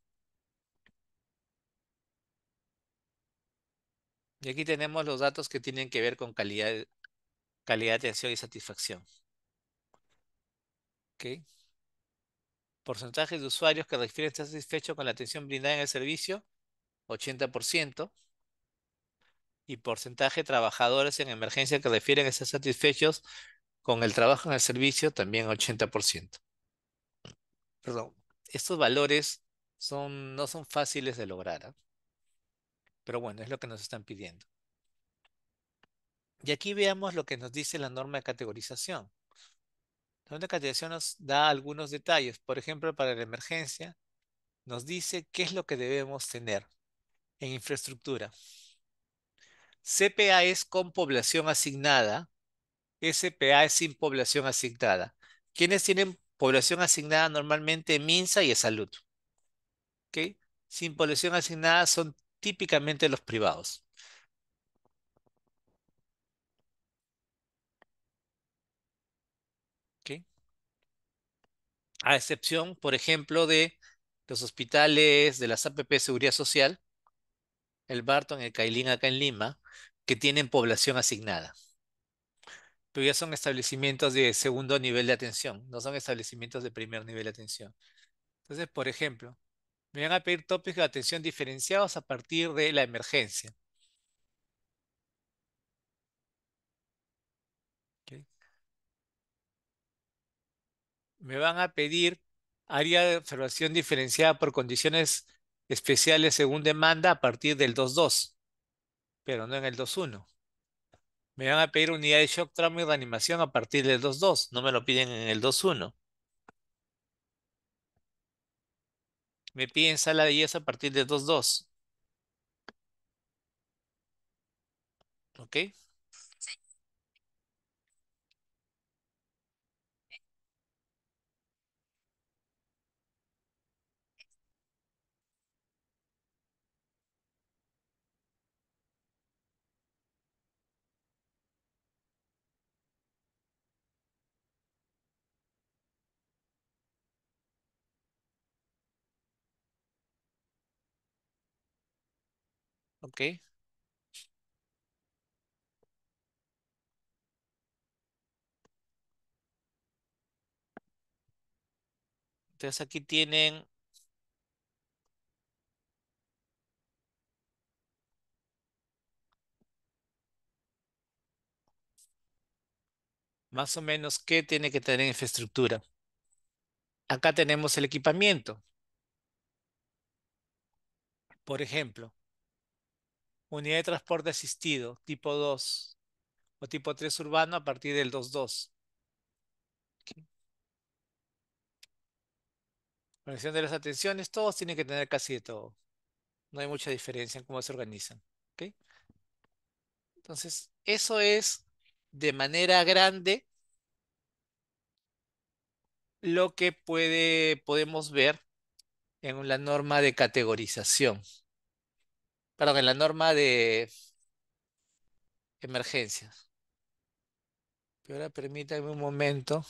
Y aquí tenemos los datos que tienen que ver con calidad, calidad de atención y satisfacción. ¿Okay? Porcentaje de usuarios que refieren estar satisfechos con la atención brindada en el servicio, 80%. Y porcentaje de trabajadores en emergencia que refieren estar satisfechos con el trabajo en el servicio, también 80%. Perdón, estos valores son, no son fáciles de lograr. ¿ah? Pero bueno, es lo que nos están pidiendo. Y aquí veamos lo que nos dice la norma de categorización. La norma de categorización nos da algunos detalles. Por ejemplo, para la emergencia, nos dice qué es lo que debemos tener en infraestructura. CPA es con población asignada. SPA es sin población asignada. ¿Quiénes tienen población asignada normalmente? Minsa y Salud. Sin población asignada son típicamente los privados. A excepción, por ejemplo, de los hospitales de las APP Seguridad Social, el Barton, el Cailín acá en Lima, que tienen población asignada pero ya son establecimientos de segundo nivel de atención, no son establecimientos de primer nivel de atención. Entonces, por ejemplo, me van a pedir tópicos de atención diferenciados a partir de la emergencia. Me van a pedir área de observación diferenciada por condiciones especiales según demanda a partir del 2.2, pero no en el 2.1. Me van a pedir unidad de shock, trauma y reanimación a partir del 2.2, no me lo piden en el 2.1. me piden sala de 10 a partir de 2.2. ¿Ok? Okay. Entonces aquí tienen más o menos qué tiene que tener infraestructura. Acá tenemos el equipamiento. Por ejemplo, unidad de transporte asistido tipo 2 o tipo 3 urbano a partir del 2.2. Organización de las atenciones, todos tienen que tener casi de todo. No hay mucha diferencia en cómo se organizan. Entonces, eso es de manera grande lo que puede, podemos ver en la norma de categorización perdón, en la norma de emergencias. Pero ahora permítanme un momento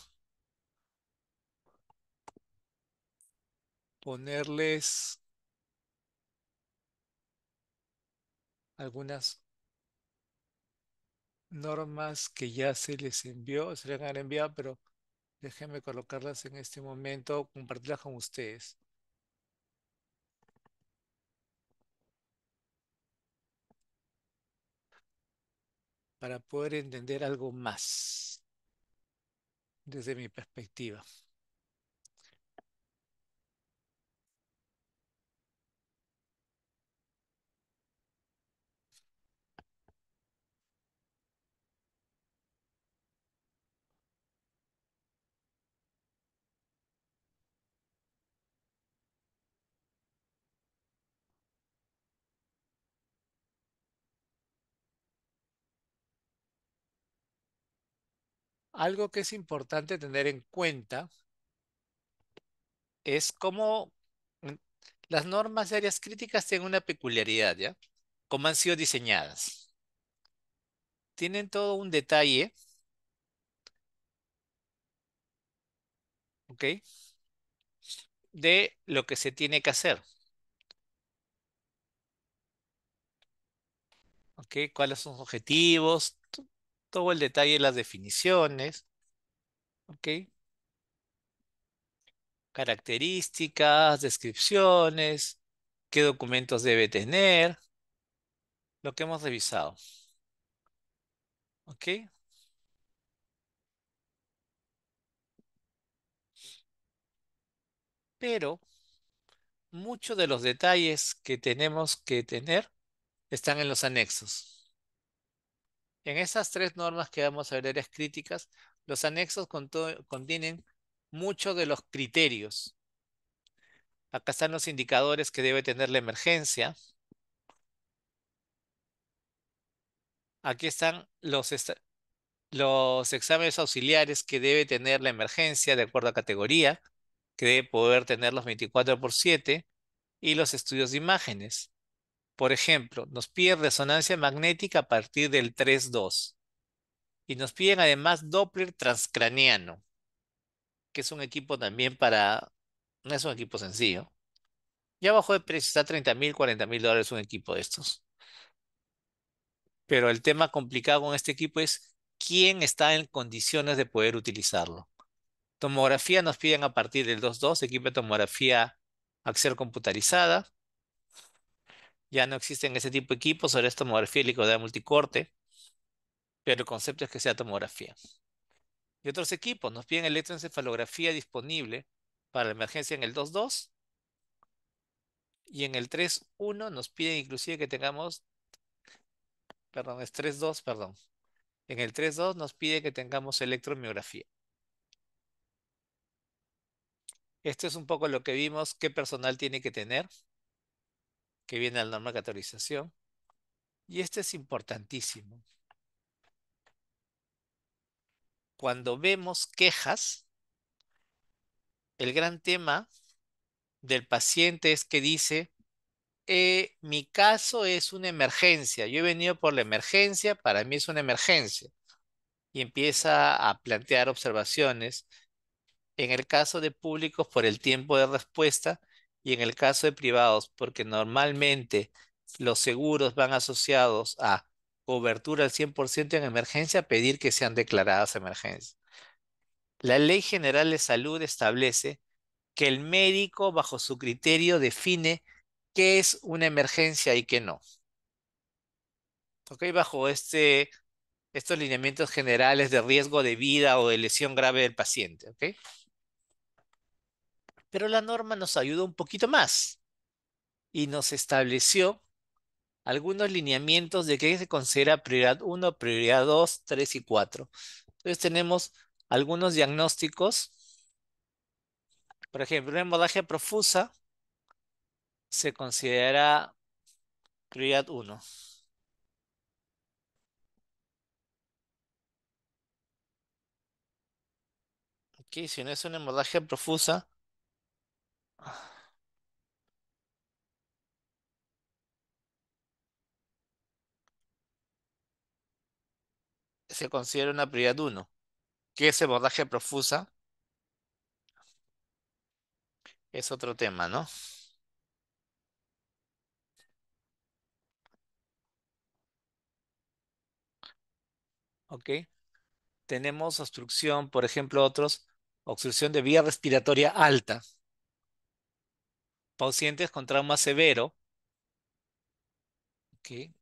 ponerles algunas normas que ya se les envió, se les han enviado, pero déjenme colocarlas en este momento, compartirlas con ustedes. para poder entender algo más desde mi perspectiva. Algo que es importante tener en cuenta es cómo mm, las normas de áreas críticas tienen una peculiaridad, ¿ya? Cómo han sido diseñadas. Tienen todo un detalle. ¿Ok? De lo que se tiene que hacer. ¿Ok? ¿Cuáles son los objetivos? todo el detalle de las definiciones. ¿Ok? Características, descripciones, qué documentos debe tener, lo que hemos revisado. ¿Ok? Pero muchos de los detalles que tenemos que tener están en los anexos. En esas tres normas que vamos a ver, áreas críticas, los anexos contienen muchos de los criterios. Acá están los indicadores que debe tener la emergencia. Aquí están los, exámenes auxiliares que debe tener la emergencia de acuerdo a categoría, que debe poder tener los 24 por 7 y los estudios de imágenes. Por ejemplo, nos piden resonancia magnética a partir del 3.2. Y nos piden además Doppler transcraniano, que es un equipo también para... No es un equipo sencillo. Ya bajo de precio, está 30 mil, 40 mil dólares un equipo de estos. Pero el tema complicado con este equipo es quién está en condiciones de poder utilizarlo. Tomografía nos piden a partir del 2.2, equipo de tomografía axial computarizada. Ya no existen ese tipo de equipos, ahora es tomografía helicoidal multicorte, pero el concepto es que sea tomografía. Y otros equipos nos piden electroencefalografía disponible para la emergencia en el 2.2 y en el 3.1 nos piden inclusive que tengamos, perdón, es 3.2, perdón. En el 3.2 nos pide que tengamos electromiografía. Esto es un poco lo que vimos, qué personal tiene que tener que viene a la norma de Y este es importantísimo. Cuando vemos quejas, el gran tema del paciente es que dice, eh, mi caso es una emergencia, yo he venido por la emergencia, para mí es una emergencia. Y empieza a plantear observaciones. En el caso de públicos, por el tiempo de respuesta, y en el caso de privados, porque normalmente los seguros van asociados a cobertura al 100% en emergencia, pedir que sean declaradas emergencias. La Ley General de Salud establece que el médico bajo su criterio define qué es una emergencia y qué no. ¿Ok? Bajo este, estos lineamientos generales de riesgo de vida o de lesión grave del paciente. ¿Ok? pero la norma nos ayudó un poquito más y nos estableció algunos lineamientos de qué se considera prioridad 1, prioridad 2, 3 y 4. Entonces tenemos algunos diagnósticos. Por ejemplo, una hemorragia profusa se considera prioridad 1. Aquí, si no es una hemorragia profusa, Se considera una prioridad 1, que es abordaje profusa. Es otro tema, ¿no? ¿ok? Tenemos obstrucción, por ejemplo, otros, obstrucción de vía respiratoria alta pacientes con trauma severo,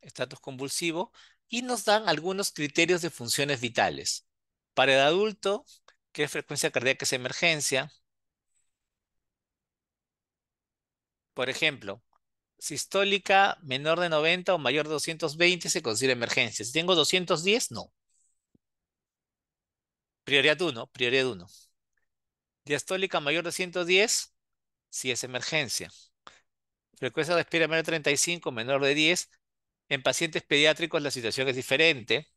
estatus convulsivo, y nos dan algunos criterios de funciones vitales. Para el adulto, qué frecuencia cardíaca es emergencia. Por ejemplo, sistólica menor de 90 o mayor de 220 se considera emergencia. Si tengo 210, no. Prioridad 1, prioridad 1. Diastólica mayor de 110, si es emergencia. Frecuencia respira menor de 35, menor de 10. En pacientes pediátricos la situación es diferente.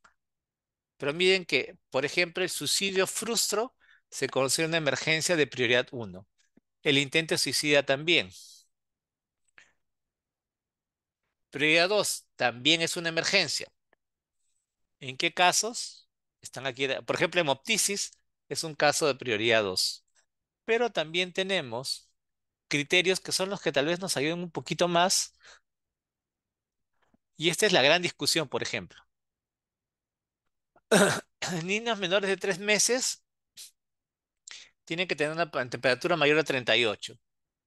Pero miren que, por ejemplo, el suicidio frustro se considera una emergencia de prioridad 1. El intento suicida también. Prioridad 2 también es una emergencia. ¿En qué casos? Están aquí, por ejemplo, hemoptisis es un caso de prioridad 2. Pero también tenemos criterios que son los que tal vez nos ayuden un poquito más. Y esta es la gran discusión, por ejemplo. Niños menores de tres meses tienen que tener una temperatura mayor de 38.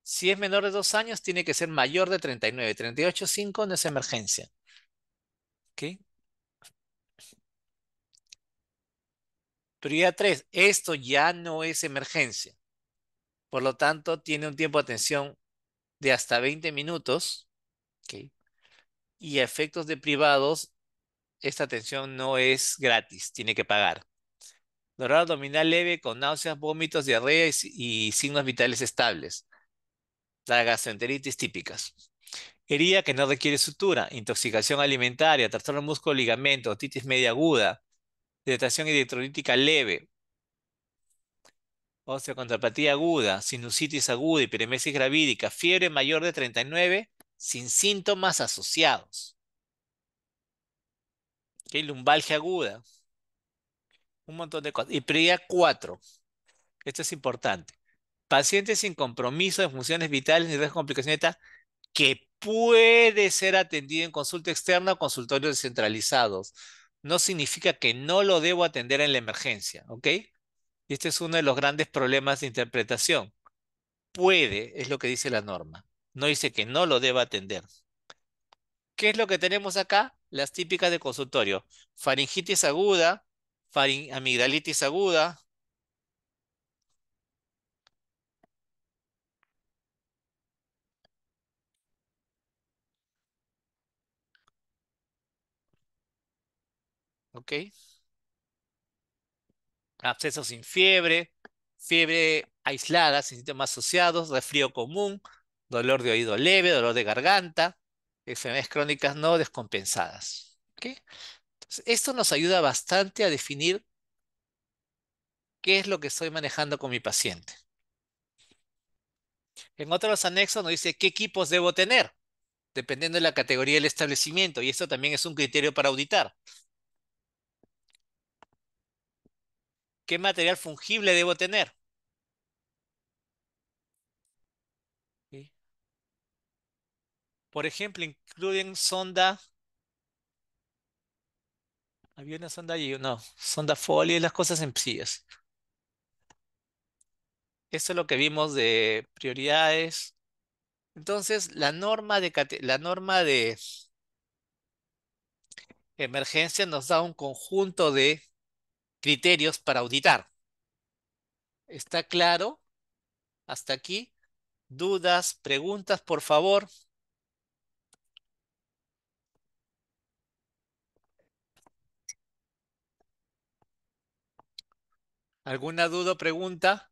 Si es menor de dos años, tiene que ser mayor de 39. 38.5 no es emergencia. ¿Ok? Prioridad 3. Esto ya no es emergencia. Por lo tanto, tiene un tiempo de atención de hasta 20 minutos. Y efectos de privados, esta atención no es gratis, tiene que pagar. Dolor abdominal leve con náuseas, vómitos, diarrea y, signos vitales estables. La gastroenteritis típicas. Herida que no requiere sutura, intoxicación alimentaria, trastorno músculo ligamento, otitis media aguda, dilatación electrolítica leve, osteocontrapatía aguda, sinusitis aguda, y hiperemesis gravídica, fiebre mayor de 39 sin síntomas asociados. Lumbalgia aguda. Un montón de cosas. Y PRIA 4. Esto es importante. Pacientes sin compromiso de funciones vitales ni de complicaciones que puede ser atendido en consulta externa o consultorios descentralizados. No significa que no lo debo atender en la emergencia, ¿ok? este es uno de los grandes problemas de interpretación. Puede, es lo que dice la norma. No dice que no lo deba atender. ¿Qué es lo que tenemos acá? Las típicas de consultorio. Faringitis aguda, amigdalitis aguda, Okay abscesos sin fiebre, fiebre aislada sin síntomas asociados, resfrío común, dolor de oído leve, dolor de garganta, enfermedades crónicas no descompensadas. esto nos ayuda bastante a definir qué es lo que estoy manejando con mi paciente. En otros anexos nos dice qué equipos debo tener, dependiendo de la categoría del establecimiento, y esto también es un criterio para auditar. ¿Qué material fungible debo tener? Por ejemplo, incluyen sonda. Había una sonda allí, no, sonda y las cosas sencillas. Esto es lo que vimos de prioridades. Entonces, la norma de, la norma de emergencia nos da un conjunto de criterios para auditar. ¿Está claro? Hasta aquí. ¿Dudas, preguntas, por favor? ¿Alguna duda o pregunta?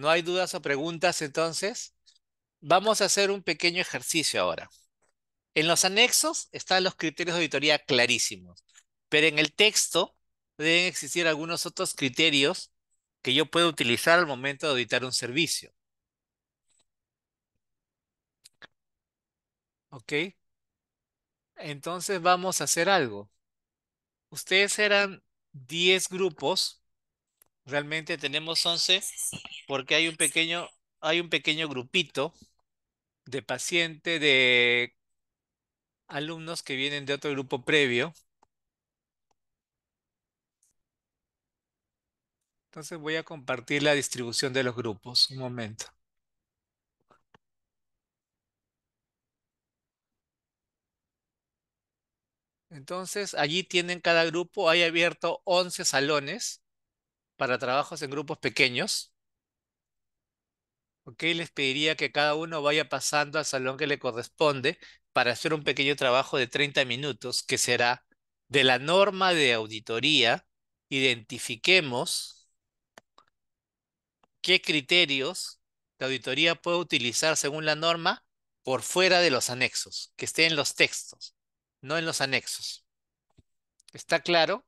¿No hay dudas o preguntas entonces? Vamos a hacer un pequeño ejercicio ahora. En los anexos están los criterios de auditoría clarísimos, pero en el texto deben existir algunos otros criterios que yo puedo utilizar al momento de auditar un servicio. ¿Ok? Entonces vamos a hacer algo. Ustedes eran 10 grupos Realmente tenemos 11 porque hay un pequeño, hay un pequeño grupito de pacientes, de alumnos que vienen de otro grupo previo. Entonces voy a compartir la distribución de los grupos. Un momento. Entonces, allí tienen cada grupo, hay abierto 11 salones para trabajos en grupos pequeños. Ok, les pediría que cada uno vaya pasando al salón que le corresponde para hacer un pequeño trabajo de 30 minutos que será de la norma de auditoría. Identifiquemos qué criterios de auditoría puede utilizar según la norma por fuera de los anexos, que estén en los textos, no en los anexos. ¿Está claro?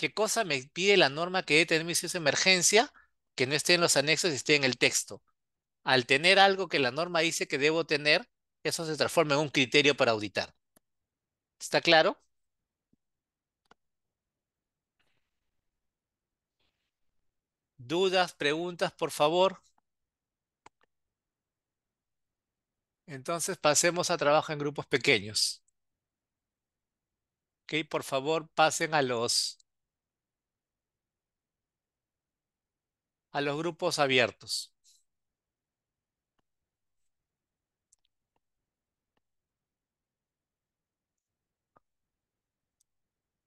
¿Qué cosa me pide la norma que de tener si es emergencia? Que no esté en los anexos y esté en el texto. Al tener algo que la norma dice que debo tener, eso se transforma en un criterio para auditar. ¿Está claro? ¿Dudas, preguntas, por favor? Entonces pasemos a trabajo en grupos pequeños. Ok, por favor pasen a los a los grupos abiertos.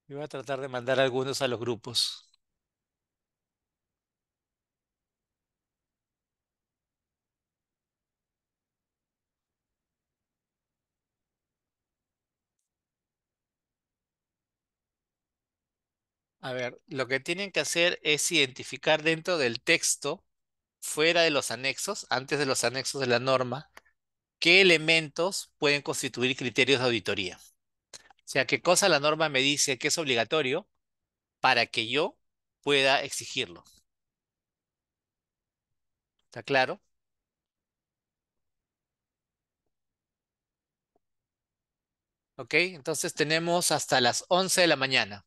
voy a tratar de mandar algunos a los grupos. A ver, lo que tienen que hacer es identificar dentro del texto, fuera de los anexos, antes de los anexos de la norma, qué elementos pueden constituir criterios de auditoría. O sea, qué cosa la norma me dice que es obligatorio para que yo pueda exigirlo. ¿Está claro? Ok, entonces tenemos hasta las 11 de la mañana.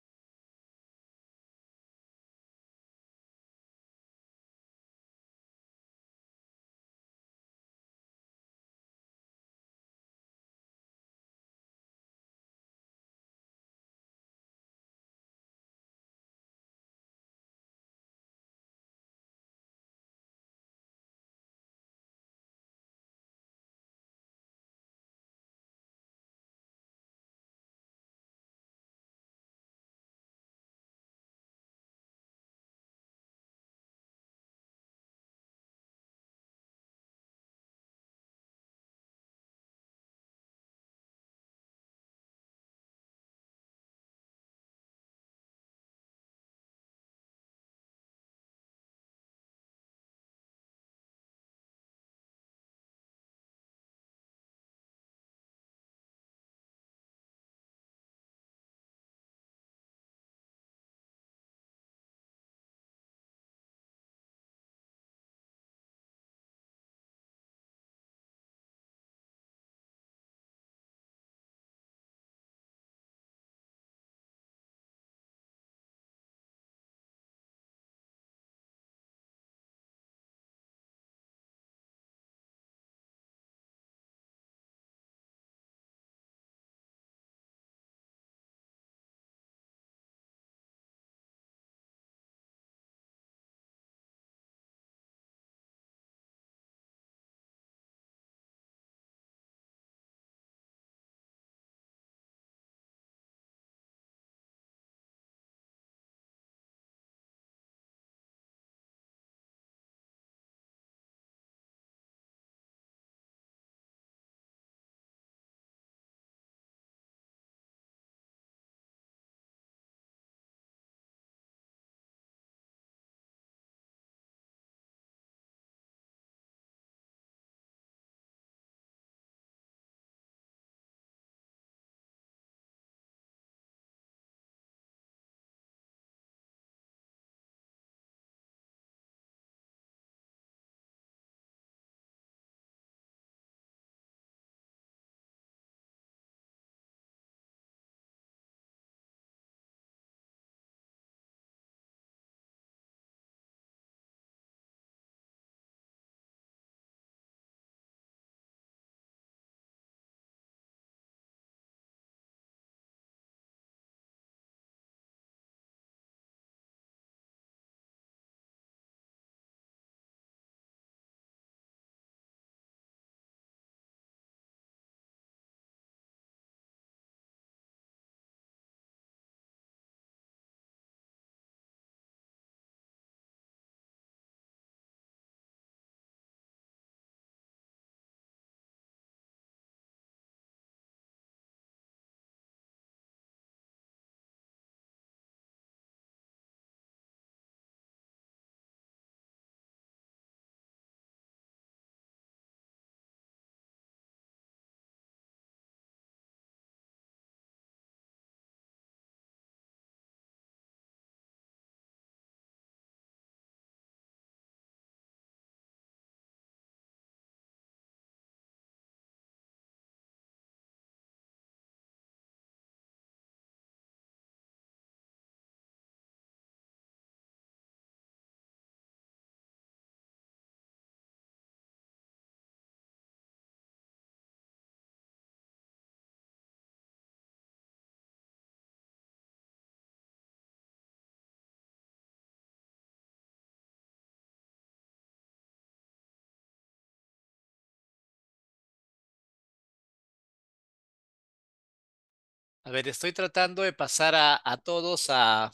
A ver, estoy tratando de pasar a, todos a,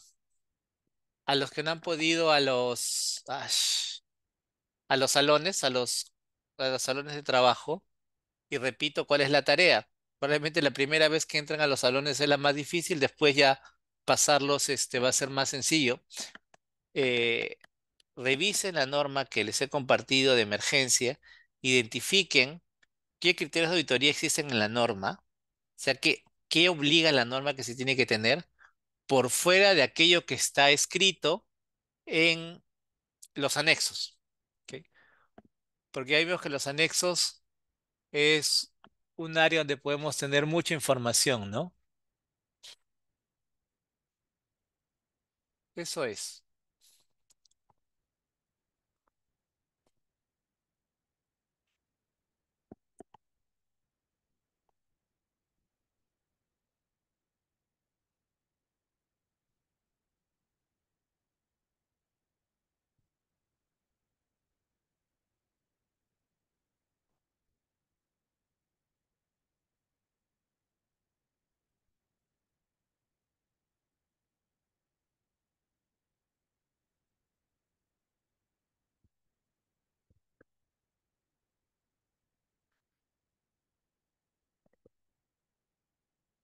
a los que no han podido a los a los salones, a los, a salones de trabajo y repito cuál es la tarea. Probablemente la primera vez que entran a los salones es la más difícil, después ya pasarlos este, va a ser más sencillo. Eh, revisen la norma que les he compartido de emergencia, identifiquen qué criterios de auditoría existen en la norma, o sea, que qué obliga la norma que se tiene que tener por fuera de aquello que está escrito en los anexos. Porque ahí vemos que los anexos es un área donde podemos tener mucha información, ¿no? Eso es.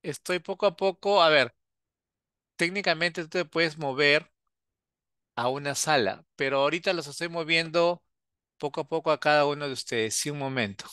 estoy poco a poco, a ver, técnicamente tú te puedes mover a una sala, pero ahorita los estoy moviendo poco a poco a cada uno de ustedes. Sí, un momento.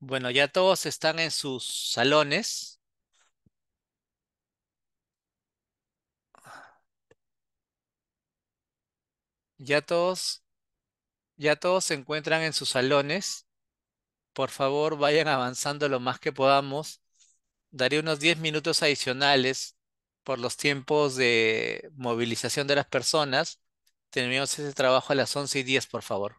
Bueno, ya todos están en sus salones. Ya todos, ya todos se encuentran en sus salones. Por favor, vayan avanzando lo más que podamos. Daré unos 10 minutos adicionales por los tiempos de movilización de las personas. Tenemos ese trabajo a las 11 y 10, por favor.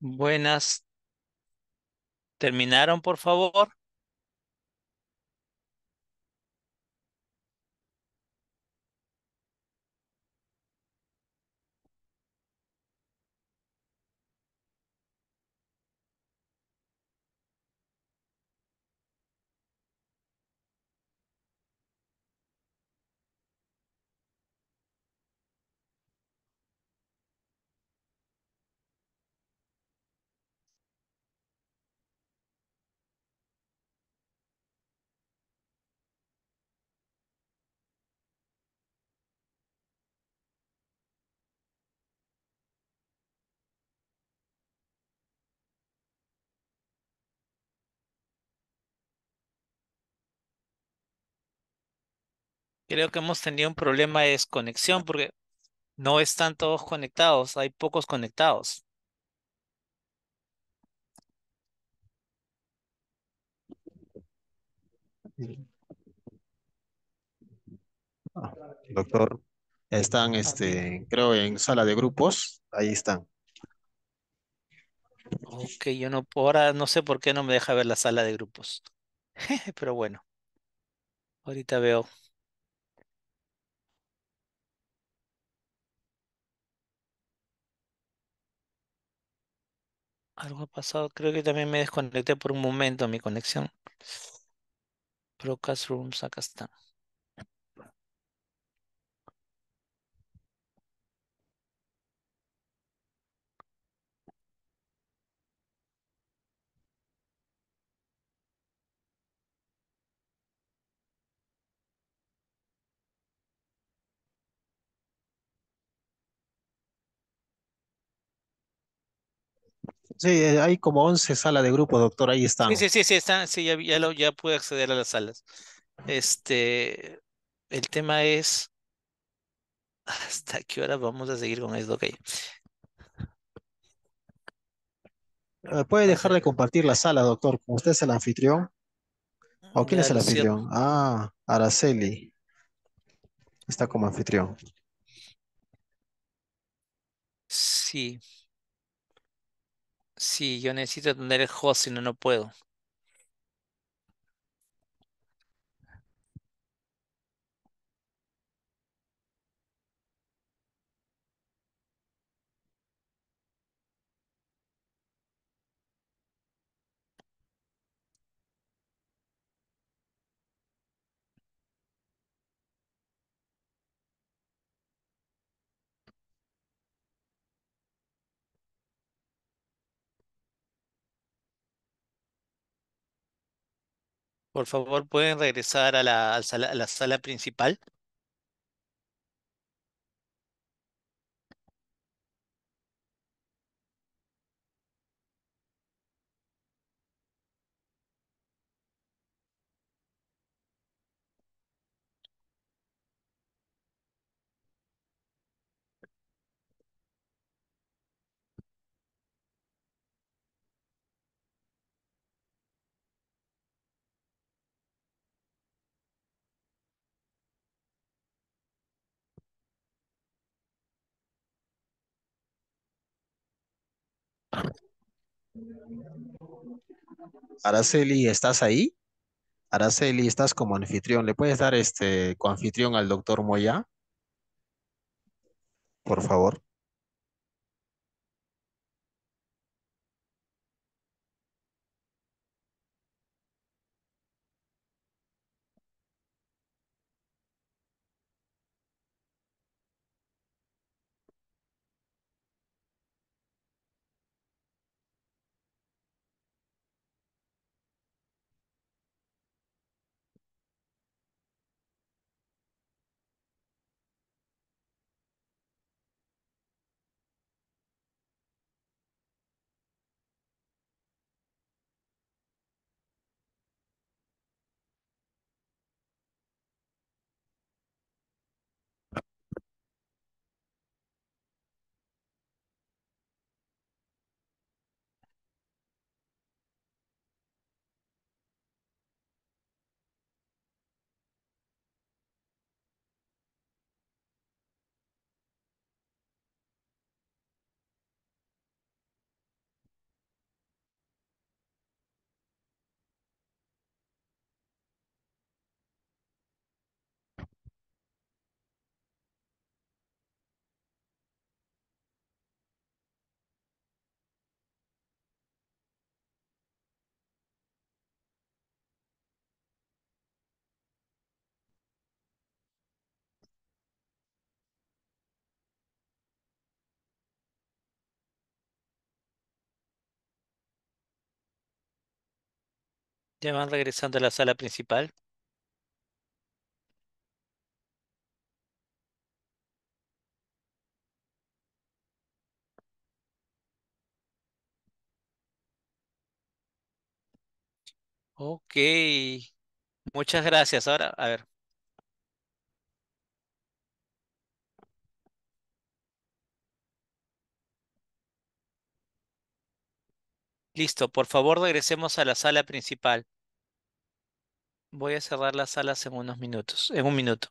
Buenas. ¿Terminaron, por favor? creo que hemos tenido un problema de desconexión porque no están todos conectados, hay pocos conectados. Doctor, están, este, creo, en sala de grupos, ahí están. Ok, yo no, ahora no sé por qué no me deja ver la sala de grupos, pero bueno, ahorita veo. Algo ha pasado. Creo que también me desconecté por un momento mi conexión. Procast Rooms, acá está. Sí, eh, hay como 11 salas de grupo, doctor, ahí están. Sí, sí, sí, sí, sí ya, ya, pude acceder a las salas. Este, el tema es, ¿hasta qué hora vamos a seguir con esto? Ok. Eh, puede dejar de compartir la sala, doctor. ¿Usted es el anfitrión? ¿O quién es el anfitrión? Ah, Araceli. Está como anfitrión. Sí. Sí, yo necesito tener el host, si no, no puedo. por favor pueden regresar a la, sala principal. Araceli, ¿estás ahí? Araceli, estás como anfitrión. ¿Le puedes dar este anfitrión al doctor Moya? Por favor. Ya van regresando a la sala principal. Ok, muchas gracias. Ahora, a ver, Listo, por favor regresemos a la sala principal. Voy a cerrar las salas en unos minutos, en un minuto.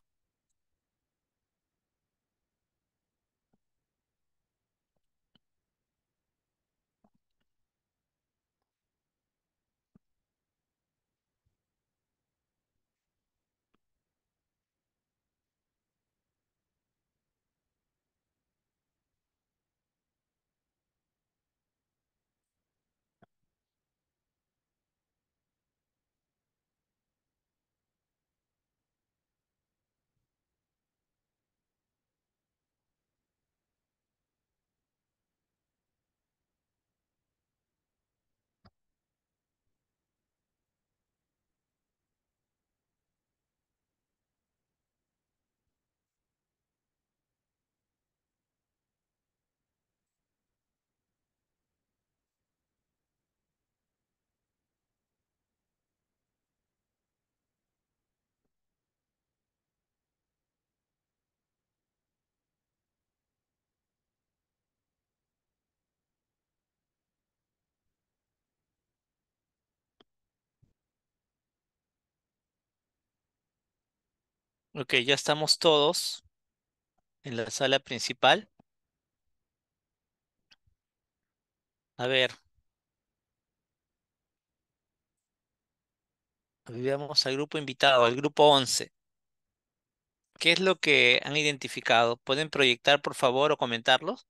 Ok, ya estamos todos en la sala principal. A ver. Veamos al grupo invitado, al grupo 11. ¿Qué es lo que han identificado? ¿Pueden proyectar, por favor, o comentarlos?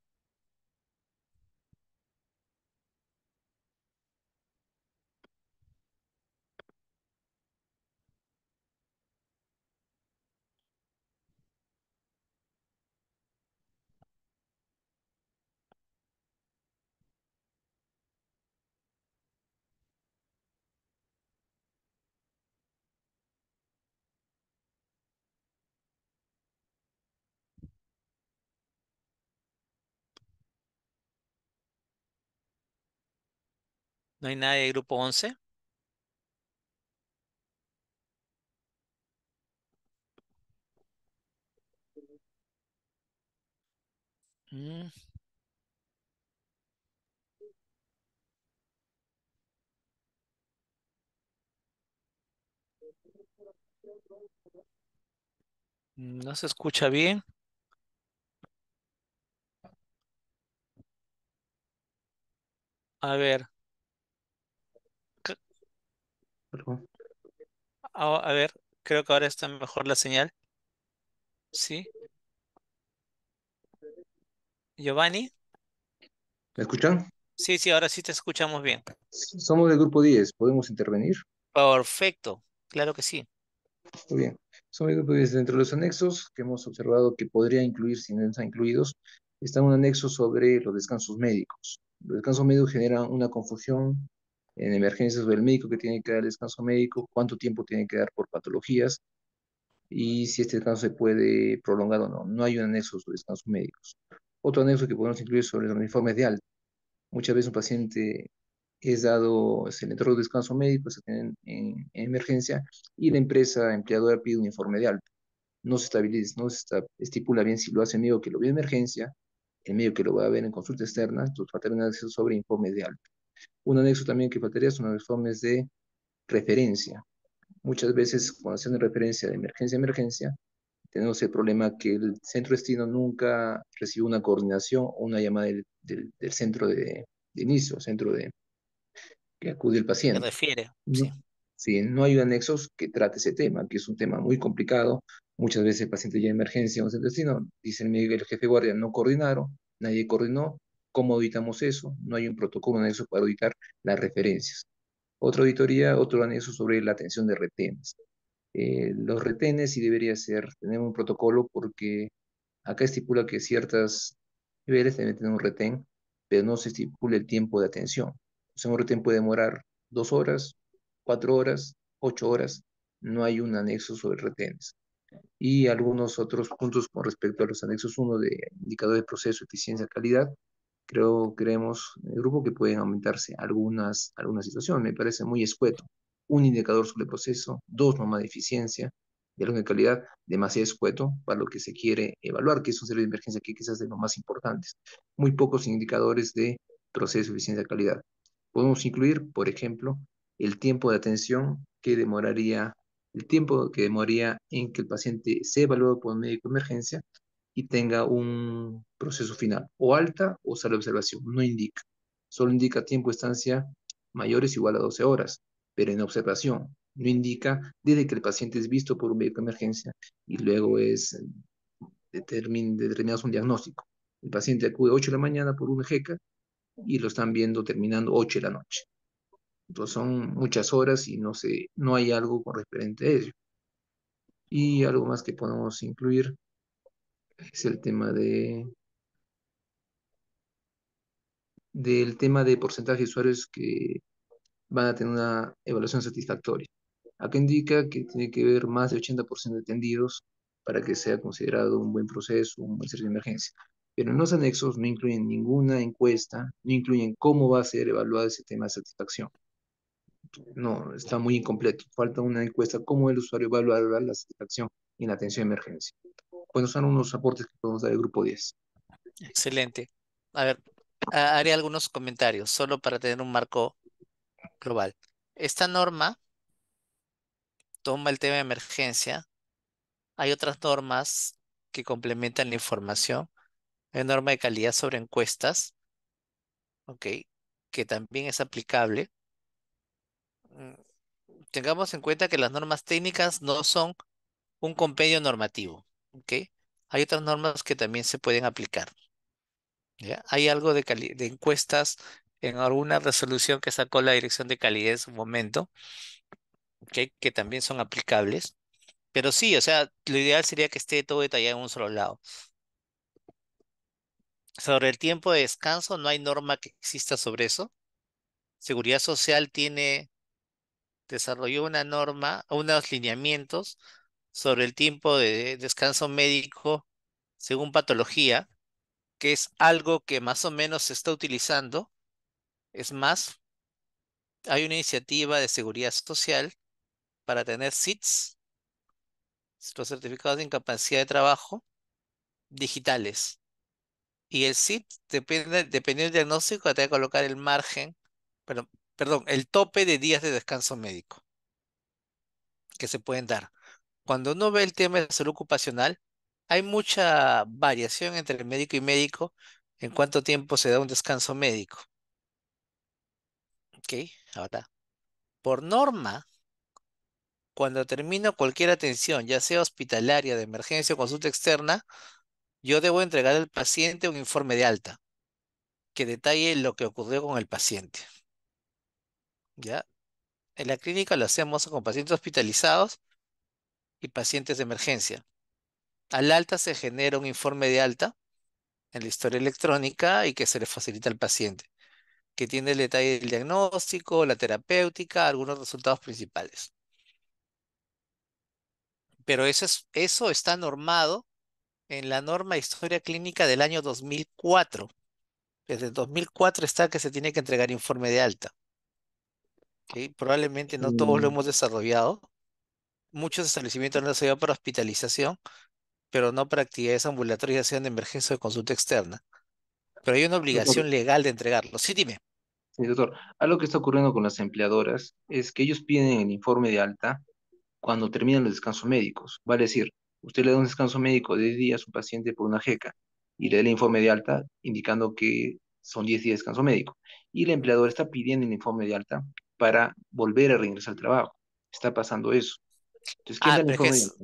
No hay nadie de grupo once? Mm. Mm, no se escucha bien. A ver. Ah, a, ver, creo que ahora está mejor la señal. ¿Sí? Giovanni. ¿Me escuchan? Sí, sí, ahora sí te escuchamos bien. Somos del grupo 10, ¿podemos intervenir? Perfecto, claro que sí. Muy bien. Somos del grupo 10. Dentro de los anexos que hemos observado que podría incluir, si no están incluidos, está un anexo sobre los descansos médicos. Los descansos médicos generan una confusión en emergencias o el médico que tiene que dar descanso médico, cuánto tiempo tiene que dar por patologías y si este descanso se puede prolongar o no. No hay un anexo sobre descansos médicos. Otro anexo que podemos incluir sobre los informes de alta. Muchas veces un paciente es dado, se le de descanso médico, se tiene en, emergencia y la empresa empleadora pide un informe de alta. No se estabiliza, no se estipula bien si lo hace el médico que lo vio en emergencia, el médico que lo va a ver en consulta externa, entonces va a tener un acceso sobre informe de alta. Un anexo también que faltaría son los informes de referencia. Muchas veces cuando una referencia de emergencia a emergencia, tenemos el problema que el centro destino nunca recibió una coordinación o una llamada del, centro de, inicio, centro de que acude el paciente. Se refiere. Sí. no hay un anexos que trate ese tema, que es un tema muy complicado. Muchas veces el paciente llega a emergencia a un centro destino, dice el, el jefe de guardia, no coordinaron, nadie coordinó, ¿Cómo auditamos eso? No hay un protocolo, un anexo para auditar las referencias. Otra auditoría, otro anexo sobre la atención de retenes. Eh, los retenes sí debería ser, tenemos un protocolo porque acá estipula que ciertas niveles deben tener un retén, pero no se estipula el tiempo de atención. O sea, un retén puede demorar dos horas, cuatro horas, ocho horas. No hay un anexo sobre retenes y algunos otros puntos con respecto a los anexos uno de indicadores de proceso, eficiencia, calidad, creo, creemos en el grupo que pueden aumentarse algunas, algunas situaciones. Me parece muy escueto. Un indicador sobre el proceso, dos normas de eficiencia, de la de calidad, demasiado escueto para lo que se quiere evaluar, que es un servicio de emergencia que quizás es de los más importantes. Muy pocos indicadores de proceso, de eficiencia, calidad. Podemos incluir, por ejemplo, el tiempo de atención que demoraría, el tiempo que demoraría en que el paciente sea evaluado por un médico de emergencia y tenga un proceso final, o alta o sala observación, no indica. Solo indica tiempo de estancia mayores es igual a 12 horas, pero en observación. No indica desde que el paciente es visto por un médico de emergencia y luego es eh, determinado un diagnóstico. El paciente acude 8 de la mañana por un jeca y lo están viendo terminando 8 de la noche. Entonces son muchas horas y no, no hay algo con referente a ello. Y algo más que podemos incluir es el tema de del tema de porcentaje de usuarios que van a tener una evaluación satisfactoria. Acá indica que tiene que haber más de 80% de atendidos para que sea considerado un buen proceso, un buen servicio de emergencia. Pero en los anexos no incluyen ninguna encuesta, no incluyen cómo va a ser evaluado ese tema de satisfacción. No, está muy incompleto. Falta una encuesta cómo el usuario va a evaluar la satisfacción en la atención de emergencia bueno, pues, son unos aportes que podemos dar el grupo 10. Excelente. A ver, haré algunos comentarios, solo para tener un marco global. Esta norma toma el tema de emergencia. Hay otras normas que complementan la información. Hay norma de calidad sobre encuestas, ok, que también es aplicable. Mm, tengamos en cuenta que las normas técnicas no son un compendio normativo. Hay otras normas que también se pueden aplicar. Hay algo de, encuestas en alguna resolución que sacó la Dirección de Calidad en su momento, que también son aplicables. Pero sí, o sea, lo ideal sería que esté todo detallado en un solo lado. Sobre el tiempo de descanso, no hay norma que exista sobre eso. Seguridad Social tiene, desarrolló una norma, unos lineamientos sobre el tiempo de descanso médico según patología, que es algo que más o menos se está utilizando. Es más, hay una iniciativa de seguridad social para tener SITS, los certificados de incapacidad de trabajo, digitales. Y el SIT, depende, dependiendo del diagnóstico, te que colocar el margen, pero perdón, el tope de días de descanso médico que se pueden dar cuando uno ve el tema de salud ocupacional, hay mucha variación entre el médico y médico en cuánto tiempo se da un descanso médico. Ok, ahora, por norma, cuando termino cualquier atención, ya sea hospitalaria, de emergencia o consulta externa, yo debo entregar al paciente un informe de alta que detalle lo que ocurrió con el paciente. ¿Ya? En la clínica lo hacemos con pacientes hospitalizados y pacientes de emergencia. Al alta se genera un informe de alta en la historia electrónica y que se le facilita al paciente, que tiene el detalle del diagnóstico, la terapéutica, algunos resultados principales. Pero eso, es, eso está normado en la norma de historia clínica del año 2004. Desde 2004 está que se tiene que entregar informe de alta. y Probablemente no todos lo mm. hemos desarrollado, muchos establecimientos se llevan para hospitalización, pero no para actividades ambulatorias, sean de emergencia o de consulta externa. Pero hay una obligación legal de entregarlo. Sí, dime. Sí, doctor. Algo que está ocurriendo con las empleadoras es que ellos piden el informe de alta cuando terminan los descansos médicos. Vale decir, usted le da un descanso médico de 10 días a un paciente por una jeca y le da el informe de alta indicando que son 10 días de descanso médico. Y el empleador está pidiendo el informe de alta para volver a reingresar al trabajo. Está pasando eso. Ah, es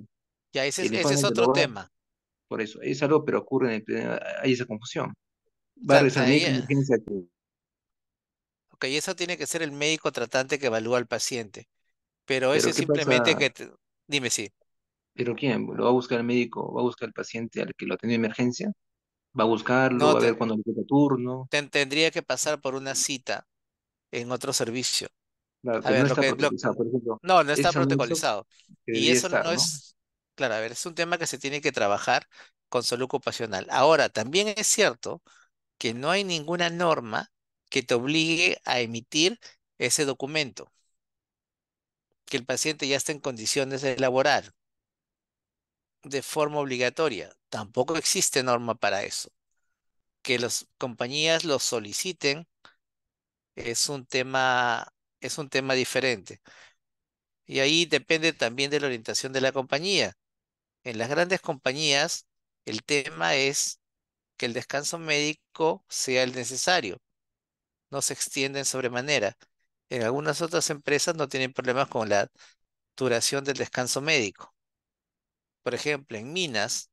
ya ese, es otro tema. Por eso, es algo, pero ocurre, en hay esa confusión. Va o sea, eh, ok, eso tiene que ser el médico tratante que evalúa al paciente. Pero, ese simplemente que... dime, sí. ¿Pero quién? ¿Lo va a buscar el médico? ¿Va a buscar el paciente al que lo tenido en emergencia? ¿Va a buscarlo? ¿Va a ver cuándo le toca turno? tendría que pasar por una cita en otro servicio no, está no, está protocolizado. Y eso no, es, claro, a ver, es un tema que se tiene que trabajar con salud ocupacional. Ahora, también es cierto que no hay ninguna norma que te obligue a emitir ese documento, que el paciente ya está en condiciones de elaborar de forma obligatoria. Tampoco existe norma para eso. Que las compañías lo soliciten es un tema es un tema diferente. Y ahí depende también de la orientación de la compañía. En las grandes compañías, el tema es que el descanso médico sea el necesario. No se extiende en sobremanera. En algunas otras empresas no tienen problemas con la duración del descanso médico. Por ejemplo, en minas,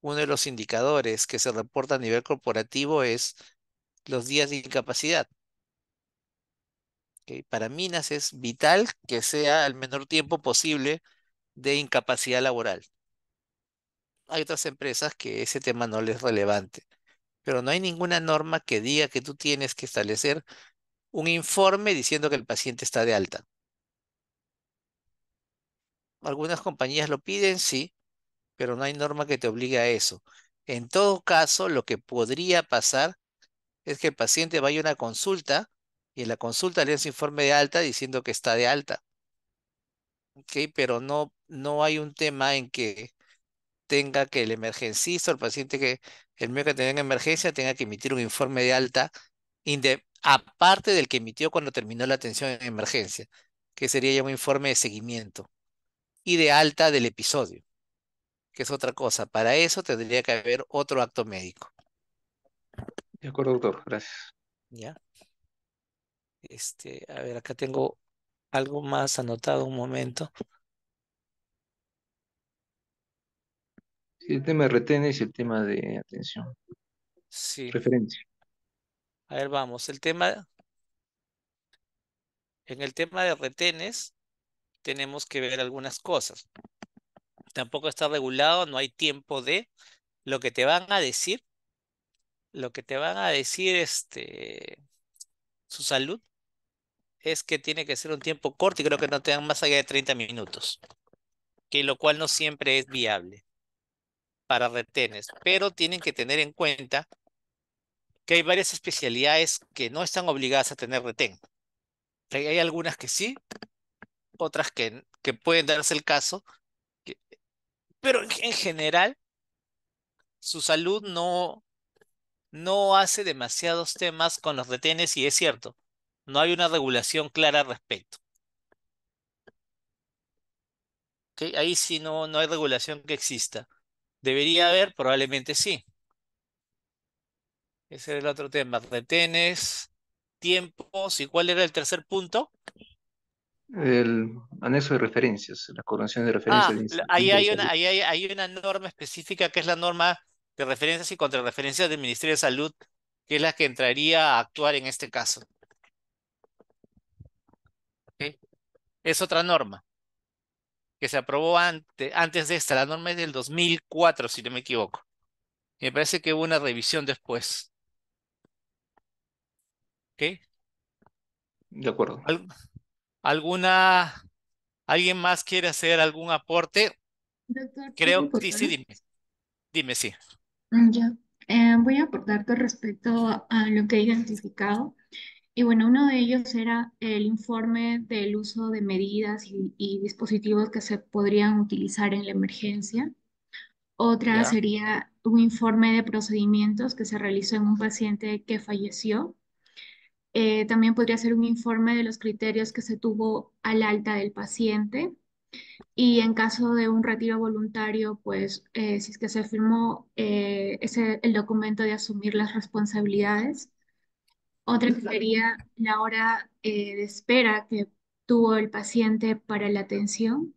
uno de los indicadores que se reporta a nivel corporativo es los días de incapacidad. Para Minas es vital que sea al menor tiempo posible de incapacidad laboral. Hay otras empresas que ese tema no les es relevante, pero no hay ninguna norma que diga que tú tienes que establecer un informe diciendo que el paciente está de alta. Algunas compañías lo piden, sí, pero no hay norma que te obligue a eso. En todo caso, lo que podría pasar es que el paciente vaya a una consulta y en la consulta leen su informe de alta diciendo que está de alta. Okay, pero no, no hay un tema en que tenga que el emergencista o el paciente que el médico que tenga emergencia tenga que emitir un informe de alta aparte del que emitió cuando terminó la atención en emergencia, que sería ya un informe de seguimiento y de alta del episodio, que es otra cosa. Para eso tendría que haber otro acto médico. De acuerdo, doctor. Gracias. Ya. Este, a ver, acá tengo algo más anotado, un momento. el tema de retenes y el tema de atención. Sí. Referencia. A ver, vamos. El tema. En el tema de retenes, tenemos que ver algunas cosas. Tampoco está regulado, no hay tiempo de lo que te van a decir. Lo que te van a decir, este, su salud, es que tiene que ser un tiempo corto y creo que no tengan más allá de 30 minutos, que lo cual no siempre es viable para retenes, pero tienen que tener en cuenta que hay varias especialidades que no están obligadas a tener retén. Hay algunas que sí, otras que, que pueden darse el caso, pero en, en general su salud no, no hace demasiados temas con los retenes y es cierto, no hay una regulación clara al respecto. Ahí sí no, no hay regulación que exista. ¿Debería haber? Probablemente sí. Ese era el otro tema. Retenes, tiempos. ¿Y cuál era el tercer punto? El anexo de referencias, la coordinación de referencias. Ah, ahí, hay una, hay, hay una norma específica que es la norma de referencias y contrarreferencias del Ministerio de Salud, que es la que entraría a actuar en este caso. es otra norma que se aprobó antes, antes de esta. La norma es del 2004, si no me equivoco. me parece que hubo una revisión después. ¿Qué? De acuerdo. ¿Alguna, alguien más quiere hacer algún aporte? Doctor, Creo que sí, sí, dime. Dime, sí. Ah, eh, voy a aportar con respecto a lo que he identificado. Y bueno, uno de ellos era el informe del uso de medidas y, dispositivos que se podrían utilizar en la emergencia. Otra sería un informe de procedimientos que se realizó en un paciente que falleció. Eh, también podría ser un informe de los criterios que se tuvo al alta del paciente. Y en caso de un retiro voluntario, pues eh, si es que se firmó eh, ese, el documento de asumir las responsabilidades otra que sería la hora eh, de espera que tuvo el paciente para la atención.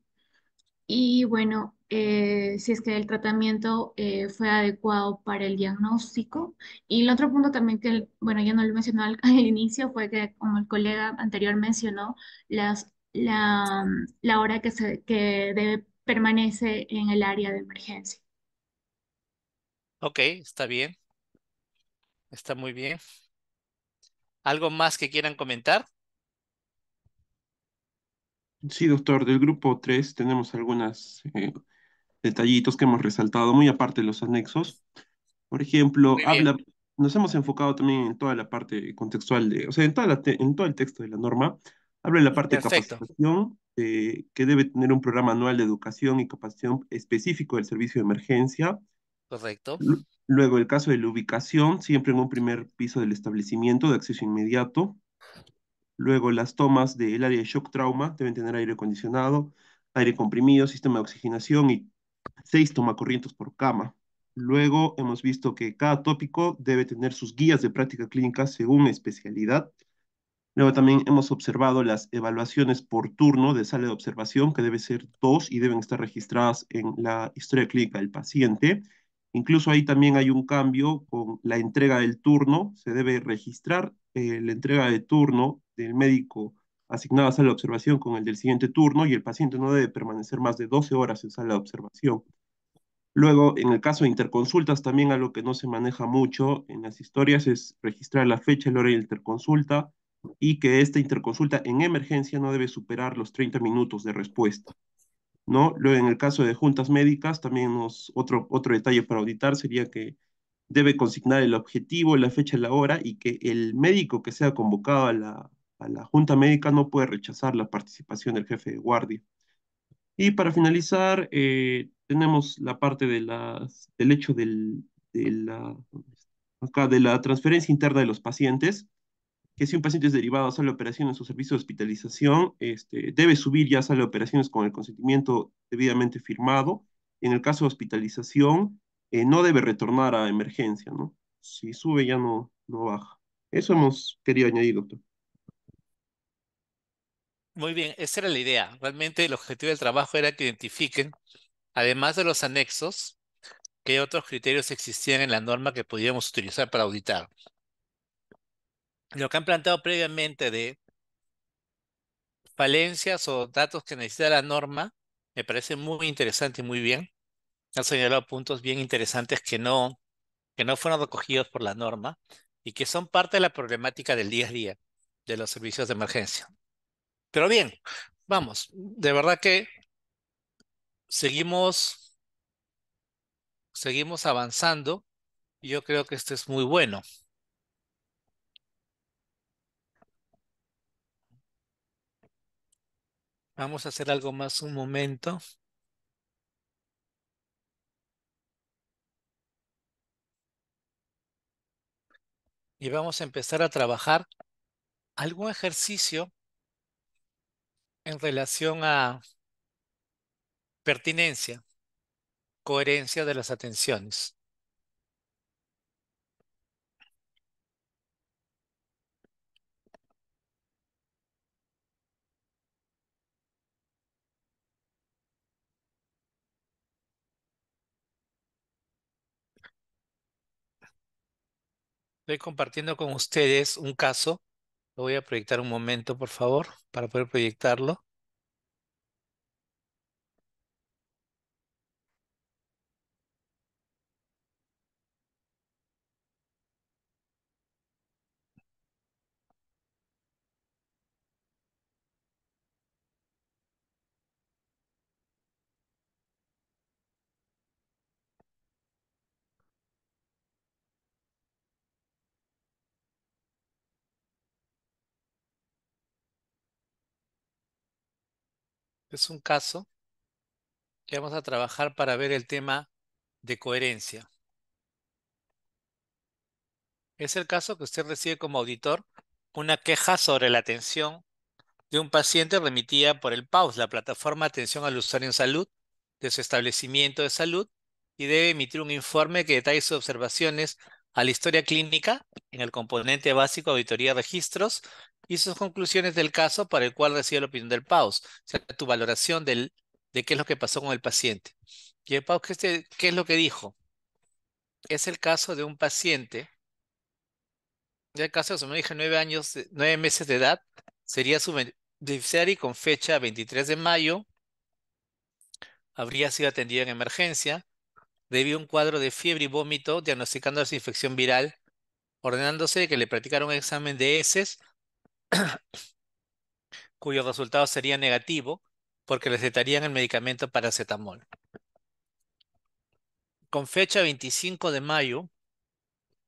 Y bueno, eh, si es que el tratamiento eh, fue adecuado para el diagnóstico. Y el otro punto también que, bueno, ya no lo mencionó al, inicio, fue que, como el colega anterior mencionó, las, la, la hora que, se, que debe, permanece en el área de emergencia. Ok, está bien. Está muy bien. ¿Algo más que quieran comentar? Sí, doctor, del grupo 3 tenemos algunos eh, detallitos que hemos resaltado, muy aparte de los anexos. Por ejemplo, habla, nos hemos enfocado también en toda la parte contextual, de, o sea, en, toda todo el texto de la norma. Habla de la parte de capacitación, eh, que debe tener un programa anual de educación y capacitación específico del servicio de emergencia. Correcto. Luego, el caso de la ubicación, siempre en un primer piso del establecimiento de acceso inmediato. Luego, las tomas del área de shock trauma deben tener aire acondicionado, aire comprimido, sistema de oxigenación y seis corrientes por cama. Luego, hemos visto que cada tópico debe tener sus guías de práctica clínica según especialidad. Luego también hemos observado las evaluaciones por turno de sala de observación, que debe ser dos y deben estar registradas en la historia clínica del paciente. Incluso ahí también hay un cambio con la entrega del turno. Se debe registrar eh, la entrega de turno del médico asignado a sala de observación con el del siguiente turno y el paciente no debe permanecer más de 12 horas en sala de observación. Luego, en el caso de interconsultas, también algo que no se maneja mucho en las historias es registrar la fecha, el hora de interconsulta y que esta interconsulta en emergencia no debe superar los 30 minutos de respuesta. ¿no? Luego, en el caso de juntas médicas, también otro, otro detalle para auditar sería que debe consignar el objetivo, la fecha y la hora y que el médico que sea convocado a la, junta médica no puede rechazar la participación del jefe de guardia. Y para finalizar, eh, tenemos la parte de las, del hecho de, la, de la transferencia interna de los pacientes que si un paciente es derivado a sala de operaciones o servicio de hospitalización, este, debe subir ya a sala de operaciones con el consentimiento debidamente firmado. En el caso de hospitalización, eh, no debe retornar a emergencia, ¿no? Si sube ya no, no baja. Eso hemos querido añadir, doctor. Muy bien, esa era la idea. Realmente el objetivo del trabajo era que identifiquen, además de los anexos, qué otros criterios existían en la norma que podíamos utilizar para auditar lo que han planteado previamente de falencias o datos que necesita la norma me parece muy interesante y muy bien. Han señalado puntos bien interesantes que no, que no fueron recogidos por la norma y que son parte de la problemática del día a día de los servicios de emergencia. Pero bien, vamos, de verdad que seguimos, seguimos avanzando y yo creo que esto es muy bueno. Vamos a hacer algo más un momento. Y vamos a empezar a trabajar algún ejercicio en relación a pertinencia, coherencia de las atenciones. Estoy compartiendo con ustedes un caso. Lo voy a proyectar un momento, por favor, para poder proyectarlo. es un caso que vamos a trabajar para ver el tema de coherencia. Es el caso que usted recibe como auditor una queja sobre la atención de un paciente remitida por el PAUS, la plataforma Atención al Usuario en Salud, de su establecimiento de salud, y debe emitir un informe que detalle sus observaciones a la historia clínica en el componente básico auditoría registros y sus conclusiones del caso para el cual recibe la opinión del PAUS, o sea, tu valoración de qué es lo que pasó con el paciente. Y el PAUS, ¿qué, es lo que dijo? Es el caso de un paciente, ya el caso de su hija, nueve años, nueve meses de edad, sería su beneficiario con fecha 23 de mayo, habría sido atendido en emergencia, debió un cuadro de fiebre y vómito, ...diagnosticando diagnosticándose infección viral, ordenándose que le practicara un examen de heces, cuyo resultado sería negativo, porque recetarían el medicamento paracetamol. Con fecha 25 de mayo,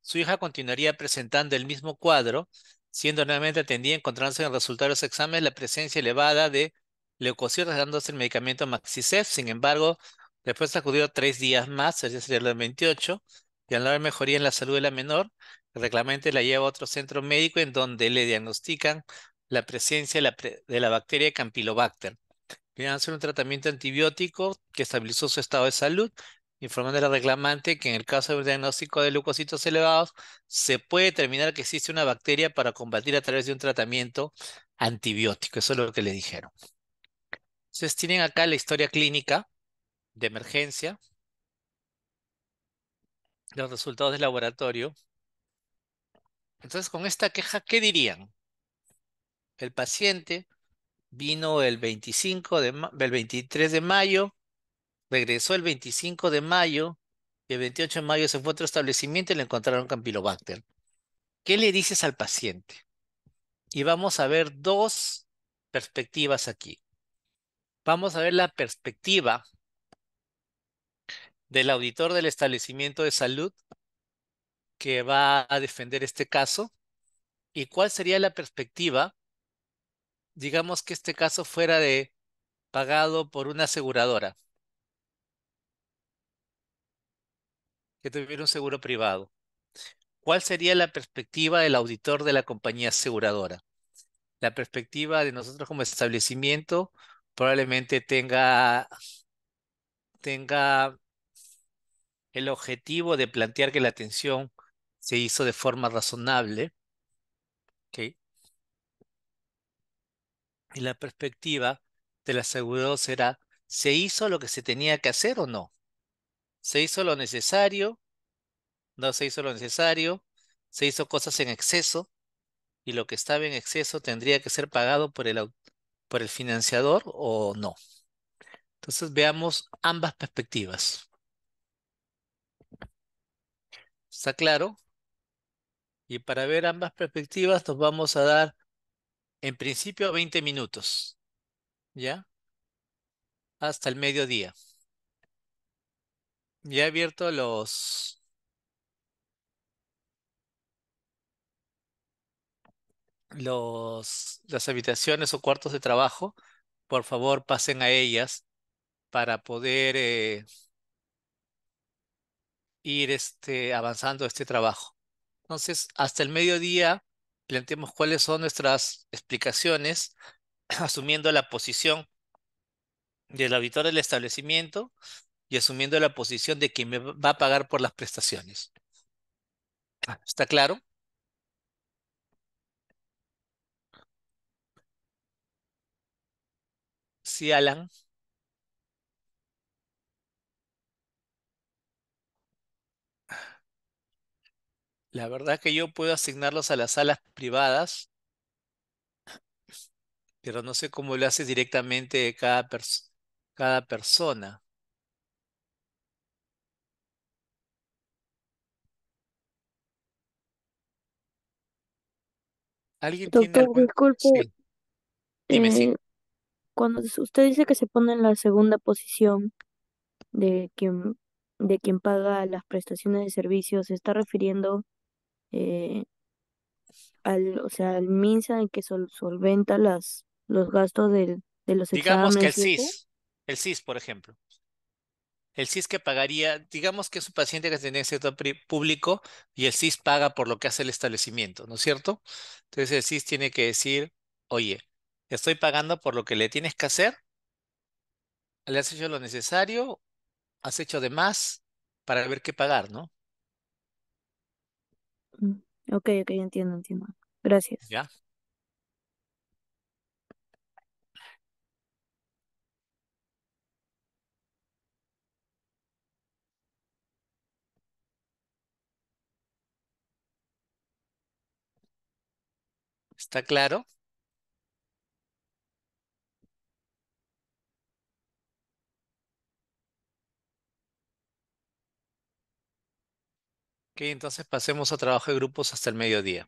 su hija continuaría presentando el mismo cuadro, siendo nuevamente atendida encontrándose en el resultado de los exámenes la presencia elevada de leucocitos dándose el medicamento Maxicef. Sin embargo, Después acudió tres días más, sería el 28, y al no haber mejoría en la salud de la menor, el reclamante la lleva a otro centro médico en donde le diagnostican la presencia de la, bacteria Campylobacter. a hacer un tratamiento antibiótico que estabilizó su estado de salud, informando al reclamante que en el caso de un diagnóstico de leucocitos elevados, se puede determinar que existe una bacteria para combatir a través de un tratamiento antibiótico. Eso es lo que le dijeron. Entonces tienen acá la historia clínica de emergencia, los resultados del laboratorio. Entonces, con esta queja, ¿qué dirían? El paciente vino el 25 de 23 de mayo, regresó el 25 de mayo y el 28 de mayo se fue a otro establecimiento y le encontraron Campylobacter. ¿Qué le dices al paciente? Y vamos a ver dos perspectivas aquí. Vamos a ver la perspectiva del auditor del establecimiento de salud que va a defender este caso y cuál sería la perspectiva, digamos que este caso fuera de pagado por una aseguradora que tuviera un seguro privado. ¿Cuál sería la perspectiva del auditor de la compañía aseguradora? La perspectiva de nosotros como establecimiento probablemente tenga, tenga el objetivo de plantear que la atención se hizo de forma razonable. Y la perspectiva del seguridad será, ¿se hizo lo que se tenía que hacer o no? ¿Se hizo lo necesario? ¿No se hizo lo necesario? ¿Se hizo cosas en exceso? ¿Y lo que estaba en exceso tendría que ser pagado por el, por el financiador o no? Entonces veamos ambas perspectivas. ¿Está claro? Y para ver ambas perspectivas nos vamos a dar, en principio, 20 minutos, ¿ya? Hasta el mediodía. Ya he abierto los... Los, las habitaciones o cuartos de trabajo, por favor pasen a ellas para poder eh, ir este, avanzando este trabajo. Entonces, hasta el mediodía planteemos cuáles son nuestras explicaciones, asumiendo la posición del auditor del establecimiento y asumiendo la posición de quien me va a pagar por las prestaciones. ¿Está claro? Sí, Alan. La verdad es que yo puedo asignarlos a las salas privadas, pero no sé cómo lo hace directamente cada, persona. ¿Alguien tiene disculpe. Dime, sí. Eh, cuando usted dice que se pone en la segunda posición de quien, de quien paga las prestaciones de servicios, ¿se está refiriendo eh, al, o sea, al MINSA en que solventa las, los gastos del, de los digamos exámenes. Digamos que el CIS, el CIS, por ejemplo. El CIS que pagaría, digamos que es un paciente que tiene sector público y el CIS paga por lo que hace el establecimiento, ¿no es cierto? Entonces el CIS tiene que decir, oye, estoy pagando por lo que le tienes que hacer, le has hecho lo necesario, has hecho de más para ver qué pagar, ¿no? Mm, okay, okay, entiendo, entiendo. Gracias. ¿Ya? ¿Está claro? entonces pasemos a trabajo de grupos hasta el mediodía.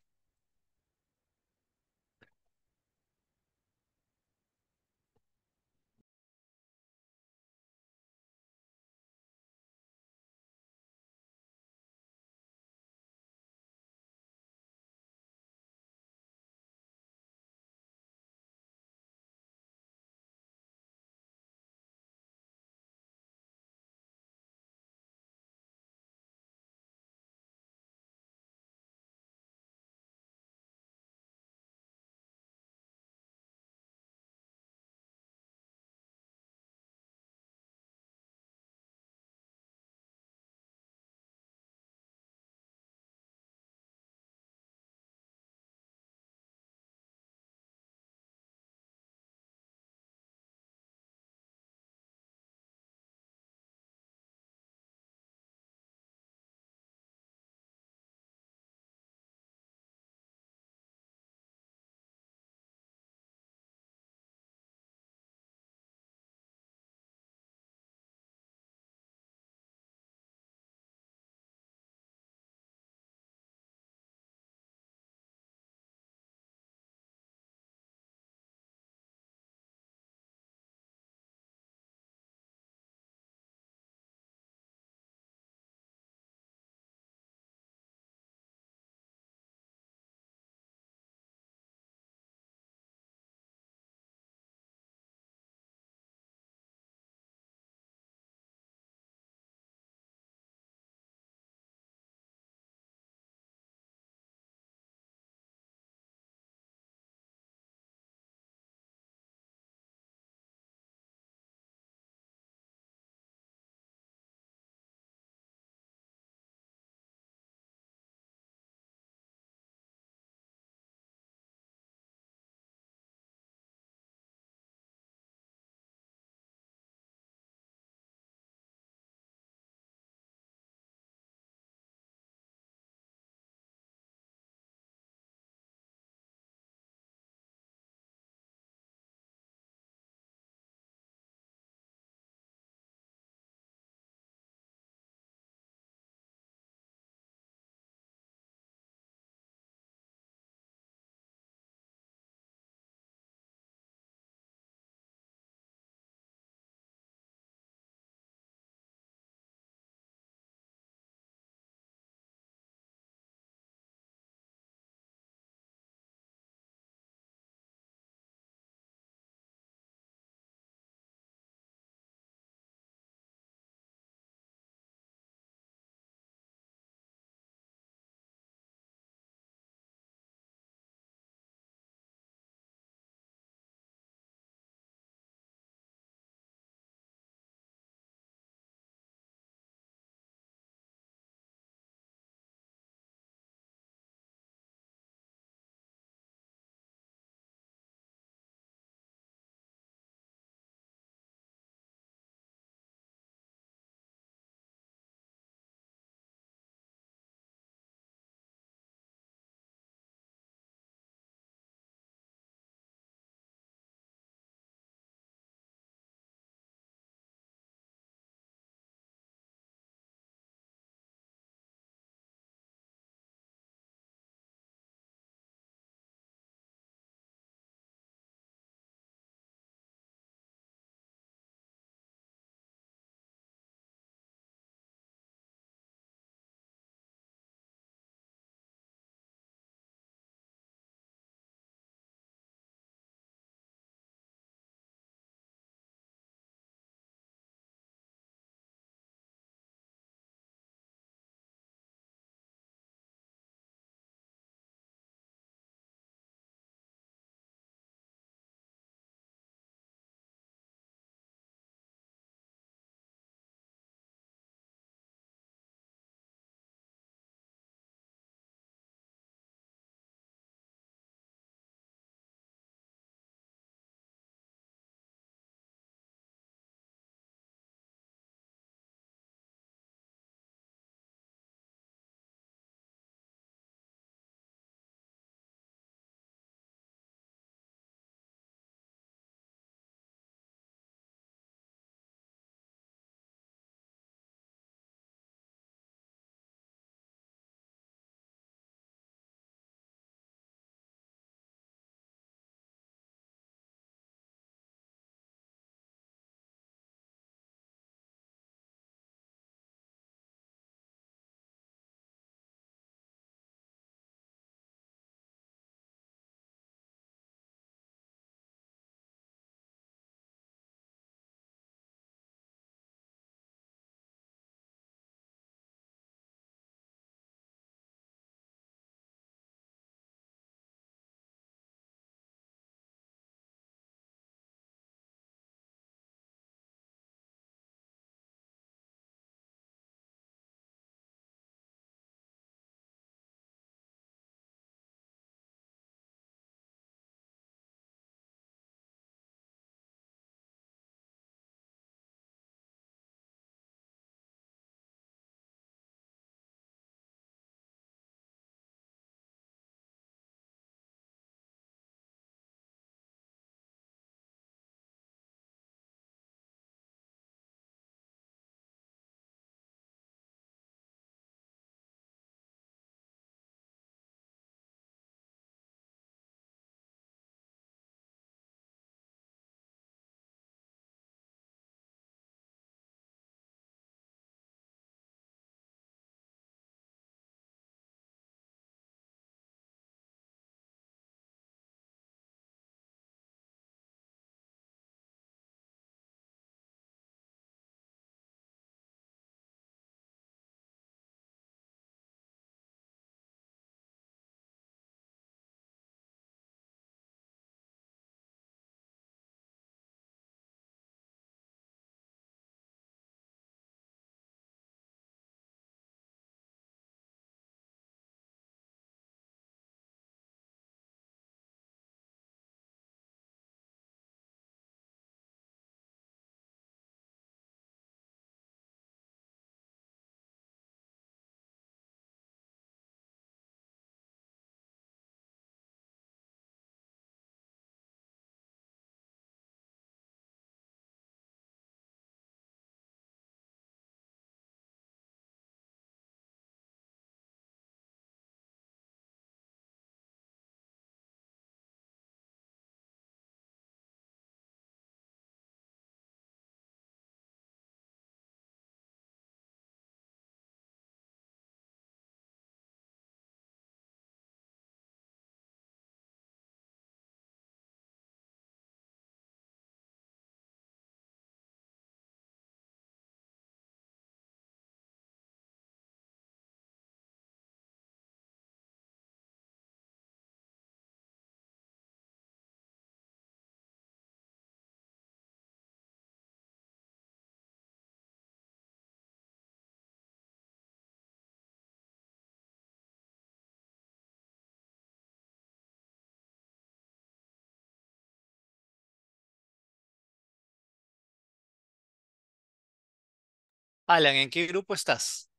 Alan, ¿en qué grupo estás?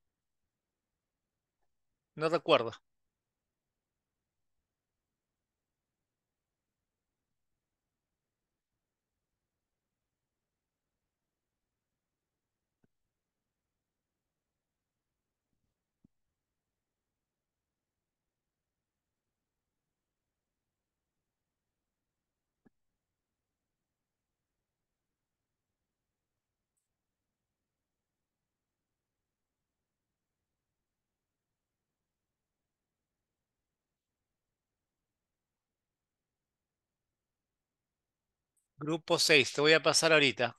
No recuerdo. Grupo 6, te voy a pasar ahorita.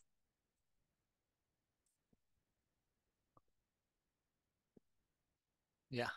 Ya.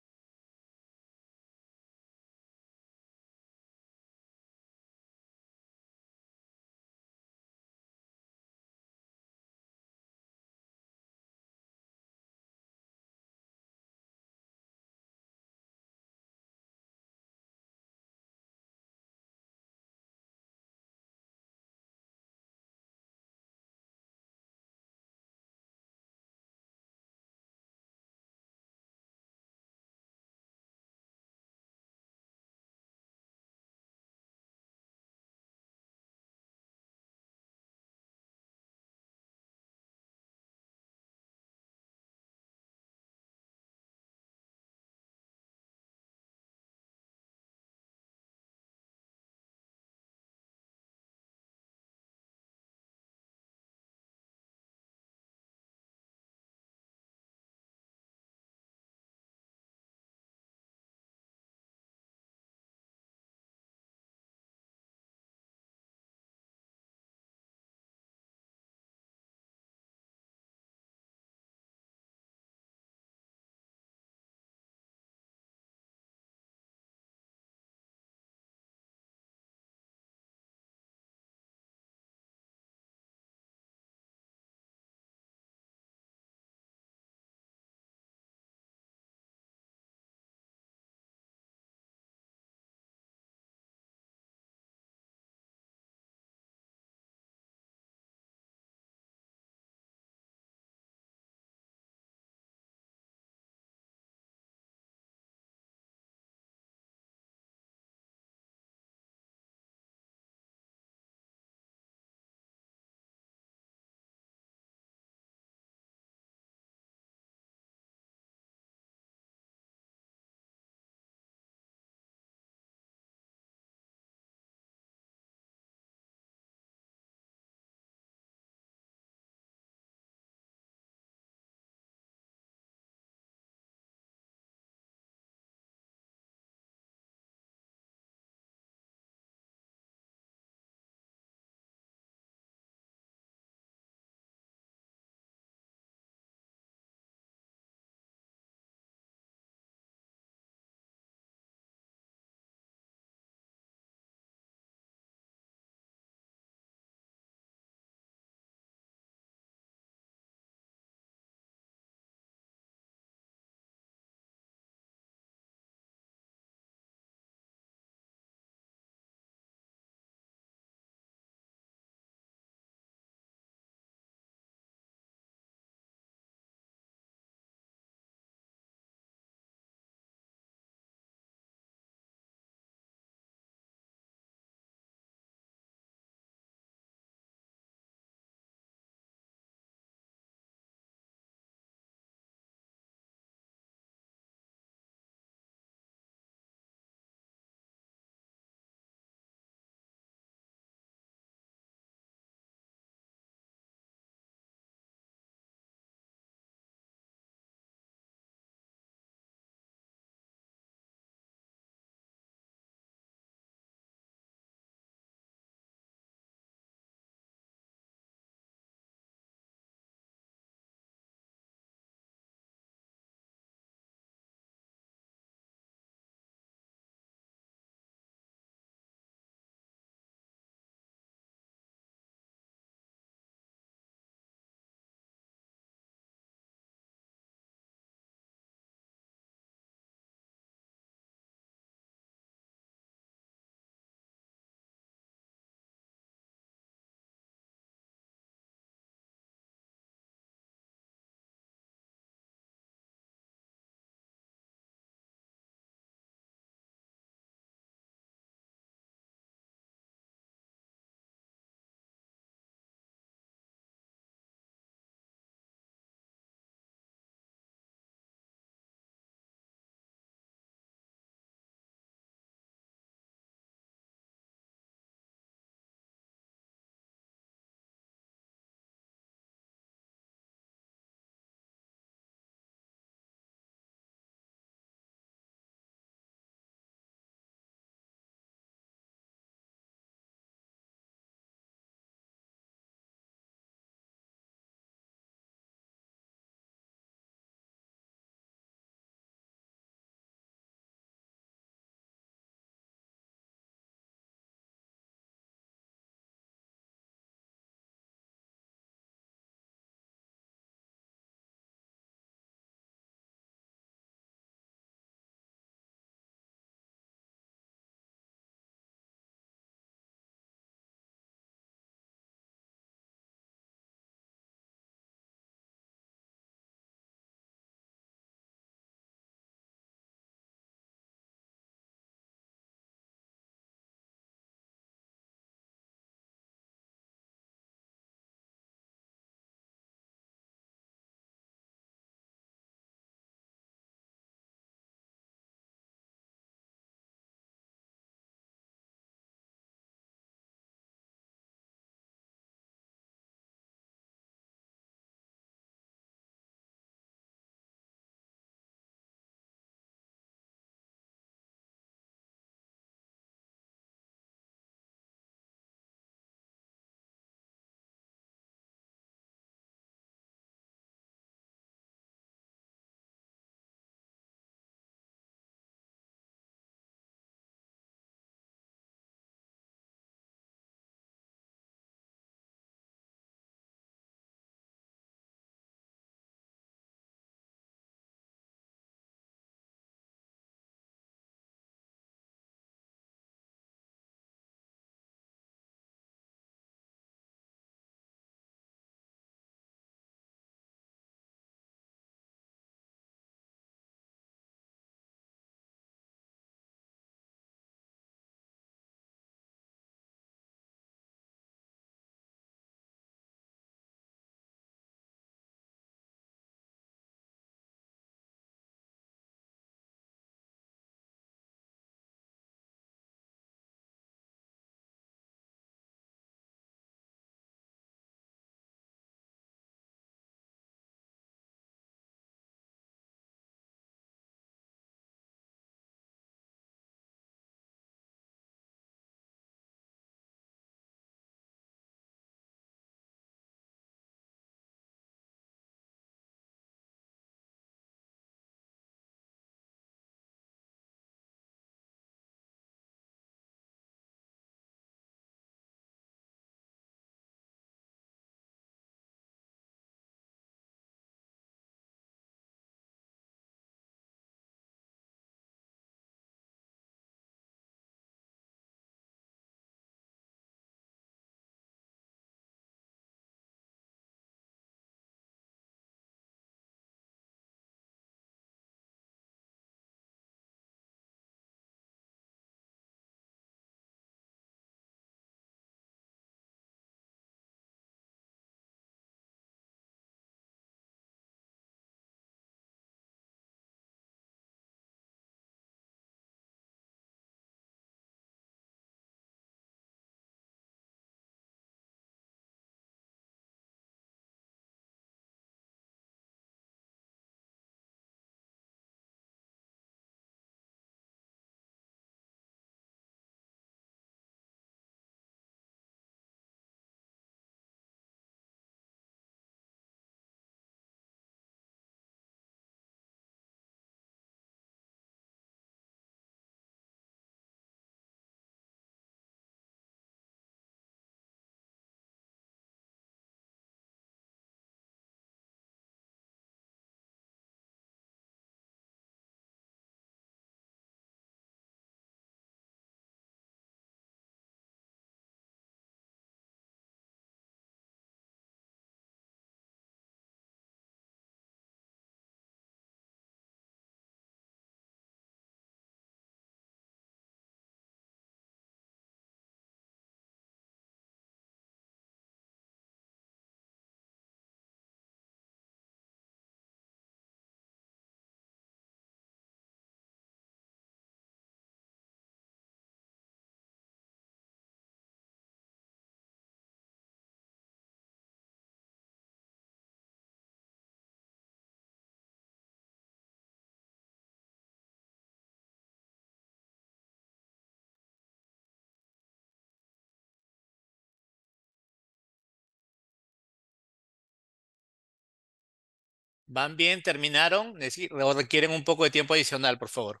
¿Van bien? ¿Terminaron? ¿O requieren un poco de tiempo adicional, por favor?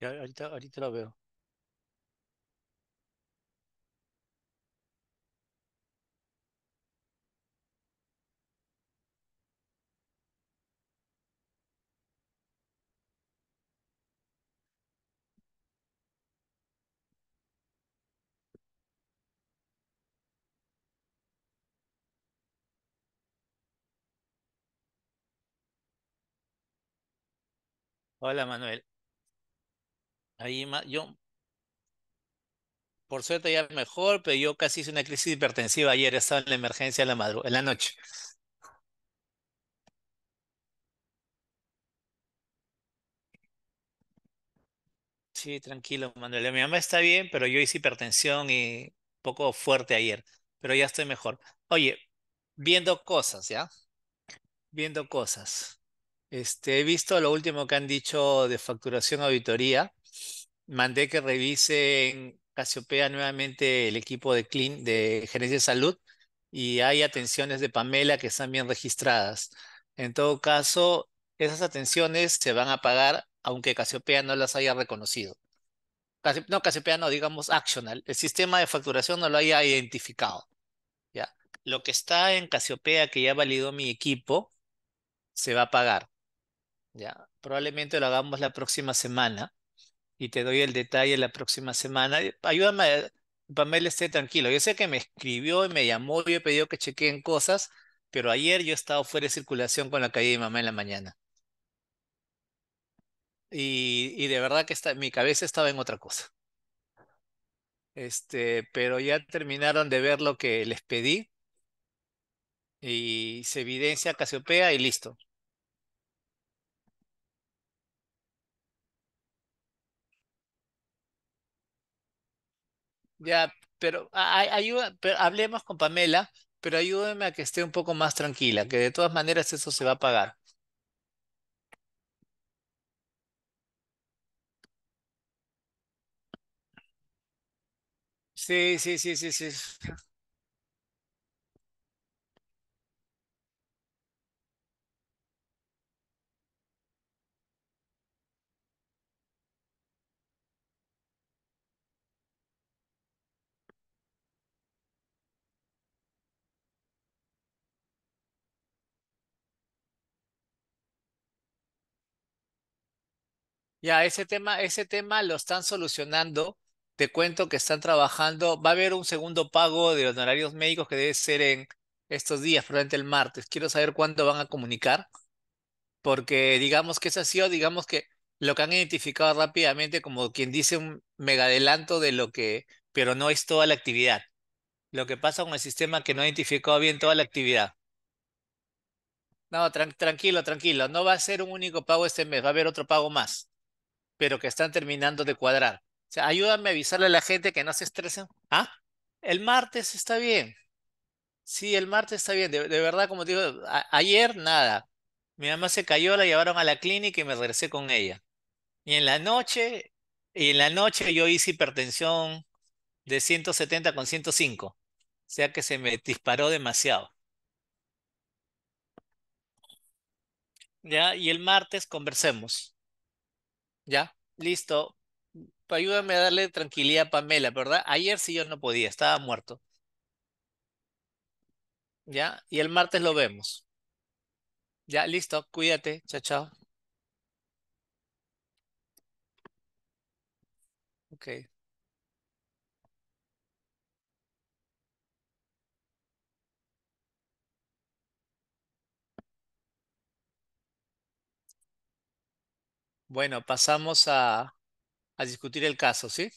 Ya, ahorita, ahorita la veo. Hola Manuel, Ahí más, yo, por suerte ya mejor, pero yo casi hice una crisis hipertensiva ayer, estaba en la emergencia en la, la noche. Sí, tranquilo, Manuel. Mi mamá está bien, pero yo hice hipertensión y poco fuerte ayer, pero ya estoy mejor. Oye, viendo cosas, ¿ya? Viendo cosas. Este, he visto lo último que han dicho de facturación auditoría mandé que revisen Casiopea nuevamente el equipo de Clean, de Gerencia de Salud, y hay atenciones de Pamela que están bien registradas. En todo caso, esas atenciones se van a pagar aunque Casiopea no las haya reconocido. No, Casiopea no, digamos Actional. El sistema de facturación no lo haya identificado. ¿ya? Lo que está en Casiopea que ya validó mi equipo, se va a pagar. ¿ya? Probablemente lo hagamos la próxima semana y te doy el detalle la próxima semana. Eh, ayúdame, Pamela, esté tranquilo. Yo sé que me escribió y me llamó y me pidió que chequeen cosas, pero ayer yo he estado fuera de circulación con la calle de mi mamá en la mañana. Y, y de verdad que mi cabeza estaba en otra cosa. Este, pero ya terminaron de ver lo que les pedí y se evidencia Casiopea y listo. Ya, pero, hablemos con Pamela, pero ayúdeme a que esté un poco más tranquila, que de todas maneras eso se va a pagar. Sí, sí, sí, sí, sí. Ya, ese tema, ese tema lo están solucionando. Te cuento que están trabajando. Va a haber un segundo pago de honorarios médicos que debe ser en estos días, probablemente el martes. Quiero saber cuándo van a comunicar, porque digamos que eso ha sido, digamos que lo que han identificado rápidamente como quien dice un mega adelanto de lo que, pero no es toda la actividad. Lo que pasa con el sistema que no ha identificado bien toda la actividad. No, tranquilo, tranquilo. No va a ser un único pago este mes, va a haber otro pago más pero que están terminando de cuadrar. O sea, ayúdame a avisarle a la gente que no se estresen. Ah, el martes está bien. Sí, el martes está bien. De, verdad, como te digo, ayer nada. Mi mamá se cayó, la llevaron a la clínica y me regresé con ella. Y en la noche, y en la noche yo hice hipertensión de 170 con 105. O sea que se me disparó demasiado. Ya, y el martes conversemos. Ya, listo. Pues ayúdame a darle tranquilidad a Pamela, ¿verdad? Ayer sí yo no podía, estaba muerto. Ya, y el martes lo vemos. Ya, listo, cuídate, chao, chao. Ok. Bueno, pasamos a, discutir el caso, ¿sí?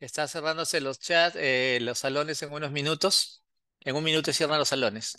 Está cerrándose los chats, eh, los salones en unos minutos. En un minuto cierran los salones.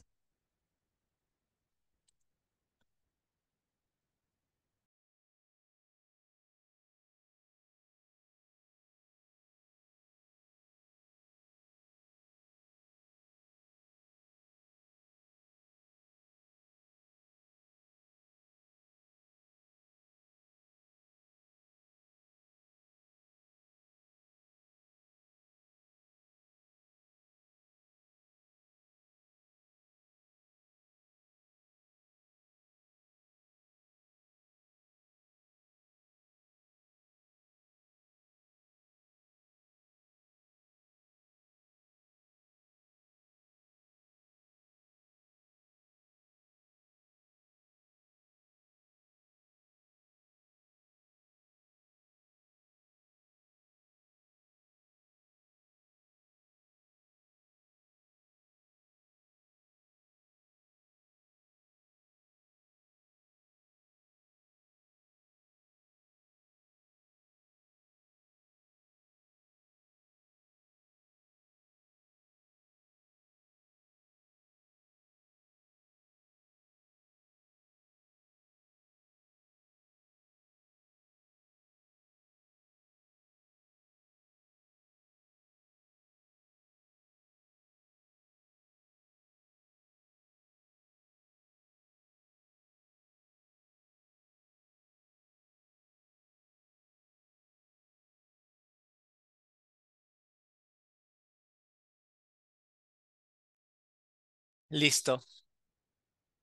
Listo.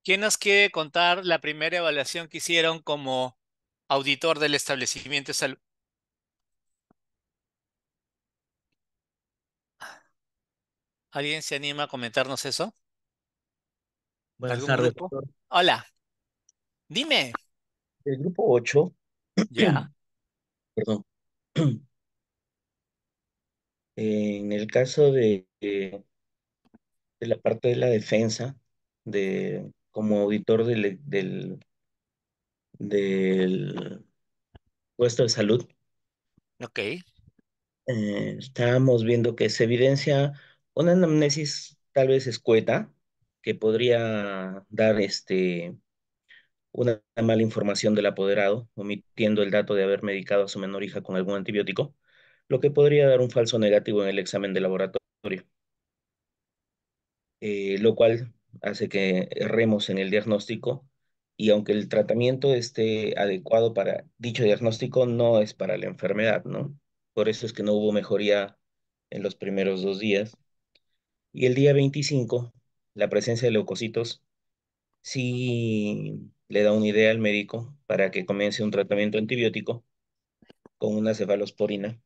¿Quién nos quiere contar la primera evaluación que hicieron como auditor del establecimiento salud? ¿Alguien se anima a comentarnos eso? Buenas tardes. Hola. Dime. El grupo 8. Ya. Perdón. En el caso de eh, de la parte de la defensa, de, como auditor del, del, puesto de salud. Ok. Estamos eh, estábamos viendo que se evidencia una anamnesis tal vez escueta, que podría dar este, una mala información del apoderado, omitiendo el dato de haber medicado a su menor hija con algún antibiótico, lo que podría dar un falso negativo en el examen de laboratorio. Eh, lo cual hace que erremos en el diagnóstico y aunque el tratamiento esté adecuado para dicho diagnóstico, no es para la enfermedad, ¿no? Por eso es que no hubo mejoría en los primeros dos días. Y el día 25, la presencia de leucocitos sí le da una idea al médico para que comience un tratamiento antibiótico con una cefalosporina,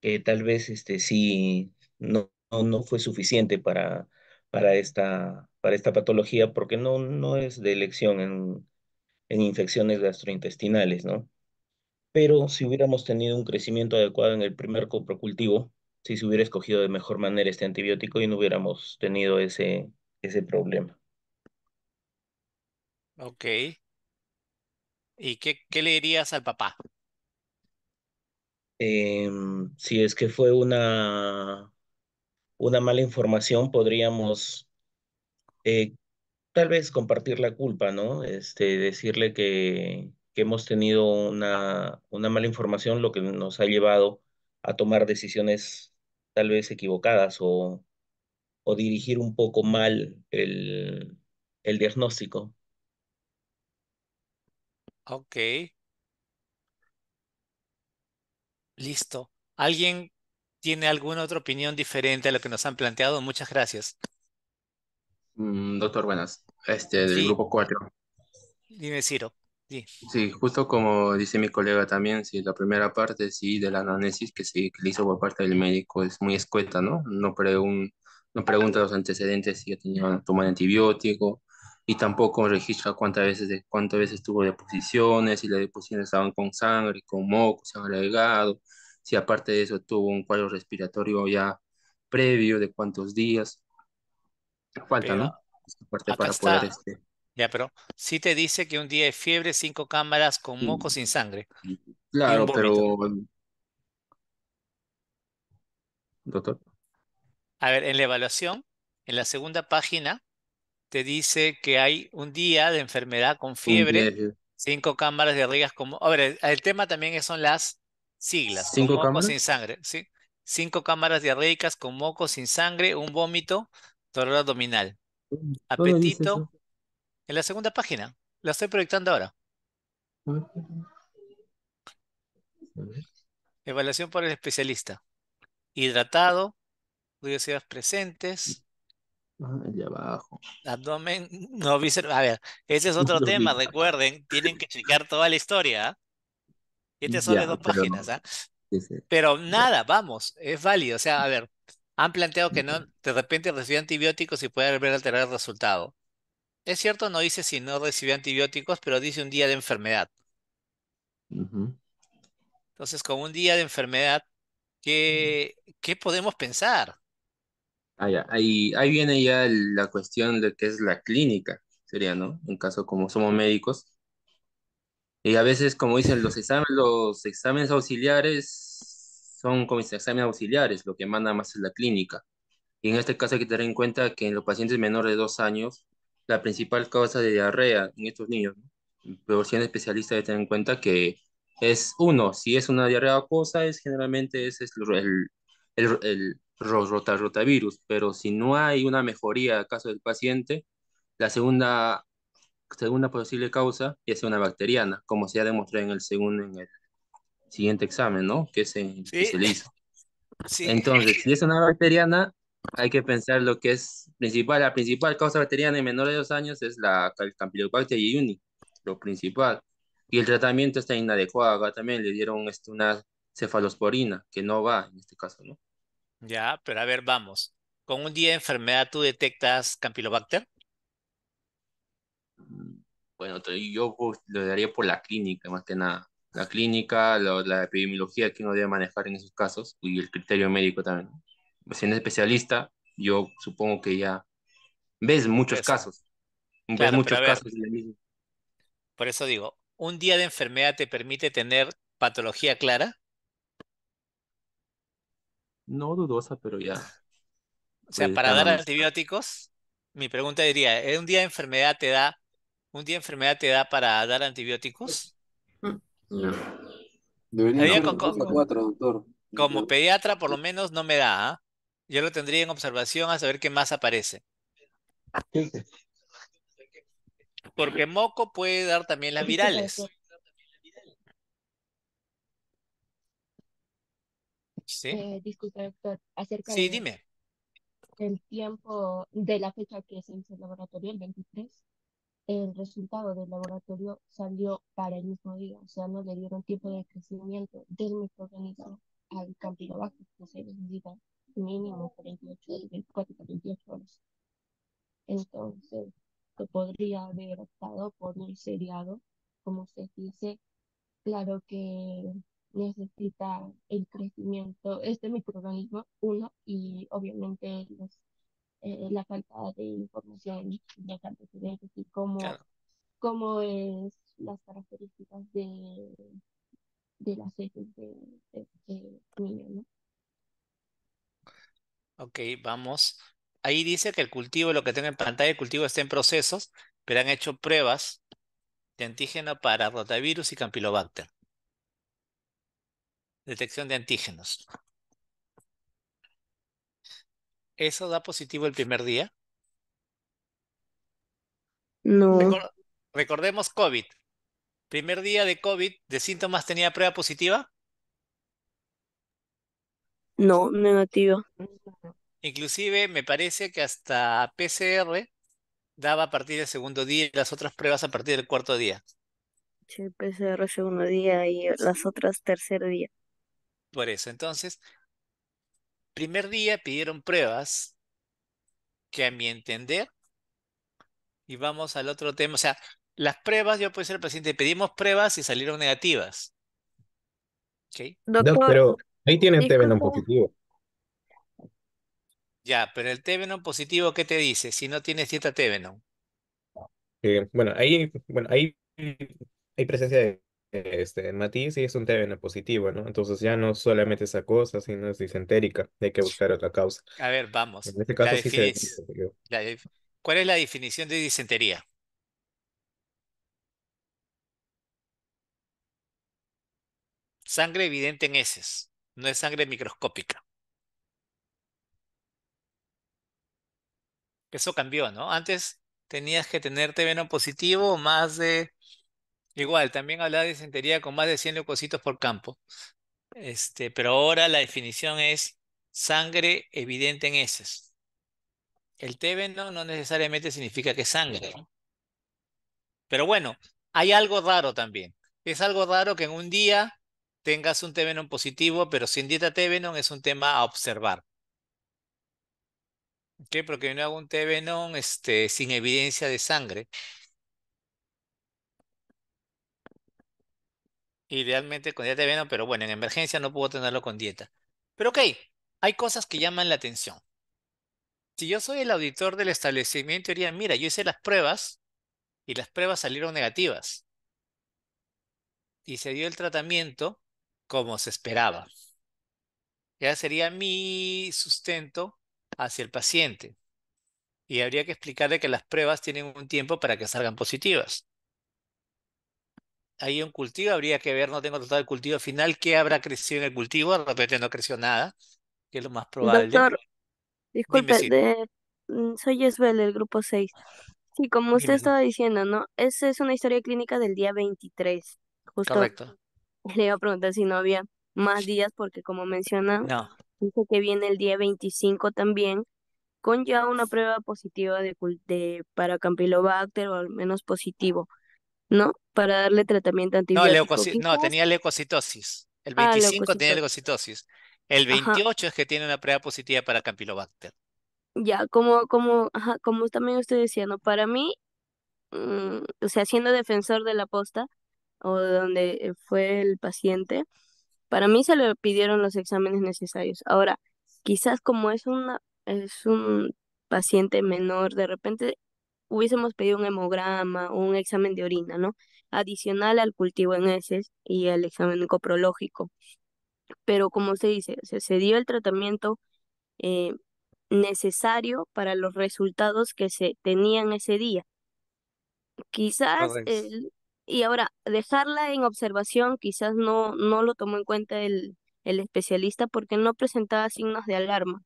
que tal vez este, sí no, no fue suficiente para para esta, para esta patología porque no, no es de elección en, en infecciones gastrointestinales, ¿no? Pero si hubiéramos tenido un crecimiento adecuado en el primer coprocultivo, si se hubiera escogido de mejor manera este antibiótico y no hubiéramos tenido ese, ese problema. Ok. ¿Y qué, qué le dirías al papá? Em, si es que fue una una mala información podríamos eh, tal vez compartir la culpa, ¿no? Este, decirle que, hemos tenido una, una mala información, lo que nos ha llevado a tomar decisiones tal vez equivocadas o, o dirigir un poco mal el, el diagnóstico. Ok. Listo. ¿Alguien tiene alguna otra opinión diferente a lo que nos han planteado, muchas gracias. Mm, doctor, buenas. Este, del grupo 4. Dime, Ciro. Sí. justo como dice mi colega también, sí, la primera parte sí de la análisis que se hizo por parte del médico es muy escueta, ¿no? No, no pregunta los antecedentes si ya tenía toma antibiótico y tampoco registra cuántas veces, de, cuántas veces tuvo deposiciones, si las deposiciones estaban con sangre, con moco, se han agregado si aparte de eso tuvo un cuadro respiratorio ya previo de cuántos días. Falta, ¿no? para poder este... Ya, pero sí te dice que un día de fiebre, cinco cámaras con moco sin sangre. Claro, pero. Doctor. A ver, en la evaluación, en la segunda página, te dice que hay un día de enfermedad con fiebre, cinco cámaras de con como. A ver, el, el tema también son las Siglas. Cinco sin sangre, ¿sí? Cinco cámaras diarreicas con moco sin sangre, un vómito, dolor abdominal. Apetito. En la segunda página. La estoy proyectando ahora. Evaluación por el especialista. Hidratado, curiosidades presentes. Ah, abajo. Abdomen no A ver, ese es otro tema, recuerden, tienen que checar toda la historia. ¿ah? Siete son de dos páginas, ¿ah? Pero nada, vamos, es válido. O sea, a ver, han planteado que no, de repente recibió antibióticos y puede haber alterar el resultado. Es cierto, no dice si no recibió antibióticos, pero dice un día de enfermedad. Entonces, con un día de enfermedad, ¿qué, ¿qué podemos pensar? Ah, Ahí, ahí viene ya la cuestión de qué es la clínica, sería, ¿no? En caso como somos médicos, y a veces, como dicen, los exámenes, los exámenes auxiliares son como exámenes auxiliares, lo que manda más es la clínica. Y en este caso hay que tener en cuenta que en los pacientes menores de dos años, la principal causa de diarrea en estos niños, por pero si hay especialista tener en cuenta que es uno, si es una diarrea acuosa, es generalmente ese es el, el, el rotavirus, pero si no hay una mejoría en el caso del paciente, la segunda segunda posible causa es una bacteriana, como se ha demostrado en el segundo, en el siguiente examen, ¿no? Que se, especializa. hizo. Entonces, si es una bacteriana, hay que pensar lo que es principal. La principal causa bacteriana en menores de dos años es la Campylobacter jejuni, lo principal. Y el tratamiento está inadecuado. Acá también le dieron este, una cefalosporina, que no va en este caso, ¿no? Ya, pero a ver, vamos. ¿Con un día de enfermedad tú detectas Campylobacter? Bueno, yo pues, lo daría por la clínica, más que nada. La clínica, la epidemiología que uno debe manejar en esos casos y el criterio médico también. Pues, siendo especialista, yo supongo que ya ves muchos pues, casos. Ves muchos casos. por eso digo, ¿un día de enfermedad te permite tener patología clara? No dudosa, pero ya. O sea, para dar antibióticos, mi pregunta diría, ¿un día de enfermedad te da ¿Un día enfermedad te da para dar antibióticos? Mm, no. Debería con, doctor. Como pediatra, por lo menos, no me da. ¿ah? Yo lo tendría en observación a saber qué más aparece. Porque moco puede dar también las virales. Sí. Eh, disculpe, doctor, acerca sí, dime. el tiempo de la fecha que es en su laboratorio, el 23 el resultado del laboratorio salió para el mismo día, o sea, no le dieron tiempo de crecimiento del microorganismo al bajo, que se necesita mínimo 48, 48 horas. Entonces, podría haber optado por un seriado, como se dice, claro que necesita el crecimiento, este microorganismo, uno, y obviamente los eh, la falta de información, antecedentes y cómo, es las características de, las heces de, de, este niño, Ok, vamos. Ahí dice que el cultivo, lo que tengo en pantalla, el cultivo está en procesos, pero han hecho pruebas de antígeno para rotavirus y campylobacter. Detección de antígenos. ¿Eso da positivo el primer día? No. recordemos COVID. Primer día de COVID, ¿de síntomas tenía prueba positiva? No, negativa. Inclusive me parece que hasta PCR daba a partir del segundo día y las otras pruebas a partir del cuarto día. Sí, PCR segundo día y las otras tercer día. Por eso, entonces, primer día pidieron pruebas que a mi entender, y vamos al otro tema, o sea, las pruebas, yo puedo ser el paciente, pedimos pruebas y salieron negativas. ¿Okay? pero ahí tienen el positivo. Ya, pero el Tevenon positivo, ¿qué te dice si no tienes cierta Tevenon? Eh, bueno, ahí, bueno, ahí hay presencia de este, matiz y es un TBN positivo, ¿no? Entonces ya no solamente esa cosa, sino es disentérica, hay que buscar otra causa. A ver, vamos. ¿Cuál es la definición de disentería? Sangre evidente en heces, no es sangre microscópica. Eso cambió, ¿no? Antes tenías que tener TBN positivo más de Igual, también habla de disentería con más de 100 leucocitos por campo. Este, pero ahora la definición es sangre evidente en esas El tebenon no necesariamente significa que es sangre. Pero bueno, hay algo raro también. Es algo raro que en un día tengas un tebenon positivo, pero sin dieta tebenon es un tema a observar. ¿Qué? Porque no hago un tebenon este, sin evidencia de sangre. Idealmente con dieta de veneno, pero bueno, en emergencia no puedo tenerlo con dieta. Pero ok, hay cosas que llaman la atención. Si yo soy el auditor del establecimiento, diría, mira, yo hice las pruebas y las pruebas salieron negativas. Y se dio el tratamiento como se esperaba. Ya sería mi sustento hacia el paciente. Y habría que explicarle que las pruebas tienen un tiempo para que salgan positivas hay un cultivo, habría que ver, no tengo total el cultivo final, qué habrá crecido en el cultivo, de repente no creció nada, que es lo más probable. Doctor, disculpe, mm, soy Esbel del grupo 6. Sí, como usted estaba diciendo, ¿no? Esa es una historia clínica del día 23, justo. Correcto. Le iba a preguntar si no había más días, porque como menciona, dice que viene el día 25 también, con ya una prueba positiva de, de para Campylobacter, o al menos positivo. ¿no? Para darle tratamiento antibiótico. No, tenía leucocitosis. El 25 ah, tenía leucocitosis. El 28 es que tiene una prueba positiva para Campylobacter. Ya, como, como, ajá, como también estoy diciendo, para mí, mm, o sea, siendo defensor de la posta o de donde fue el paciente, para mí se le pidieron los exámenes necesarios. Ahora, quizás como es una es un paciente menor, de repente hubiésemos pedido un hemograma un examen de orina, ¿no? Adicional al cultivo en heces y al examen coprológico. Pero como se dice, se, dio el tratamiento eh, necesario para los resultados que se tenían ese día. Quizás, y ahora, dejarla en observación, quizás no, no lo tomó en cuenta el, el especialista porque no presentaba signos de alarma.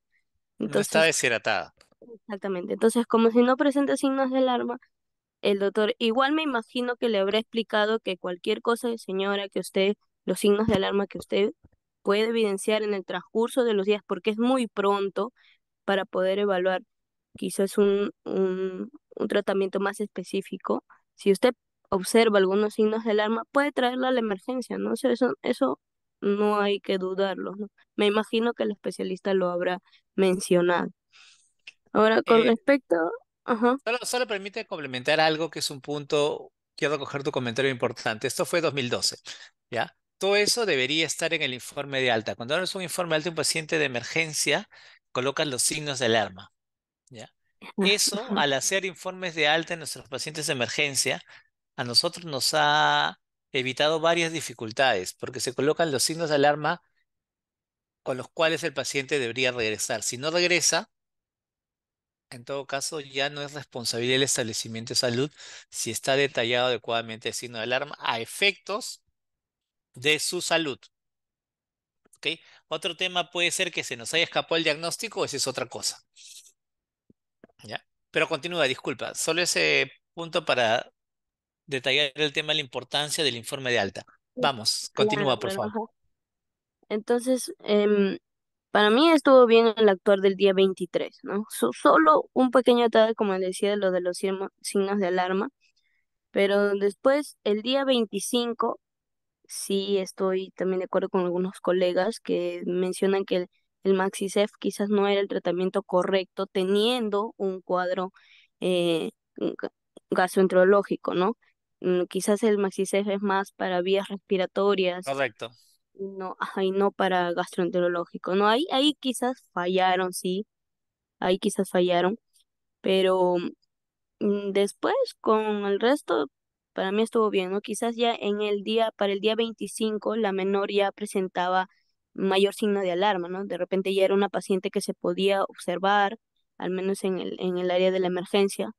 Entonces, no estaba deshidratada. Exactamente. Entonces, como si no presenta signos de alarma, el doctor igual me imagino que le habrá explicado que cualquier cosa señora que usted, los signos de alarma que usted puede evidenciar en el transcurso de los días, porque es muy pronto para poder evaluar quizás un, un, un tratamiento más específico. Si usted observa algunos signos de alarma, puede traerlo a la emergencia, ¿no? eso, eso no hay que dudarlo, Me imagino que el especialista lo habrá mencionado. Ahora, con eh, respecto, Solo, solo, permite complementar algo que es un punto, quiero coger tu comentario importante. Esto fue 2012, ¿ya? Todo eso debería estar en el informe de alta. Cuando es un informe de alta de un paciente de emergencia, colocan los signos de alarma, ¿ya? Eso, al hacer informes de alta en nuestros pacientes de emergencia, a nosotros nos ha evitado varias dificultades, porque se colocan los signos de alarma con los cuales el paciente debería regresar. Si no regresa, en todo caso, ya no es responsabilidad del establecimiento de salud si está detallado adecuadamente el signo de alarma a efectos de su salud. ¿Okay? Otro tema puede ser que se nos haya escapado el diagnóstico, esa es otra cosa. ¿Ya? Pero continúa, disculpa. Solo ese punto para detallar el tema de la importancia del informe de alta. Vamos, continúa, por favor. Entonces, eh, para mí estuvo bien el actuar del día 23, ¿no? solo un pequeño detalle, como decía, de lo de los signos de alarma, pero después, el día 25, sí estoy también de acuerdo con algunos colegas que mencionan que el, el MaxiSef quizás no era el tratamiento correcto teniendo un cuadro eh, gastroenterológico, ¿no? Mm, quizás el MaxiSef es más para vías respiratorias. Correcto no, ay, no para gastroenterológico. No, ahí, ahí quizás fallaron, sí. Ahí quizás fallaron. Pero mm, después, con el resto, para mí estuvo bien, ¿no? Quizás ya en el día, para el día 25, la menor ya presentaba mayor signo de alarma, ¿no? De repente ya era una paciente que se podía observar, al menos en el, en el área de la emergencia,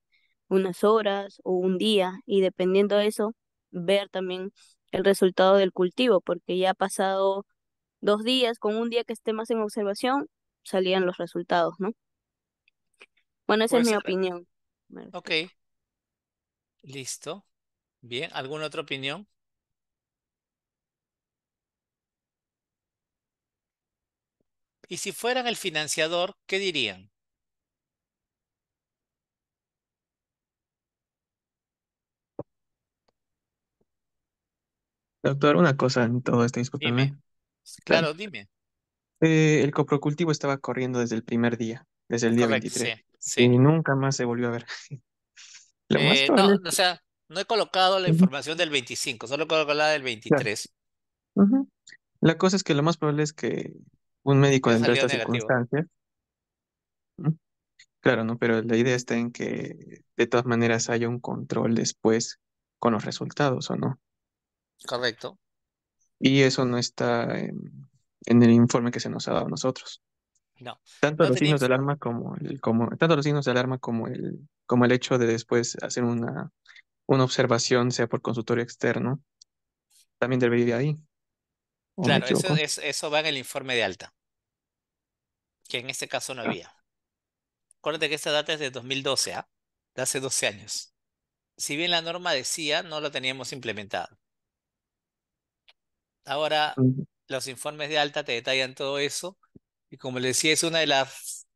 unas horas o un día, y dependiendo de eso, ver también el resultado del cultivo, porque ya ha pasado dos días, con un día que esté más en observación, salían los resultados, ¿no? Bueno, esa es pues, mi eh, opinión. Ok. Listo. Bien, ¿alguna otra opinión? Y si fueran el financiador, ¿qué dirían? Doctor, una cosa en todo esto, discúlpeme. Dime. Claro, dime. Eh, el coprocultivo estaba corriendo desde el primer día, desde el día 23, sí, y nunca más se volvió a ver. Eh, no, o sea, no he colocado la información del 25, solo he colocado la del 23. La cosa es que lo más probable es que un médico de estas circunstancias, claro, ¿no? Pero la idea está en que de todas maneras haya un control después con los resultados, ¿o no? Correcto. Y eso no está en, el informe que se nos ha dado a nosotros. No. Tanto los signos de alarma como el, como, tanto los signos de alarma como el, como el hecho de después hacer una, una observación, sea por consultorio externo, también debería ir ahí. Claro, eso, va en el informe de alta, que en este caso no había. Acuérdate que esta data es de 2012, ¿ah? de hace 12 años. Si bien la norma decía, no la teníamos implementada. Ahora, los informes de alta te detallan todo eso. Y como les decía, es una de las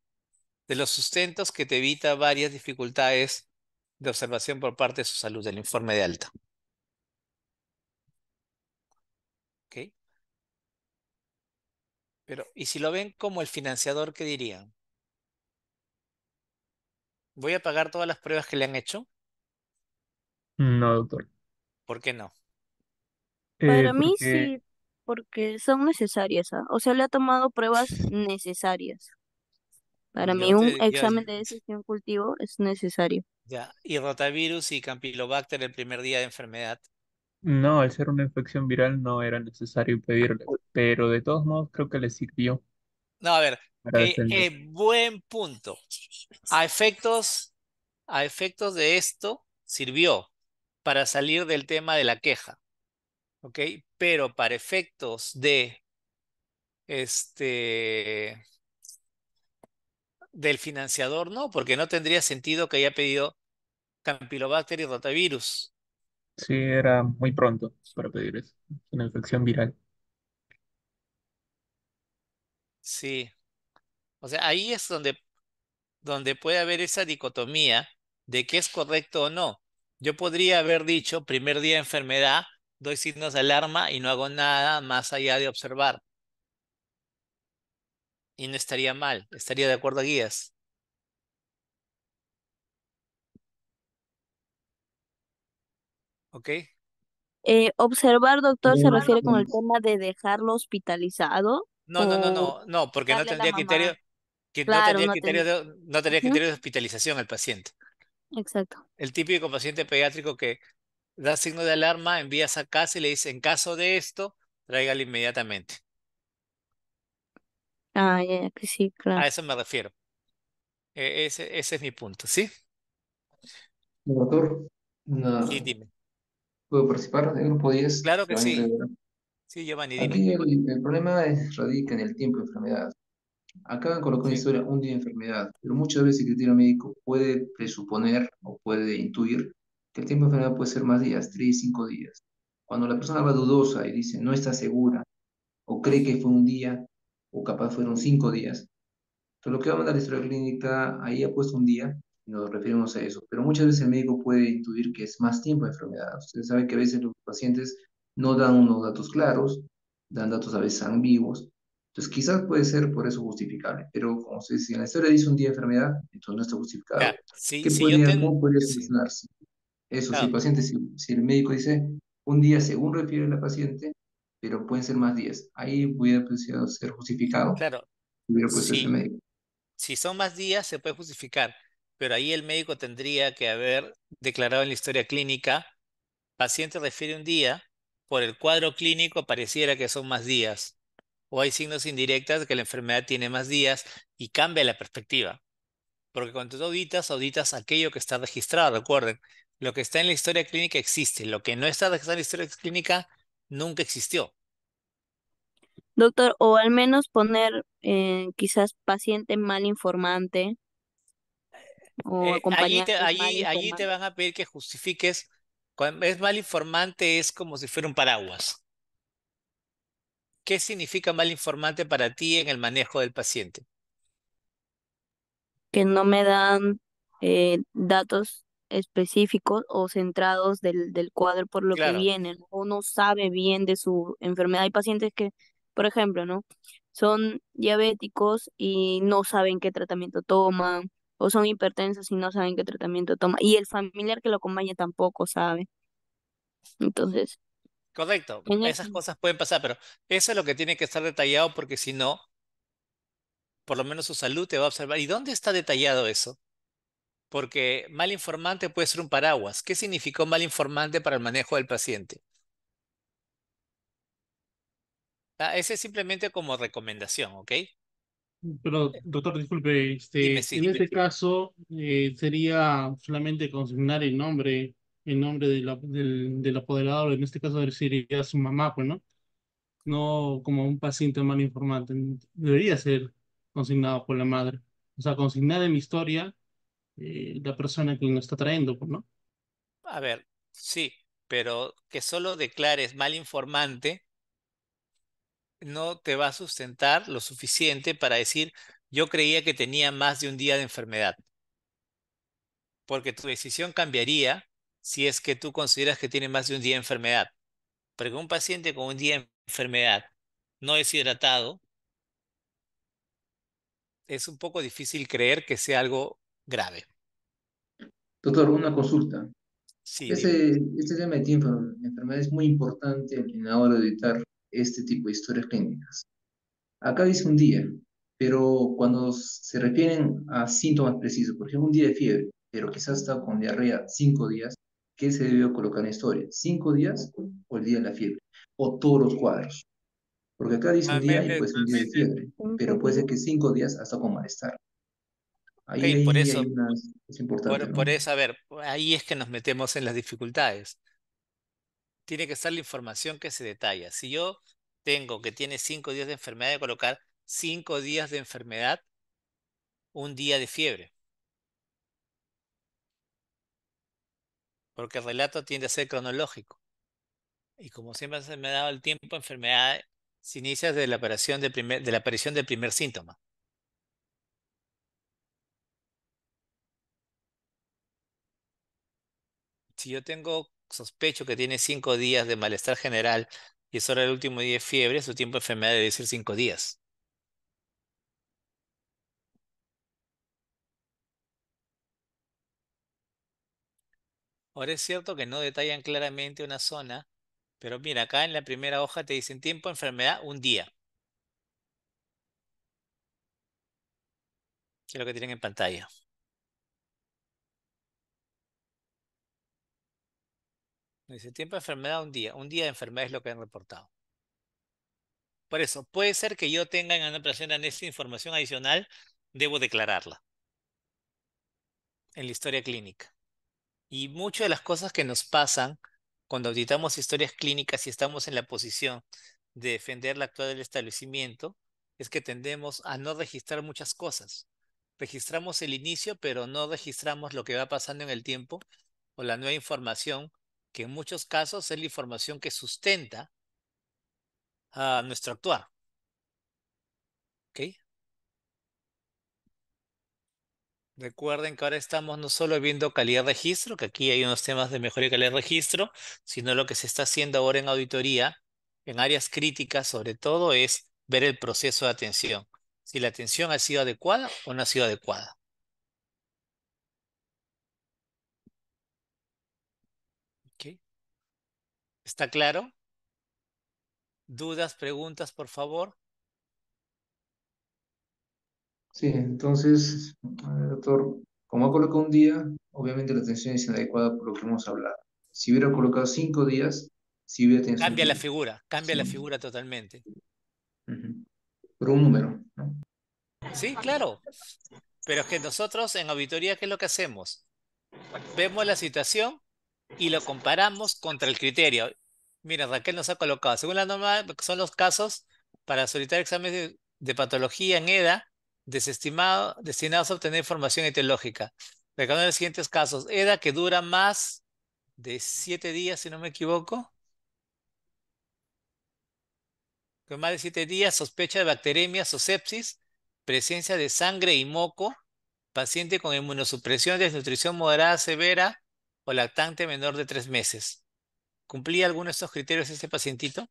de los sustentos que te evita varias dificultades de observación por parte de su salud, del informe de alta. Pero, ¿y si lo ven como el financiador, qué dirían? ¿Voy a pagar todas las pruebas que le han hecho? No, doctor. ¿Por qué no? Eh, para mí sí, porque son necesarias, ¿ah? O sea, le ha tomado pruebas necesarias. Para mí un examen de decisión cultivo es necesario. ya. Y rotavirus y campylobacter el primer día de enfermedad. no, al ser una infección viral no era necesario impedirle. pero de todos modos creo que le sirvió No, a ver, buen punto. A efectos, a efectos de esto, sirvió para salir del tema de la queja. Pero para efectos de este del financiador no, porque no tendría sentido que haya pedido Campylobacter y rotavirus. Sí, era muy pronto para pedir eso, una infección viral. Sí. O sea, ahí es donde, donde puede haber esa dicotomía de qué es correcto o no. Yo podría haber dicho primer día de enfermedad, doy signos de alarma y no hago nada más allá de observar. Y no estaría mal, estaría de acuerdo a guías. ¿Ok? Eh, observar, doctor, se refiere con el tema de dejarlo hospitalizado. No, no, no, no, no, porque no tendría criterio, que no de, no tendría criterio de hospitalización el paciente. Exacto. El típico paciente pediátrico que da signo de alarma, envías a casa y le dice, en caso de esto, tráigale inmediatamente. Ah, ya, que sí, claro. A eso me refiero. E-, ese, ese es mi punto, ¿sí? Doctor, ¿puedo participar el grupo 10? Claro que sí. Sí, el, problema radica en el tiempo de enfermedad. Acaban colocando una historia un día de enfermedad, pero muchas veces el criterio médico puede presuponer o puede intuir que el tiempo de enfermedad puede ser más días, tres, cinco días. Cuando la persona va dudosa y dice no está segura, o cree que fue un día, o capaz fueron cinco días, entonces lo que va a mandar la historia clínica ahí ha puesto un día, y nos referimos a eso. Pero muchas veces el médico puede intuir que es más tiempo de enfermedad. Ustedes saben que a veces los pacientes no dan unos datos claros, dan datos a veces ambiguos. Entonces, quizás puede ser por eso justificable, pero como se dice, si en la historia dice un día de enfermedad, entonces no está justificable. Sí, ¿Qué sí, eso, si el paciente, si, el médico dice un día según refiere la paciente, pero pueden ser más días. Ahí puede ser justificado. Claro. Si son más días, se puede justificar, pero ahí el médico tendría que haber declarado en la historia clínica, paciente refiere un día, por el cuadro clínico pareciera que son más días, o hay signos indirectos de que la enfermedad tiene más días y cambia la perspectiva. Porque cuando tú auditas, auditas aquello que está registrado, recuerden, lo que está en la historia clínica existe, lo que no está en la historia clínica nunca existió. Doctor, o al menos poner eh, quizás paciente mal informante. O eh, allí, te, van a pedir que justifiques. Cuando es mal informante, es como si fuera un paraguas. ¿Qué significa mal informante para ti en el manejo del paciente? Que no me dan eh, datos específicos o centrados del, del cuadro por lo que vienen. Uno sabe bien de su enfermedad. Hay pacientes que, por ejemplo, ¿no? Son diabéticos y no saben qué tratamiento toman, o son hipertensos y no saben qué tratamiento toman, y el familiar que lo acompaña tampoco sabe. Entonces. Correcto, esas cosas pueden pasar, pero eso es lo que tiene que estar detallado porque si no, por lo menos su salud te va a observar. ¿Y dónde está detallado eso? porque mal informante puede ser un paraguas. ¿Qué significó mal informante para el manejo del paciente? Ah, ese es simplemente como recomendación, ¿ok? Mm, pero, eh, doctor, disculpe, este, en este caso eh, sería solamente consignar el nombre, el nombre del, apoderador. apoderado, en este caso sería su mamá, pues, ¿no? No como un paciente mal informante. Debería ser consignado por la madre. O sea, consignar en mi historia eh, la persona que lo está trayendo, pues, ¿no? A ver, sí, pero que solo declares mal informante no te va a sustentar lo suficiente para decir yo creía que tenía más de un día de enfermedad. Porque tu decisión cambiaría si es que tú consideras que tiene más de un día de enfermedad. Porque un paciente con un día de enfermedad no deshidratado, es un poco difícil creer que sea algo grave. Doctor, una consulta. Sí, Ese, este tema de tiempo, enfermedad es muy importante en la hora de editar este tipo de historias clínicas. Acá dice un día, pero cuando se refieren a síntomas precisos, por ejemplo, un día de fiebre, pero quizás estado con diarrea cinco días, ¿qué se debió colocar en la historia? ¿Cinco días o el día de la fiebre? O todos los cuadros. Porque acá dice un día y pues un día de fiebre, pero puede ser que cinco días hasta con malestar. Ahí, por eso, es por, eso, a ver, ahí es que nos metemos en las dificultades. Tiene que estar la información que se detalla. Si yo tengo que tiene cinco días de enfermedad, de colocar cinco días de enfermedad, un día de fiebre. Porque el relato tiende a ser cronológico. Y como siempre se me ha dado el tiempo, enfermedad se inicia desde la, aparición de la aparición del primer síntoma. si yo tengo, sospecho que tiene cinco días de malestar general y es hora del último día de fiebre, su tiempo de enfermedad debe ser cinco días. Ahora es cierto que no detallan claramente una zona, pero mira, acá en la primera hoja te dicen tiempo de enfermedad, un día. ¿Qué es lo que tienen en pantalla. Dice, tiempo de enfermedad un día. Un día de enfermedad es lo que han reportado. Por eso, puede ser que yo tenga en una operación de información adicional, debo declararla en la historia clínica. Y muchas de las cosas que nos pasan cuando auditamos historias clínicas y estamos en la posición de defender la actual del establecimiento es que tendemos a no registrar muchas cosas. Registramos el inicio, pero no registramos lo que va pasando en el tiempo o la nueva información que en muchos casos es la información que sustenta a nuestro actuar. Recuerden que ahora estamos no solo viendo calidad de registro, que aquí hay unos temas de mejora y calidad de registro, sino lo que se está haciendo ahora en auditoría, en áreas críticas sobre todo, es ver el proceso de atención. Si la atención ha sido adecuada o no ha sido adecuada. ¿Está claro? ¿Dudas, preguntas, por favor? Sí, entonces, doctor, como ha colocado un día, obviamente la atención es inadecuada por lo que hemos hablado. Si hubiera colocado cinco días, si hubiera tenido... Cambia la figura, cambia la figura totalmente. Por un número, Sí, claro. Pero es que nosotros en auditoría, ¿qué es lo que hacemos? Vemos la situación y lo comparamos contra el criterio. Mira, Raquel nos ha colocado, según la norma, son los casos para solicitar exámenes de, patología en EDA, desestimado, destinados a obtener información etiológica. Recordemos los siguientes casos, EDA que dura más de siete días, si no me equivoco. Que más de siete días, sospecha de bacteremia, sepsis, presencia de sangre y moco, paciente con inmunosupresión, desnutrición moderada severa, o lactante menor de tres meses. ¿Cumplía alguno de estos criterios este pacientito?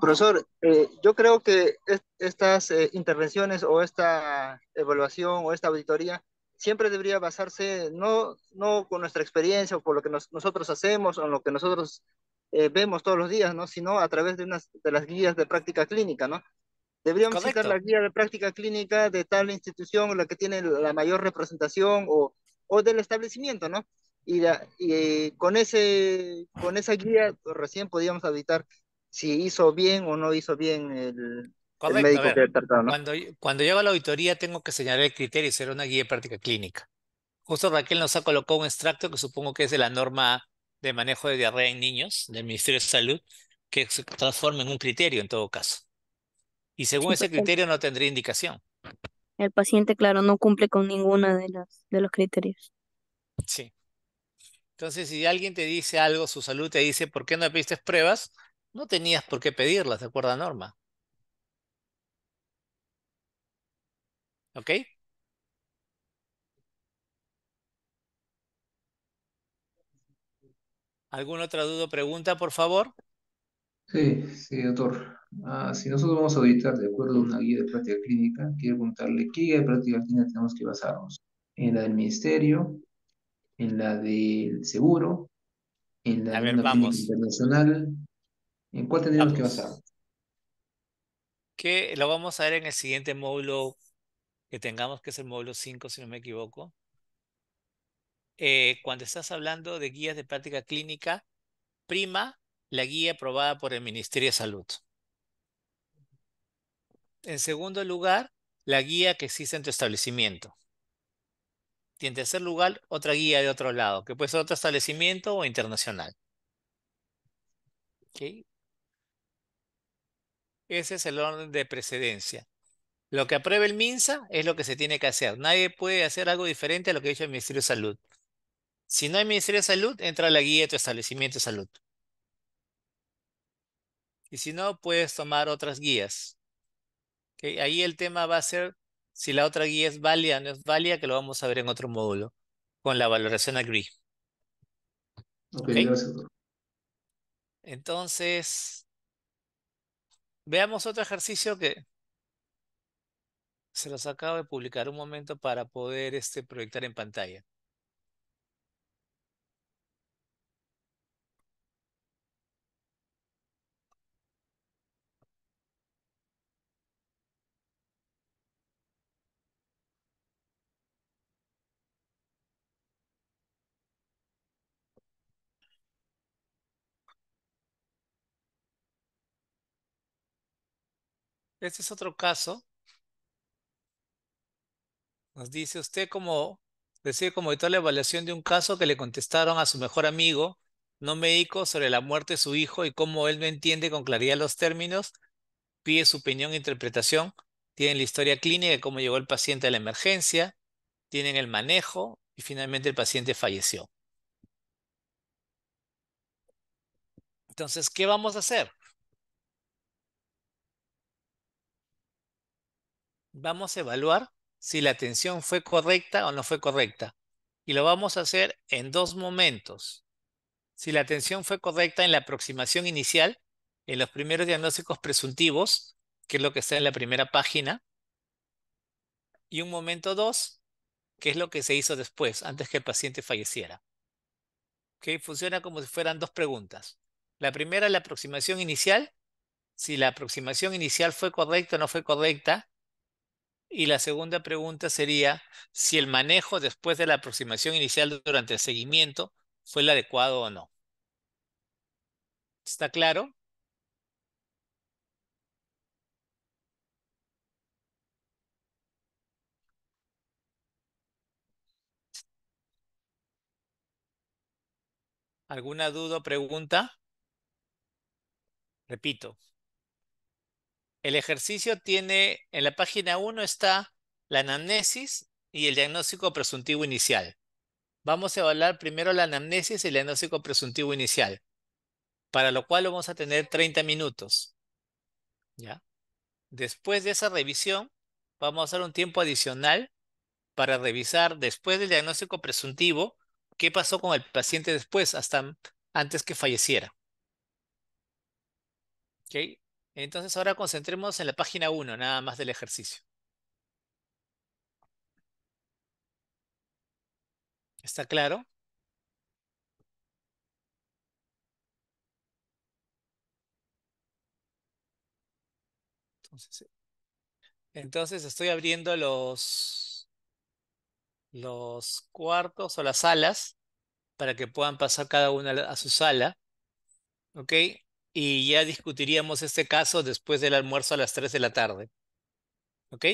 Profesor, eh, yo creo que estas eh, intervenciones o esta evaluación o esta auditoría siempre debería basarse no, no con nuestra experiencia o por lo que nosotros hacemos o lo que nosotros eh, vemos todos los días, ¿no? sino a través de, unas, de las guías de práctica clínica, ¿no? Deberíamos sacar la guía de práctica clínica de tal institución, o la que tiene la mayor representación o, o del establecimiento, ¿no? Y, y eh, con, ese, con esa guía pues, recién podíamos auditar si hizo bien o no hizo bien el, médico ¿no? Cuando, cuando llego a la auditoría tengo que señalar el criterio y ser una guía de práctica clínica. Justo Raquel nos ha colocado un extracto que supongo que es de la norma de manejo de diarrea en niños del Ministerio de Salud, que se transforma en un criterio en todo caso. Y según ese criterio no tendría indicación. El paciente, claro, no cumple con ninguna de de los criterios. Sí. Entonces, si alguien te dice algo, su salud te dice, ¿por qué no pediste pruebas? No tenías por qué pedirlas, de acuerdo a norma. ¿Ok? ¿Alguna otra duda o pregunta, por favor? Sí, sí, doctor. Ah, si nosotros vamos a auditar de acuerdo a una guía de práctica clínica, quiero preguntarle qué guía de práctica clínica tenemos que basarnos. ¿En la del ministerio? ¿En la del seguro? ¿En la de ver, vamos. internacional? ¿En cuál tenemos que basarnos? Que lo vamos a ver en el siguiente módulo que tengamos, que es el módulo 5, si no me equivoco. Eh, cuando estás hablando de guías de práctica clínica, prima la guía aprobada por el Ministerio de Salud. En segundo lugar, la guía que existe en tu establecimiento. Y en tercer lugar, otra guía de otro lado, que puede ser otro establecimiento o internacional. Ese es el orden de precedencia. Lo que apruebe el MINSA es lo que se tiene que hacer. Nadie puede hacer algo diferente a lo que ha dicho el Ministerio de Salud. Si no hay Ministerio de Salud, entra la guía de tu establecimiento de salud. Y si no, puedes tomar otras guías. que Ahí el tema va a ser si la otra guía es válida o no es válida, que lo vamos a ver en otro módulo, con la valoración agree. Entonces, veamos otro ejercicio que se los acabo de publicar un momento para poder este, proyectar en pantalla. Este es otro caso. Nos dice usted como, decir como editor la evaluación de un caso que le contestaron a su mejor amigo, no médico, sobre la muerte de su hijo y cómo él no entiende con claridad los términos, pide su opinión e interpretación, tienen la historia clínica de cómo llegó el paciente a la emergencia, tienen el manejo y finalmente el paciente falleció. Entonces, ¿qué vamos a hacer? vamos a evaluar si la atención fue correcta o no fue correcta. Y lo vamos a hacer en dos momentos. Si la atención fue correcta en la aproximación inicial, en los primeros diagnósticos presuntivos, que es lo que está en la primera página, y un momento dos, que es lo que se hizo después, antes que el paciente falleciera. Funciona como si fueran dos preguntas. La primera, la aproximación inicial, si la aproximación inicial fue correcta o no fue correcta, y la segunda pregunta sería si el manejo después de la aproximación inicial durante el seguimiento fue el adecuado o no. ¿Está claro? ¿Alguna duda o pregunta? Repito, el ejercicio tiene, en la página 1 está la anamnesis y el diagnóstico presuntivo inicial. Vamos a evaluar primero la anamnesis y el diagnóstico presuntivo inicial, para lo cual vamos a tener 30 minutos. ¿Ya? Después de esa revisión, vamos a hacer un tiempo adicional para revisar después del diagnóstico presuntivo qué pasó con el paciente después, hasta antes que falleciera. ¿Okay? Entonces ahora concentremos en la página 1, nada más del ejercicio. ¿Está claro? Entonces, eh, entonces estoy abriendo los, los cuartos o las salas para que puedan pasar cada uno a su sala. ¿Ok? y ya discutiríamos este caso después del almuerzo a las 3 de la tarde. ¿Ok?